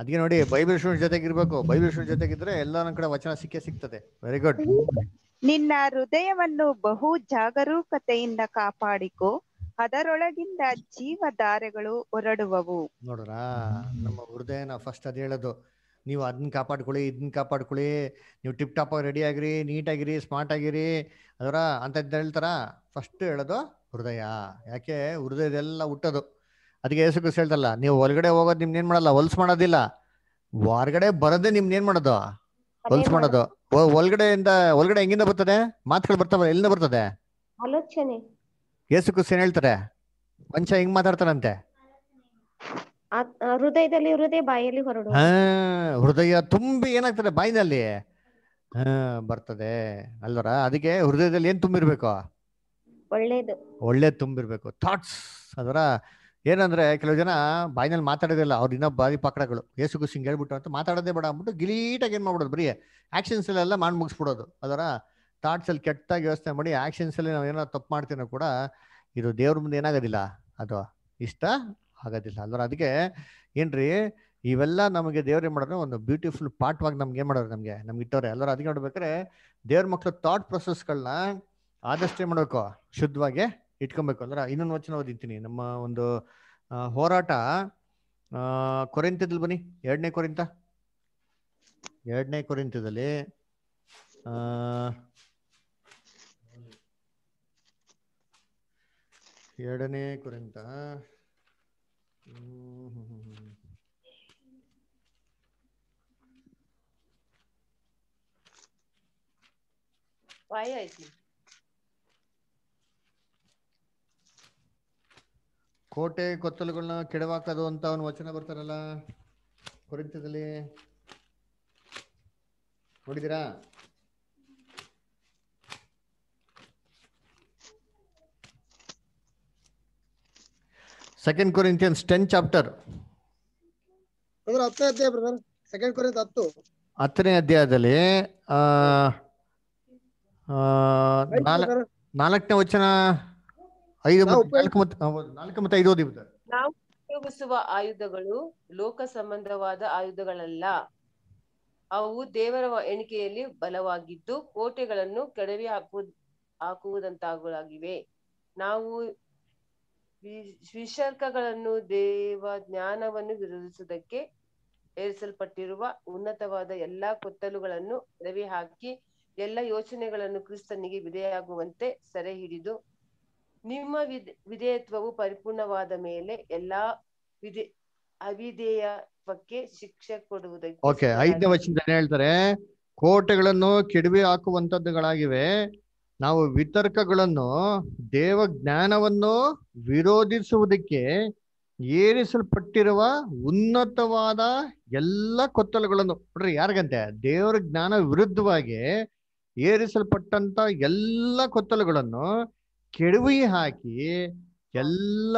ಅದಕ್ಕೆ ನೋಡಿ ಬೈಬಲ್ ಸ್ಟೂಡೆಂಟ್ ಇರ್ಬೇಕು ಬೈಬಲ್ ಸ್ಟೂಡೆಂಟ್ ಜೊತೆಗಿದ್ರೆ ಎಲ್ಲ ನನ್ನ ಕಡೆ ವಚನ ಸಿಕ್ಕೇ ಸಿಗ್ತದೆ ವೆರಿ ಗುಡ್ ನಿನ್ನ ಹೃದಯವನ್ನು ಬಹು ಜಾಗರೂಕತೆಯಿಂದ ಕಾಪಾಡಿಕೊ ಅದರೊಳಗಿಂದ ಜೀವಧಾರೆಗಳು ಹೊರಡುವವು ನೋಡ್ರ ನಮ್ಮ ಹೃದಯನ ಫಸ್ಟ್ ಅದ್ ಹೇಳೋದು ನೀವು ಅದನ್ನ ಕಾಪಾಡ್ಕೊಳ್ಳಿ ಇದನ್ನ ಕಾಪಾಡ್ಕೊಳ್ಳಿ ನೀವು ಟಿಪ್ ಟಾಪ್ ಆಗಿ ರೆಡಿ ಆಗಿರಿ ನೀಟ್ ಆಗಿರಿ ಸ್ಮಾರ್ಟ್ ಆಗಿರಿ ಅದರ ಅಂತ ಹೇಳ್ತಾರ ಫಸ್ಟ್ ಹೇಳೋದು ಹೃದಯ ಯಾಕೆ ಹೃದಯದೆಲ್ಲ ಹುಟ್ಟೋದು ಅದಕ್ಕೆ ಯೇಸು ಕ್ರಿಸ್ತ ಹೇಳ್ತಲ್ಲ ನೀವು ಹೊರಗಡೆ ಹೋಗೋದು ಏನ್ ಮಾಡಲ್ಲ ಹೊಲ್ಸ್ ಮಾಡೋದಿಲ್ಲ ಹೊರಗಡೆ ಬರೋದೇ ಏನ್ ಮಾಡೋದು ಹೊಲ್ಸ್ ಮಾಡೋದು ಒಳಗಡೆಯಿಂದ ಒಳಗಡೆ ಹೆಂಗಿಂದ ಬರ್ತದೆ ಮಾತುಗಳು ಬರ್ತಾವ ಎಲ್ಲಿಂದ ಬರ್ತದೆ ಆಲೋಚನೆ ಯೇಸು ಕ್ರಿಸ್ತೇನ್ ಹೇಳ್ತಾರೆ ಮನುಷ್ಯ ಹೆಂಗ್ ಮಾತಾಡ್ತಾರಂತೆ ಹೃದಯದಲ್ಲಿ ಹೃದಯ ಬಾಯಲ್ಲಿ ಹೃದಯ ತುಂಬಿ ಏನಾಗ್ತದೆ ಬಾಯಿನಲ್ಲಿ ಹ ಬರ್ತದೆ ಅಲ್ವರ ಅದಕ್ಕೆ ಹೃದಯದಲ್ಲಿ ಏನ್ ತುಂಬಿರ್ಬೇಕು ಒಳ್ಳೇದು ಒಳ್ಳೇದು ತುಂಬಿರ್ಬೇಕು ಥಾಟ್ಸ್ ಅದರ ಏನಂದ್ರೆ ಕೆಲವು ಜನ ಬಾಯಿನಲ್ಲಿ ಮಾತಾಡೋದಿಲ್ಲ ಅವ್ರು ಇನ್ನೊಬ್ಬ ಬಾರಿ ಪಾಕಡಗಳು ಏಸು ಖುಷಿಂಗ್ ಹೇಳ್ಬಿಟ್ಟು ಅಂತ ಮಾತಾಡೋದೇ ಬೇಡ ಅಂದ್ಬಿಟ್ಟು ಗಿಲೀಟಾಗಿ ಏನು ಮಾಡ್ಬಿಡೋದು ಬರೀ ಎಲ್ಲ ಮಾಡಿ ಮುಗಿಸ್ಬಿಡೋದು ಅದರ ಥಾಟ್ಸಲ್ಲಿ ಕೆಟ್ಟಾಗಿ ವ್ಯವಸ್ಥೆ ಮಾಡಿ ಆ್ಯಕ್ಷನ್ಸಲ್ಲಿ ನಾವು ಏನೋ ತಪ್ಪು ಮಾಡ್ತೀನೋ ಕೂಡ ಇದು ದೇವ್ರ ಮುಂದೆ ಏನಾಗೋದಿಲ್ಲ ಅದು ಇಷ್ಟ ಆಗೋದಿಲ್ಲ ಅಲ್ವ ಅದಕ್ಕೆ ಏನ್ರಿ ಇವೆಲ್ಲ ನಮಗೆ ದೇವ್ರು ಏನು ಒಂದು ಬ್ಯೂಟಿಫುಲ್ ಪಾರ್ಟ್ವಾಗಿ ನಮ್ಗೆ ಏನು ಮಾಡೋರು ನಮಗೆ ನಮ್ಗೆ ಇಟ್ಟವ್ರೆ ಎಲ್ಲರೂ ಅದಕ್ಕೆ ನೋಡ್ಬೇಕಾದ್ರೆ ದೇವ್ರ ಮಕ್ಕಳು ಥಾಟ್ ಪ್ರೊಸೆಸ್ಗಳನ್ನ ಆದಷ್ಟು ಏನು ಮಾಡಬೇಕು ಶುದ್ಧವಾಗಿ ಇಟ್ಕೊಬೇಕು ಅಂದ್ರೆ ಇನ್ನೊಂದು ವಚನ ಓದಿಂತೀನಿ ನಮ್ಮ ಒಂದು ಹೋರಾಟ ಕೊರೆಂತದಲ್ಲಿ ಬನ್ನಿ ಎರಡನೇ ಕೊರೆಂತ ಎರಡನೇ ಕೊರೆಂತದಲ್ಲಿ ಎರಡನೇ ಕುರಿತ ಹ್ಮ್ ಕೋಟೆ ಕೊತ್ತಲುಗಳನ್ನ ಕೆಡವಾಗ್ತದು ಅಂತ ಅವನು ವಚನ ಬರ್ತಾರಲ್ಲ ಕೊರಿಂತದಲ್ಲಿ ನೋಡಿದಿರಾ ಸೆಕೆಂಡ್ ಕೊರಿಂಥಿಯನ್ಸ್ ಟೆನ್ ಚಾಪ್ಟರ್ ಹತ್ತನೇ ಅಧ್ಯಾಯ ಸೆಕೆಂಡ್ ಕೊರಿಂಥ ಹತ್ತು ಹತ್ತನೇ ಅಧ್ಯಾಯದಲ್ಲಿ ನಾಲ್ಕನೇ ವಚನ ನಾವು ಉಪಯೋಗಿಸುವ ಆಯುಧಗಳು ಲೋಕ ಸಂಬಂಧವಾದ ಆಯುಧಗಳಲ್ಲ ಅವು ದೇವರ ಎಣಿಕೆಯಲ್ಲಿ ಬಲವಾಗಿದ್ದು ಕೋಟೆಗಳನ್ನು ಕೆಡವಿ ಹಾಕುವ ಹಾಕುವುದಂತಾಗಿವೆ ನಾವು ವಿಶರ್ಕಗಳನ್ನು ದೇವ ಜ್ಞಾನವನ್ನು ವಿರೋಧಿಸುವುದಕ್ಕೆ ಏರಿಸಲ್ಪಟ್ಟಿರುವ ಉನ್ನತವಾದ ಎಲ್ಲಾ ಕೊತ್ತಲುಗಳನ್ನು ಕೆಡವಿ ಹಾಕಿ ಎಲ್ಲ ಯೋಚನೆಗಳನ್ನು ಕ್ರಿಸ್ತನಿಗೆ ವಿಧೆಯಾಗುವಂತೆ ಸೆರೆ ಹಿಡಿದು ನಿಮ್ಮ ವಿಧ ವಿಧೇಯತ್ವವು ಪರಿಪೂರ್ಣವಾದ ಮೇಲೆ ಎಲ್ಲಾ ವಿಧಿ ಅವಿಧೇಯತ್ವಕ್ಕೆ ಶಿಕ್ಷೆ ಕೊಡುವುದಕ್ಕೆ ಓಕೆ ಐದನೇ ವಚನದಲ್ಲಿ ಹೇಳ್ತಾರೆ ಕೋಟೆಗಳನ್ನು ಕೆಡವಿ ಹಾಕುವಂತದ್ದುಗಳಾಗಿವೆ ನಾವು ವಿತರ್ಕಗಳನ್ನು ದೇವ ಜ್ಞಾನವನ್ನು ವಿರೋಧಿಸುವುದಕ್ಕೆ ಏರಿಸಲ್ಪಟ್ಟಿರುವ ಉನ್ನತವಾದ ಎಲ್ಲ ಕೊತ್ತಲುಗಳನ್ನು ನೋಡ್ರಿ ಯಾರಿಗಂತೆ ದೇವರ ಜ್ಞಾನ ವಿರುದ್ಧವಾಗಿ ಏರಿಸಲ್ಪಟ್ಟಂತ ಎಲ್ಲ ಕೊತ್ತಲುಗಳನ್ನು ಕೆಡವಿ ಹಾಕಿ ಎಲ್ಲ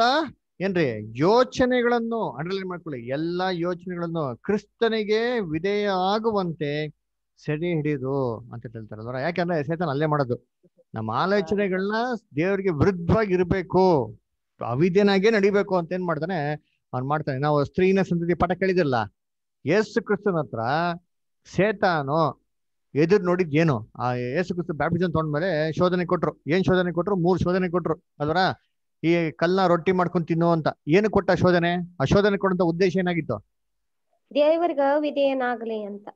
ಏನ್ರಿ ಯೋಚನೆಗಳನ್ನು ಅಂಡರ್ಲೈನ್ ಮಾಡ್ಕೊಳ್ಳಿ ಎಲ್ಲ ಯೋಚನೆಗಳನ್ನು ಕ್ರಿಸ್ತನಿಗೆ ವಿಧೇಯ ಆಗುವಂತೆ ಸೆರೆ ಹಿಡಿದು ಅಂತ ಅದರ ಯಾಕಂದ್ರೆ ಸೇತನ ಅಲ್ಲೇ ಮಾಡೋದು ನಮ್ಮ ಆಲೋಚನೆಗಳನ್ನ ದೇವರಿಗೆ ವಿರುದ್ಧವಾಗಿ ಇರಬೇಕು ಅವಿದ್ಯನಾಗೆ ನಡಿಬೇಕು ಅಂತ ಏನ್ ಮಾಡ್ತಾನೆ ಅವ್ನ್ ಮಾಡ್ತಾನೆ ನಾವು ಸ್ತ್ರೀನ ಸಂತತಿ ಪಾಠ ಕೇಳಿದಿಲ್ಲ ಯೇಸು ಕ್ರಿಸ್ತನ ಹತ್ರ ಸೇತಾನು ಎದುರು ನೋಡಿದ್ ಏನು ಆ ಯೇಸು ಕ್ರಿಸ್ತು ಬ್ಯಾಪ್ಟಿಸಮ್ ತೊಗೊಂಡ್ಮೇಲೆ ಶೋಧನೆ ಕೊಟ್ರು ಏನ್ ಶೋಧನೆ ಕೊಟ್ರು ಮೂರ್ ಶೋಧನೆ ಕೊಟ್ರು ಅದರ ಈ ಕಲ್ನ ರೊಟ್ಟಿ ಮಾಡ್ಕೊಂಡು ತಿನ್ನು ಅಂತ ಏನು ಕೊಟ್ಟ ಶೋಧನೆ ಆ ಶೋಧನೆ ಕೊಡಂತ ಉದ್ದೇಶ ಏನಾಗಿತ್ತು ದೇವರಿಗ ವಿಧೇಯನಾಗ್ಲಿ ಅಂತ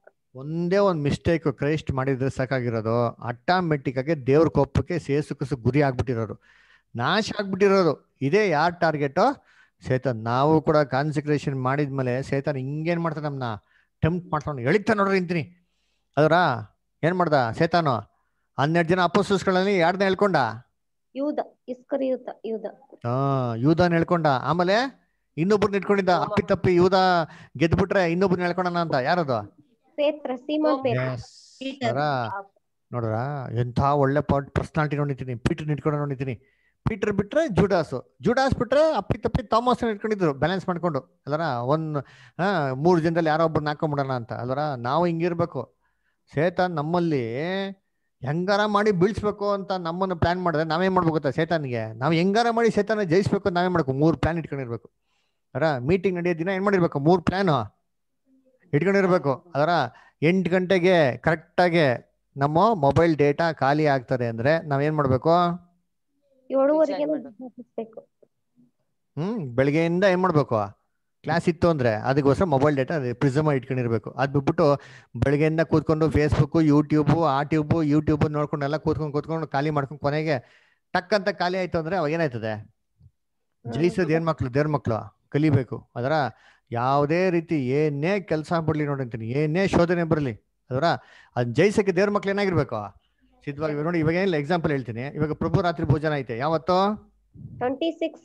ಒಂದೇ ಒಂದ್ ಮಿಸ್ಟೇಕ್ ಕ್ರೈಸ್ಟ್ ಮಾಡಿದ್ರೆ ಸಾಕಾಗಿರೋದು ಆಟೋಮೆಟಿಕ್ ಆಗಿ ದೇವ್ರ ಕೋಪಕ್ಕೆ ಸೇಸು ಕಸು ಗುರಿ ಆಗ್ಬಿಟ್ಟಿರೋರು ನಾಶ ಆಗ್ಬಿಟ್ಟಿರೋರು ಇದೇ ಯಾರ್ ಟಾರ್ಗೆಟ್ ಸೇತನ್ ನಾವು ಕೂಡ ಕಾನ್ಸಿಕ್ರೇಷನ್ ಮಾಡಿದ್ಮೇಲೆ ಸೇತನ್ ಹಿಂಗೇನ್ ಮಾಡ್ತಾನೆ ನಮ್ನ ಟೆಂಪ್ಟ್ ಮಾಡ್ತಾನ ಎಳಿತಾ ನೋಡ್ರಿ ಅಂತೀನಿ ಅದರ ಏನ್ ಮಾಡ್ದ ಸೇತಾನು ಹನ್ನೆರಡು ಜನ ಅಪೋಸ್ಗಳಲ್ಲಿ ಯಾರ್ದನ್ನ ಹೇಳ್ಕೊಂಡ ಯೂದ ಇಸ್ಕರಿಯೂತ ಯೂದ ಹಾ ಹೇಳ್ಕೊಂಡ ಆಮೇಲೆ ಇನ್ನೊಬ್ರನ್ನ ಇಟ್ಕೊಂಡಿದ್ದ ಅಪ್ಪಿ ತಪ್ಪಿ ಯೂದ ಗೆದ್ಬಿಟ್ರೆ ಇನ್ನೊಬ್ರನ್ನ ಹೇಳ್ಕೊಂಡ ಅಂತ ಯಾರದು ನೋಡ್ರ ಎಂಥ ಒಳ್ಳೆ ಪರ್ಸನಾಲಿಟಿ ನೋಡಿದ್ದೀನಿ ಪೀಟರ್ ನಿಟ್ಕೊಂಡ ನೋಡಿದ್ದೀನಿ ಪೀಟರ್ ಬಿಟ್ರೆ ಜುಡಾಸು ಜುಡಾಸ್ ಬಿಟ್ರೆ ಅಪ್ಪಿ ತಪ್ಪಿ ಥಾಮಸ್ ಇಟ್ಕೊಂಡಿದ್ರು ಬ್ಯಾಲೆನ್ಸ್ ಮಾಡ್ಕೊಂಡು ಅಲ್ಲರ ಒಂದ್ ಮೂರು ಜನದಲ್ಲಿ ಯಾರೋ ಒಬ್ಬರನ್ನ ಅಂತ ಅಲ್ವರ ನಾವು ಹಿಂಗಿರ್ಬೇಕು ಸೇತನ್ ನಮ್ಮಲ್ಲಿ ಹೆಂಗಾರ ಮಾಡಿ ಬೀಳ್ಸ್ಬೇಕು ಅಂತ ನಮ್ಮನ್ನು ಪ್ಲಾನ್ ಮಾಡಿದ್ರೆ ನಾವೇನ್ ಮಾಡಬೇಕು ಗೊತ್ತಾ ಶೇತಾನ್ಗೆ ನಾವು ಹೆಂಗಾರ ಮಾಡಿ ಸೇತನ ಜಯಿಸ್ಬೇಕು ನಾವೇ ಮಾಡ್ಬೇಕು ಮೂರು ಪ್ಲಾನ್ ಇಟ್ಕೊಂಡಿರ್ಬೇಕು ಅದರ ಮೀಟಿಂಗ್ ನಡೆಯೋ ದಿನ ಏನು ಮಾಡಿರ್ಬೇಕು ಮೂರು ಪ್ಲಾನ್ ಇಟ್ಕೊಂಡಿರ್ಬೇಕು ಅದರ ಎಂಟು ಗಂಟೆಗೆ ಆಗಿ ನಮ್ಮ ಮೊಬೈಲ್ ಡೇಟಾ ಖಾಲಿ ಆಗ್ತದೆ ಅಂದ್ರೆ ನಾವೇನ್ ಮಾಡ್ಬೇಕು ಹ್ಮ್ ಬೆಳಿಗ್ಗೆಯಿಂದ ಏನ್ ಮಾಡ್ಬೇಕು ಕ್ಲಾಸ್ ಇತ್ತು ಅಂದ್ರೆ ಅದಕ್ಕೋಸ್ಕರ ಮೊಬೈಲ್ ಡೇಟಾ ಪ್ರಿಸಮ್ ಇಟ್ಕೊಂಡಿರ್ಬೇಕು ಅದ್ ಬಿಟ್ಬಿಟ್ಟು ಬೆಳಗ್ಗೆಯಿಂದ ಕೂತ್ಕೊಂಡು ಫೇಸ್ಬುಕ್ ಯೂಟ್ಯೂಬ್ ಆ ಟ್ಯೂಬ್ ಯೂಟ್ಯೂಬ್ ನೋಡ್ಕೊಂಡು ಎಲ್ಲ ಕೂತ್ಕೊಂಡು ಕೂತ್ಕೊಂಡು ಖಾಲಿ ಮಾಡ್ಕೊಂಡು ಕೊನೆಗೆ ಟಕ್ ಅಂತ ಖಾಲಿ ಆಯ್ತು ಅಂದ್ರೆ ಅವಾಗ ಏನಾಯ್ತದೆ ಜಲಿಸೋ ಏನ್ ಮಕ್ಳು ದೇವ್ರ ಮಕ್ಳು ಕಲಿಬೇಕು ಅದರ ಯಾವುದೇ ರೀತಿ ಏನೇ ಕೆಲಸ ಬರ್ಲಿ ನೋಡಿ ಅಂತೀನಿ ಏನೇ ಶೋಧನೆ ಬರಲಿ ಅದರ ಅದ್ ಜಯಿಸಕ್ಕೆ ದೇವ್ರ ಮಕ್ಳು ಏನಾಗಿರ್ಬೇಕು ಸಿದ್ಧವಾಗಿ ನೋಡಿ ಇವಾಗ ಏನಿಲ್ಲ ಎಕ್ಸಾಂಪಲ್ ಹೇಳ್ತೀನಿ ಇವಾಗ ಪ್ರಭು ರಾತ್ರಿ ಭೋಜನ ಐತೆ ಯಾವತ್ತು ಟ್ವೆಂಟಿ ಸಿಕ್ಸ್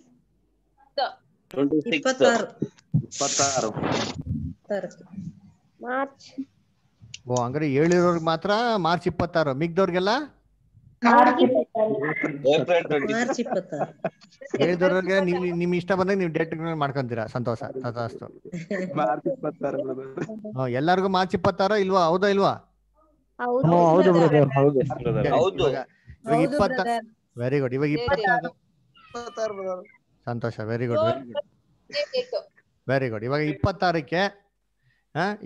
ಓ ಹಂಗಾರೆ ಹೇಳಿರೋರ್ಗೆ ಮಾತ್ರ ಮಾರ್ಚ್ ಇಪ್ಪತ್ತಾರು ಮಿಗ್ದವ್ರಿಗೆಲ್ಲ ಹೇಳಿದವ್ರಿಗೆ ನಿಮ್ ನಿಮ್ ಇಷ್ಟ ಬಂದಾಗ ನೀವು ಡೇಟ್ ಮಾಡ್ಕೊಂತೀರಾ ಸಂತೋಷ ತಥಾಸ್ತು ಎಲ್ಲಾರ್ಗು ಮಾರ್ಚ್ ಇಪ್ಪತ್ತಾರ ಇಲ್ವಾ ಹೌದಾ ಇಲ್ವಾ ಹೌದು ಇವಾಗ ಇಪ್ಪತ್ತ ವೆರಿ ಗುಡ್ ಇವಾಗ ಇಪ್ಪತ್ತಾರು Santosh very good very good very good ಇವಾಗ ಇಪ್ಪತ್ತಾರಕ್ಕೆ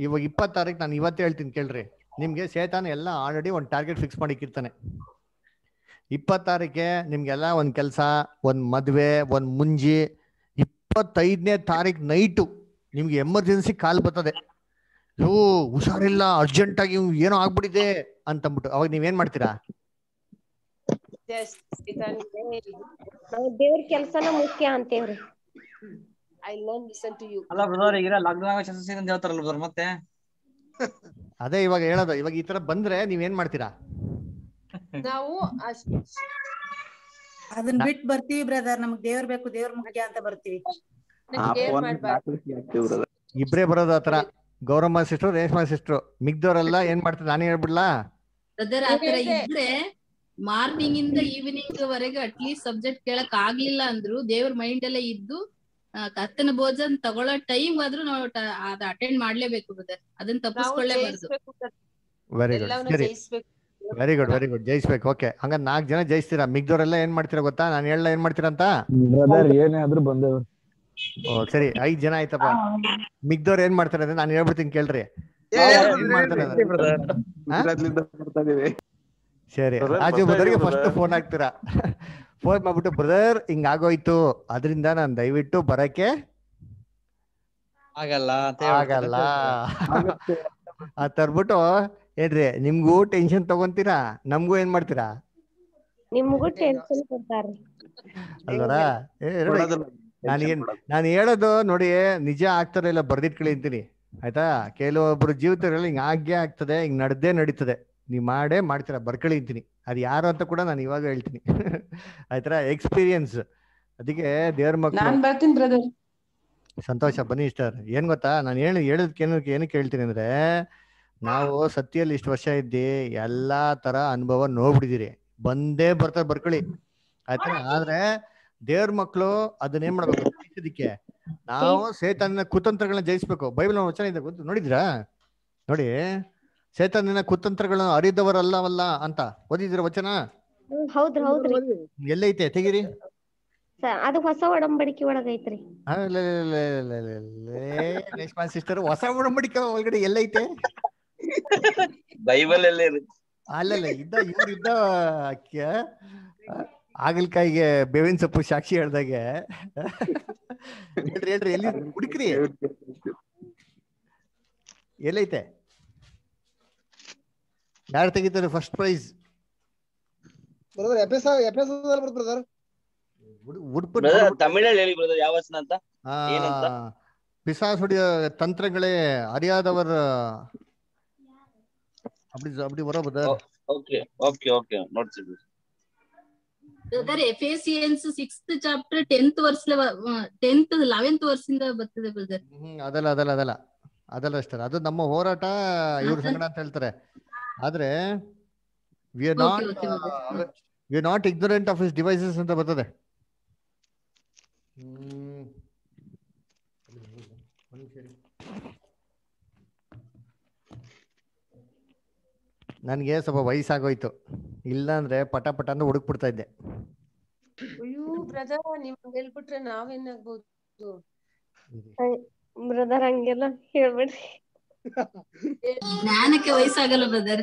ಇವಾಗ ಇಪ್ಪತ್ತಾರಕ್ಕೆ ನಾನು ಇವತ್ತು ಹೇಳ್ತೀನಿ ಕೇಳ್ರಿ ನಿಮ್ಗೆ ಸೇತಾನ ಎಲ್ಲ ಆಲ್ರೆಡಿ ಒಂದು ಟಾರ್ಗೆಟ್ ಫಿಕ್ಸ್ ಮಾಡಿಕ್ಕಿರ್ತಾನೆ ಇಪ್ಪತ್ತಾರಕ್ಕೆ ನಿಮ್ಗೆಲ್ಲ ಒಂದು ಕೆಲಸ ಒಂದು ಮದುವೆ ಒಂದು ಮುಂಜಿ ಇಪ್ಪತ್ತೈದನೇ ತಾರೀಕು ನೈಟು ನಿಮ್ಗೆ ಎಮರ್ಜೆನ್ಸಿ ಕಾಲ್ ಬರ್ತದೆ ಓ ಹುಷಾರಿಲ್ಲ ಅರ್ಜೆಂಟಾಗಿ ಏನೋ ಆಗ್ಬಿಟ್ಟಿದೆ ಅಂತಂದ್ಬಿಟ್ಟು ಅವಾಗ ನೀವೇನು ಮಾಡ್ತೀರಾ ದೇವ್ರ ಕೆಲ್ಸನ ಮುಖ್ಯ ಅಂತೇವ್ರಿ I lone listen to you ಅಲ್ಲ ಬ್ರದರ್ ಈಗ ಲಗ್ನವಾಗ ಯಶಸ್ವಿ ಅಂತ ಹೇಳ್ತಾರಲ್ಲ ಬ್ರದರ್ ಮತ್ತೆ ಅದೇ ಇವಾಗ ಹೇಳೋದು ಇವಾಗ ಈ ತರ ಬಂದ್ರೆ ನೀವ್ ಏನ್ ಮಾಡ್ತೀರಾ ನಾವು ಅದನ್ನ ಬಿಟ್ ಬರ್ತೀವಿ ಬ್ರದರ್ ನಮ್ಗ್ ದೇವ್ರ ಬೇಕು ದೇವ್ರ ಮುಖ್ಯ ಅಂತ ಬರ್ತೀವಿ ಇಬ್ರೇ ಬರೋದು ಆತರ ಗೌರಮ್ಮ ಸಿಸ್ಟರ್ ರೇಷ್ಮಾ ಸಿಸ್ಟ್ರು ಮಿಗ್ದವ್ರೆಲ್ಲ ಏನ್ ಮಾಡ್ತಾರೆ ನಾನು ಹೇಳ್ಬಿಡ್ಲಾ ಬ್ರದರ್ ಆತರ ಇದ್ರೆ ಮಾರ್ನಿಂಗ್ ಇಂದ ಈವ್ನಿಂಗ್ ವರೆಗೆ ಅಟ್ಲೀಸ್ಟ್ ಸಬ್ಜೆಕ್ಟ್ ಕೇಳಕ್ ಆಗ್ಲಿಲ್ಲ ಅಂದ್ರು ದೇವ್ರ ಮೈಂಡ್ ಅಲ್ಲೇ ಇದ್ದು ಕತ್ತನ ಭೋಜನ್ ತಗೊಳ್ಳೋ ಟೈಮ್ ಆದ್ರೂ ನಾವು ಅದ ಅಟೆಂಡ್ ಮಾಡ್ಲೇಬೇಕು ಬ್ರದರ್ ಅದನ್ನ ತಪ್ಪಿಸ್ಕೊಳ್ಳೇಬಾರ್ದು ವೆರಿ ಗುಡ್ ಸರಿ ವೆರಿ ಗುಡ್ ವೆರಿ ಗುಡ್ ಜಯಿಸ್ಬೇಕು ಓಕೆ ಹಂಗ ನಾಲ್ಕು ಜನ ಜಯಿಸ್ತೀರಾ ಮಿಗ್ದವರೆಲ್ಲ ಏನ್ ಮಾಡ್ತೀರಾ ಗೊತ್ತಾ ನಾನು ಹೇಳ ಏನ್ ಮಾಡ್ತೀರಂತ ಬ್ರದರ್ ಏನೇ ಬಂದವರು ಸರಿ ಐದ್ ಜನ ಆಯ್ತಪ್ಪ ಮಿಗ್ದೋರ್ ಏನ್ ಮಾಡ್ತಾರೆ ನಾನು ಹೇಳ್ಬಿಡ್ತೀನಿ ಕೇಳ್ರಿ ಏನ್ ಮಾಡ್ತಾರೆ ಸರಿ ರಾಜು ಬ್ರದರ್ಗೆ ಫಸ್ಟ್ ಫೋನ್ ಹಾಕ್ತೀರಾ ಫೋನ್ ಮಾಡ್ಬಿಟ್ಟು ಬ್ರದರ್ ಹಿಂಗ ಆಗೋಯ್ತು ಅದರಿಂದ ನಾನು ದಯವಿಟ್ಟು ಬರಕ್ಕೆ ಆಗಲ್ಲ ತರ್ಬಿಟ್ಟು ಹೇಳ್ರಿ ನಿಮ್ಗೂ ಟೆನ್ಷನ್ ತಗೊಂತೀರಾ ನಮ್ಗೂ ಏನ್ ಮಾಡ್ತೀರಾ ನಿಮ್ಗೂ ಟೆನ್ಷನ್ ಕೊಡ್ತಾರೆ ಅಲ್ವರಾ ನಾನು ಹೇಳೋದು ನೋಡಿ ನಿಜ ಆಗ್ತಾರೆ ಇಲ್ಲ ಬರ್ದಿಟ್ಕೊಳ್ಳಿ ಅಂತೀನಿ ಆಯ್ತಾ ಕೆಲವೊಬ್ರು ಜೀವಿತ ಹಿಂಗ ಆಗ್ಯ ಆಗ್ತದೆ ಹಿಂಗ್ ನಡ್ದೇ ನಡೀತದೆ ನೀವು ಮಾಡೇ ಮಾಡ್ತೀರ ಬರ್ಕಳಿತೀನಿ ಅದು ಯಾರು ಅಂತ ಕೂಡ ನಾನು ಇವಾಗ ಹೇಳ್ತೀನಿ ಆಯ್ತರ ಎಕ್ಸ್ಪೀರಿಯನ್ಸ್ ಅದಕ್ಕೆ ದೇವ್ರ ಮಕ್ಕಳು ಸಂತೋಷ ಬನ್ನಿ ಇಷ್ಟ ಏನ್ ಗೊತ್ತಾ ನಾನು ಹೇಳಿ ಹೇಳೋದಕ್ಕೆ ಏನು ಏನಕ್ಕೆ ಹೇಳ್ತೀನಿ ಅಂದ್ರೆ ನಾವು ಸತ್ಯಲ್ಲಿ ಇಷ್ಟು ವರ್ಷ ಇದ್ದಿ ಎಲ್ಲಾ ತರ ಅನುಭವ ನೋಡ್ಬಿಡಿದಿರಿ ಬಂದೇ ಬರ್ತಾರೆ ಬರ್ಕೊಳ್ಳಿ ಆಯ್ತಾ ಆದ್ರೆ ದೇವ್ರ ಮಕ್ಕಳು ಅದನ್ನೇನ್ ಮಾಡ್ಬೇಕು ನಾವು ಸೇತನ ಕುತಂತ್ರಗಳನ್ನ ಜಯಿಸ್ಬೇಕು ಬೈಬಲ್ ವಚನ ಇದೆ ನೋಡಿದ್ರಾ ನೋಡಿ ಶೇತಾನಿನ ಕುತಂತ್ರಗಳನ್ನು ಅರಿದವರಲ್ಲವಲ್ಲ ಅಂತ ಓದಿದ್ರ ವಚನ ಎಲ್ಲೈತೆ ತೆಗಿರಿ ಅದು ಹೊಸ ಒಡಂಬಡಿಕೆ ಒಳಗೈತ್ರಿ ರೇಷ್ಮಾ ಸಿಸ್ಟರ್ ಹೊಸ ಒಡಂಬಡಿಕೆ ಒಳಗಡೆ ಎಲ್ಲೈತೆ ಬೈಬಲ್ ಅಲ್ಲಲ್ಲ ಇದ್ದ ಇವ್ರು ಇದ್ದ ಆಗಲ್ಕಾಯಿಗೆ ಬೇವಿನ ಸೊಪ್ಪು ಸಾಕ್ಷಿ ಹೇಳ್ದಾಗೆ ಹೇಳ್ರಿ ಹೇಳ್ರಿ ಎಲ್ಲಿ ಹುಡುಕ್ರಿ ಎಲ್ಲೈತೆ ಯಾರು ತೆಗಿತಾರೆ ಫಸ್ಟ್ ಪ್ರೈಸ್ ಬ್ರದರ್ ಎಫೆಸ ಎಫೆಸದಲ್ಲಿ ಬರುತ್ತೆ ಬ್ರದರ್ ಉಡುಪು ತಮಿಳಲ್ಲಿ ಬ್ರದರ್ ಯಾವ ಅಂತ ಏನಂತ 6th 10th 10th 11th brother ಅದಲ್ಲ ಅದಲ್ಲ ಅದಲ್ಲ ಅದಲ್ಲ ಅದು ನಮ್ಮ ಹೋರಾಟ ಇವ್ರ ಅಂತ ಹೇಳ್ತಾರೆ ಆದ್ರೆ we are not we are not ignorant of his devices ಅಂತ ಬರ್ತದೆ ನನ್ಗೆ ಸ್ವಲ್ಪ ವಯಸ್ಸಾಗೋಯ್ತು ಇಲ್ಲ ಅಂದ್ರೆ ಪಟ ಪಟ ಅಂದ್ರೆ ಹುಡುಕ್ಬಿಡ್ತಾ ಇದ್ದೆ ಅಯ್ಯೋ ಬ್ರದರ್ ನಿಮ್ಗೆ ಹೇಳ್ಬಿಟ್ರೆ ನಾವೇನಾಗ್ಬೋದು ಬ್ರದರ್ ಹಂಗೆಲ್ಲ ಹೇಳ್ಬಿಡ್ರಿ ಜ್ಞಾನಕ್ಕೆ ವಯಸ್ಸಾಗಲ್ಲ ಬ್ರದರ್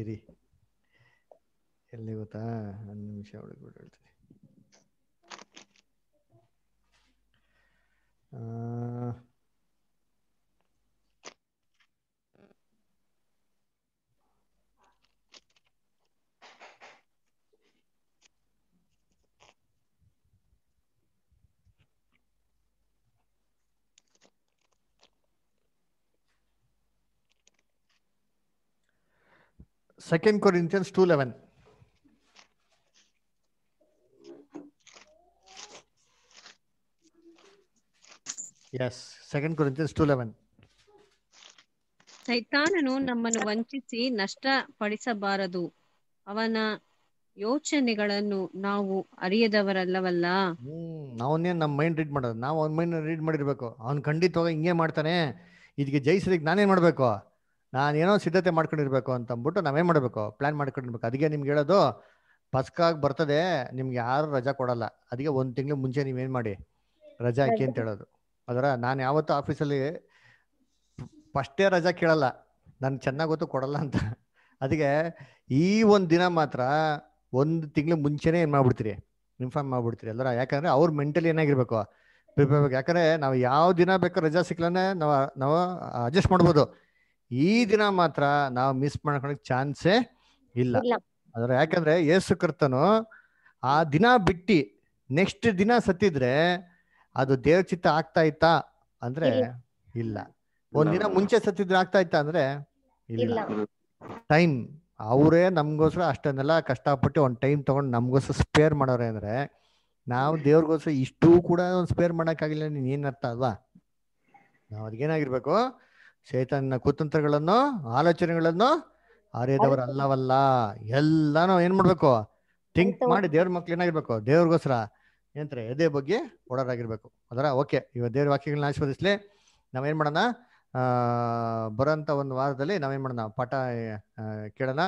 ಇರಿ ಎಲ್ಲಿ ಗೊತ್ತಾ ಒಂದು ನಿಮಿಷ ಒಳಗೆ ಬಿಡ್ತೀನಿ Second Corinthians 2.11. Second Corinthians Corinthians 2.11. ಸೈತಾನನು ನಮ್ಮನ್ನು ವಂಚಿಸಿ ನಷ್ಟ ಪಡಿಸಬಾರದು ಅವನ ಯೋಚನೆಗಳನ್ನು ನಾವು ಅರಿಯದವರಲ್ಲವಲ್ಲ ಅವನೇ ನಮ್ಮ ಮೈಂಡ್ ರೀಡ್ ಮಾಡೋದು ನಾವು ಅವನ ಮೈಂಡ್ ರೀಡ್ ಮಾಡಿರ್ಬೇಕು ಅವ್ನು ಖಂಡಿತವಾಗ ಹಿಂಗೆ ಮಾಡ್ತಾನೆ ಇದಕ್ಕೆ ಜಯಿಸಲಿಕ್ಕೆ ನಾನೇನ್ ಮಾಡ್ಬೇಕು ನಾನೇನೋ ಸಿದ್ಧತೆ ಮಾಡ್ಕೊಂಡಿರ್ಬೇಕು ಅಂತ ಅಂದ್ಬಿಟ್ಟು ನಾವೇನು ಮಾಡಬೇಕು ಪ್ಲ್ಯಾನ್ ಮಾಡ್ಕೊಂಡಿರ್ಬೇಕು ಅದಕ್ಕೆ ನಿಮ್ಗೆ ಹೇಳೋದು ಪಸ್ಕಾಗಿ ಬರ್ತದೆ ನಿಮ್ಗೆ ಯಾರು ರಜಾ ಕೊಡಲ್ಲ ಅದಕ್ಕೆ ಒಂದು ತಿಂಗಳು ಮುಂಚೆ ನೀವೇನು ಮಾಡಿ ರಜಾ ಹಾಕಿ ಅಂತ ಹೇಳೋದು ಅದರ ನಾನು ಯಾವತ್ತೂ ಆಫೀಸಲ್ಲಿ ಫಸ್ಟೇ ರಜಾ ಕೇಳಲ್ಲ ನಾನು ಚೆನ್ನಾಗಿ ಗೊತ್ತು ಕೊಡಲ್ಲ ಅಂತ ಅದಕ್ಕೆ ಈ ಒಂದು ದಿನ ಮಾತ್ರ ಒಂದು ತಿಂಗಳು ಮುಂಚೆನೇ ಏನು ಮಾಡ್ಬಿಡ್ತೀರಿ ಇನ್ಫಾರ್ಮ್ ಮಾಡ್ಬಿಡ್ತೀರಿ ಎಲ್ಲರ ಯಾಕಂದರೆ ಅವ್ರ ಮೆಂಟಲಿ ಏನಾಗಿರ್ಬೇಕು ಪ್ರಿಪೇರ್ ಯಾಕಂದರೆ ನಾವು ಯಾವ ದಿನ ಬೇಕೋ ರಜಾ ಸಿಕ್ಕಲೇ ನಾವು ನಾವು ಅಡ್ಜಸ್ಟ್ ಮಾಡ್ಬೋದು ಈ ದಿನ ಮಾತ್ರ ನಾವು ಮಿಸ್ ಮಾಡ್ಕೊಳಕ್ ಚಾನ್ಸೇ ಇಲ್ಲ ಆದ್ರೆ ಯಾಕಂದ್ರೆ ಯೇಸು ಕರ್ತನು ಆ ದಿನ ಬಿಟ್ಟಿ ನೆಕ್ಸ್ಟ್ ದಿನ ಸತ್ತಿದ್ರೆ ಅದು ದೇವ್ ಚಿತ್ತ ಆಗ್ತಾ ಇತ್ತಾ ಅಂದ್ರೆ ಇಲ್ಲ ಒಂದಿನ ಮುಂಚೆ ಸತ್ತಿದ್ರೆ ಆಗ್ತಾ ಇತ್ತ ಅಂದ್ರೆ ಇಲ್ಲ ಟೈಮ್ ಅವರೇ ನಮ್ಗೋಸ್ಕರ ಅಷ್ಟನ್ನೆಲ್ಲ ಕಷ್ಟಪಟ್ಟು ಒಂದ್ ಟೈಮ್ ತಗೊಂಡ್ ನಮ್ಗೋಸ್ಕರ ಸ್ಪೇರ್ ಮಾಡೋರೆ ಅಂದ್ರೆ ನಾವು ದೇವ್ರಿಗೋಸ್ಕರ ಇಷ್ಟು ಕೂಡ ಒಂದ್ ಸ್ಪೇರ್ ಆಗಿಲ್ಲ ನೀನ್ ಏನರ್ಥ ಅಲ್ವಾ ನಾವ್ ಅದ್ಗೇನಾಗಿರ್ಬೇಕು ಶೇತನ ಕುತಂತ್ರಗಳನ್ನು ಆಲೋಚನೆಗಳನ್ನು ಆರ್ಯದವರು ಅಲ್ಲವಲ್ಲ ಎಲ್ಲಾನು ಏನ್ ಮಾಡ್ಬೇಕು ಥಿಂಕ್ ಮಾಡಿ ದೇವ್ರ ಮಕ್ಳು ಏನಾಗಿರ್ಬೇಕು ದೇವ್ರಿಗೋಸ್ಕರ ಏನಂತಾರೆ ಎದೆ ಬಗ್ಗೆ ಓಡಾಡಾಗಿರ್ಬೇಕು ಅದರ ಓಕೆ ಇವಾಗ ದೇವ್ರ ವಾಕ್ಯಗಳನ್ನ ಆಶೀರ್ವದಿಸ್ಲಿ ನಾವೇನ್ ಮಾಡೋಣ ಬರೋಂತ ಒಂದು ವಾರದಲ್ಲಿ ನಾವೇನ್ ಮಾಡೋಣ ಪಾಠ ಕೇಳೋಣ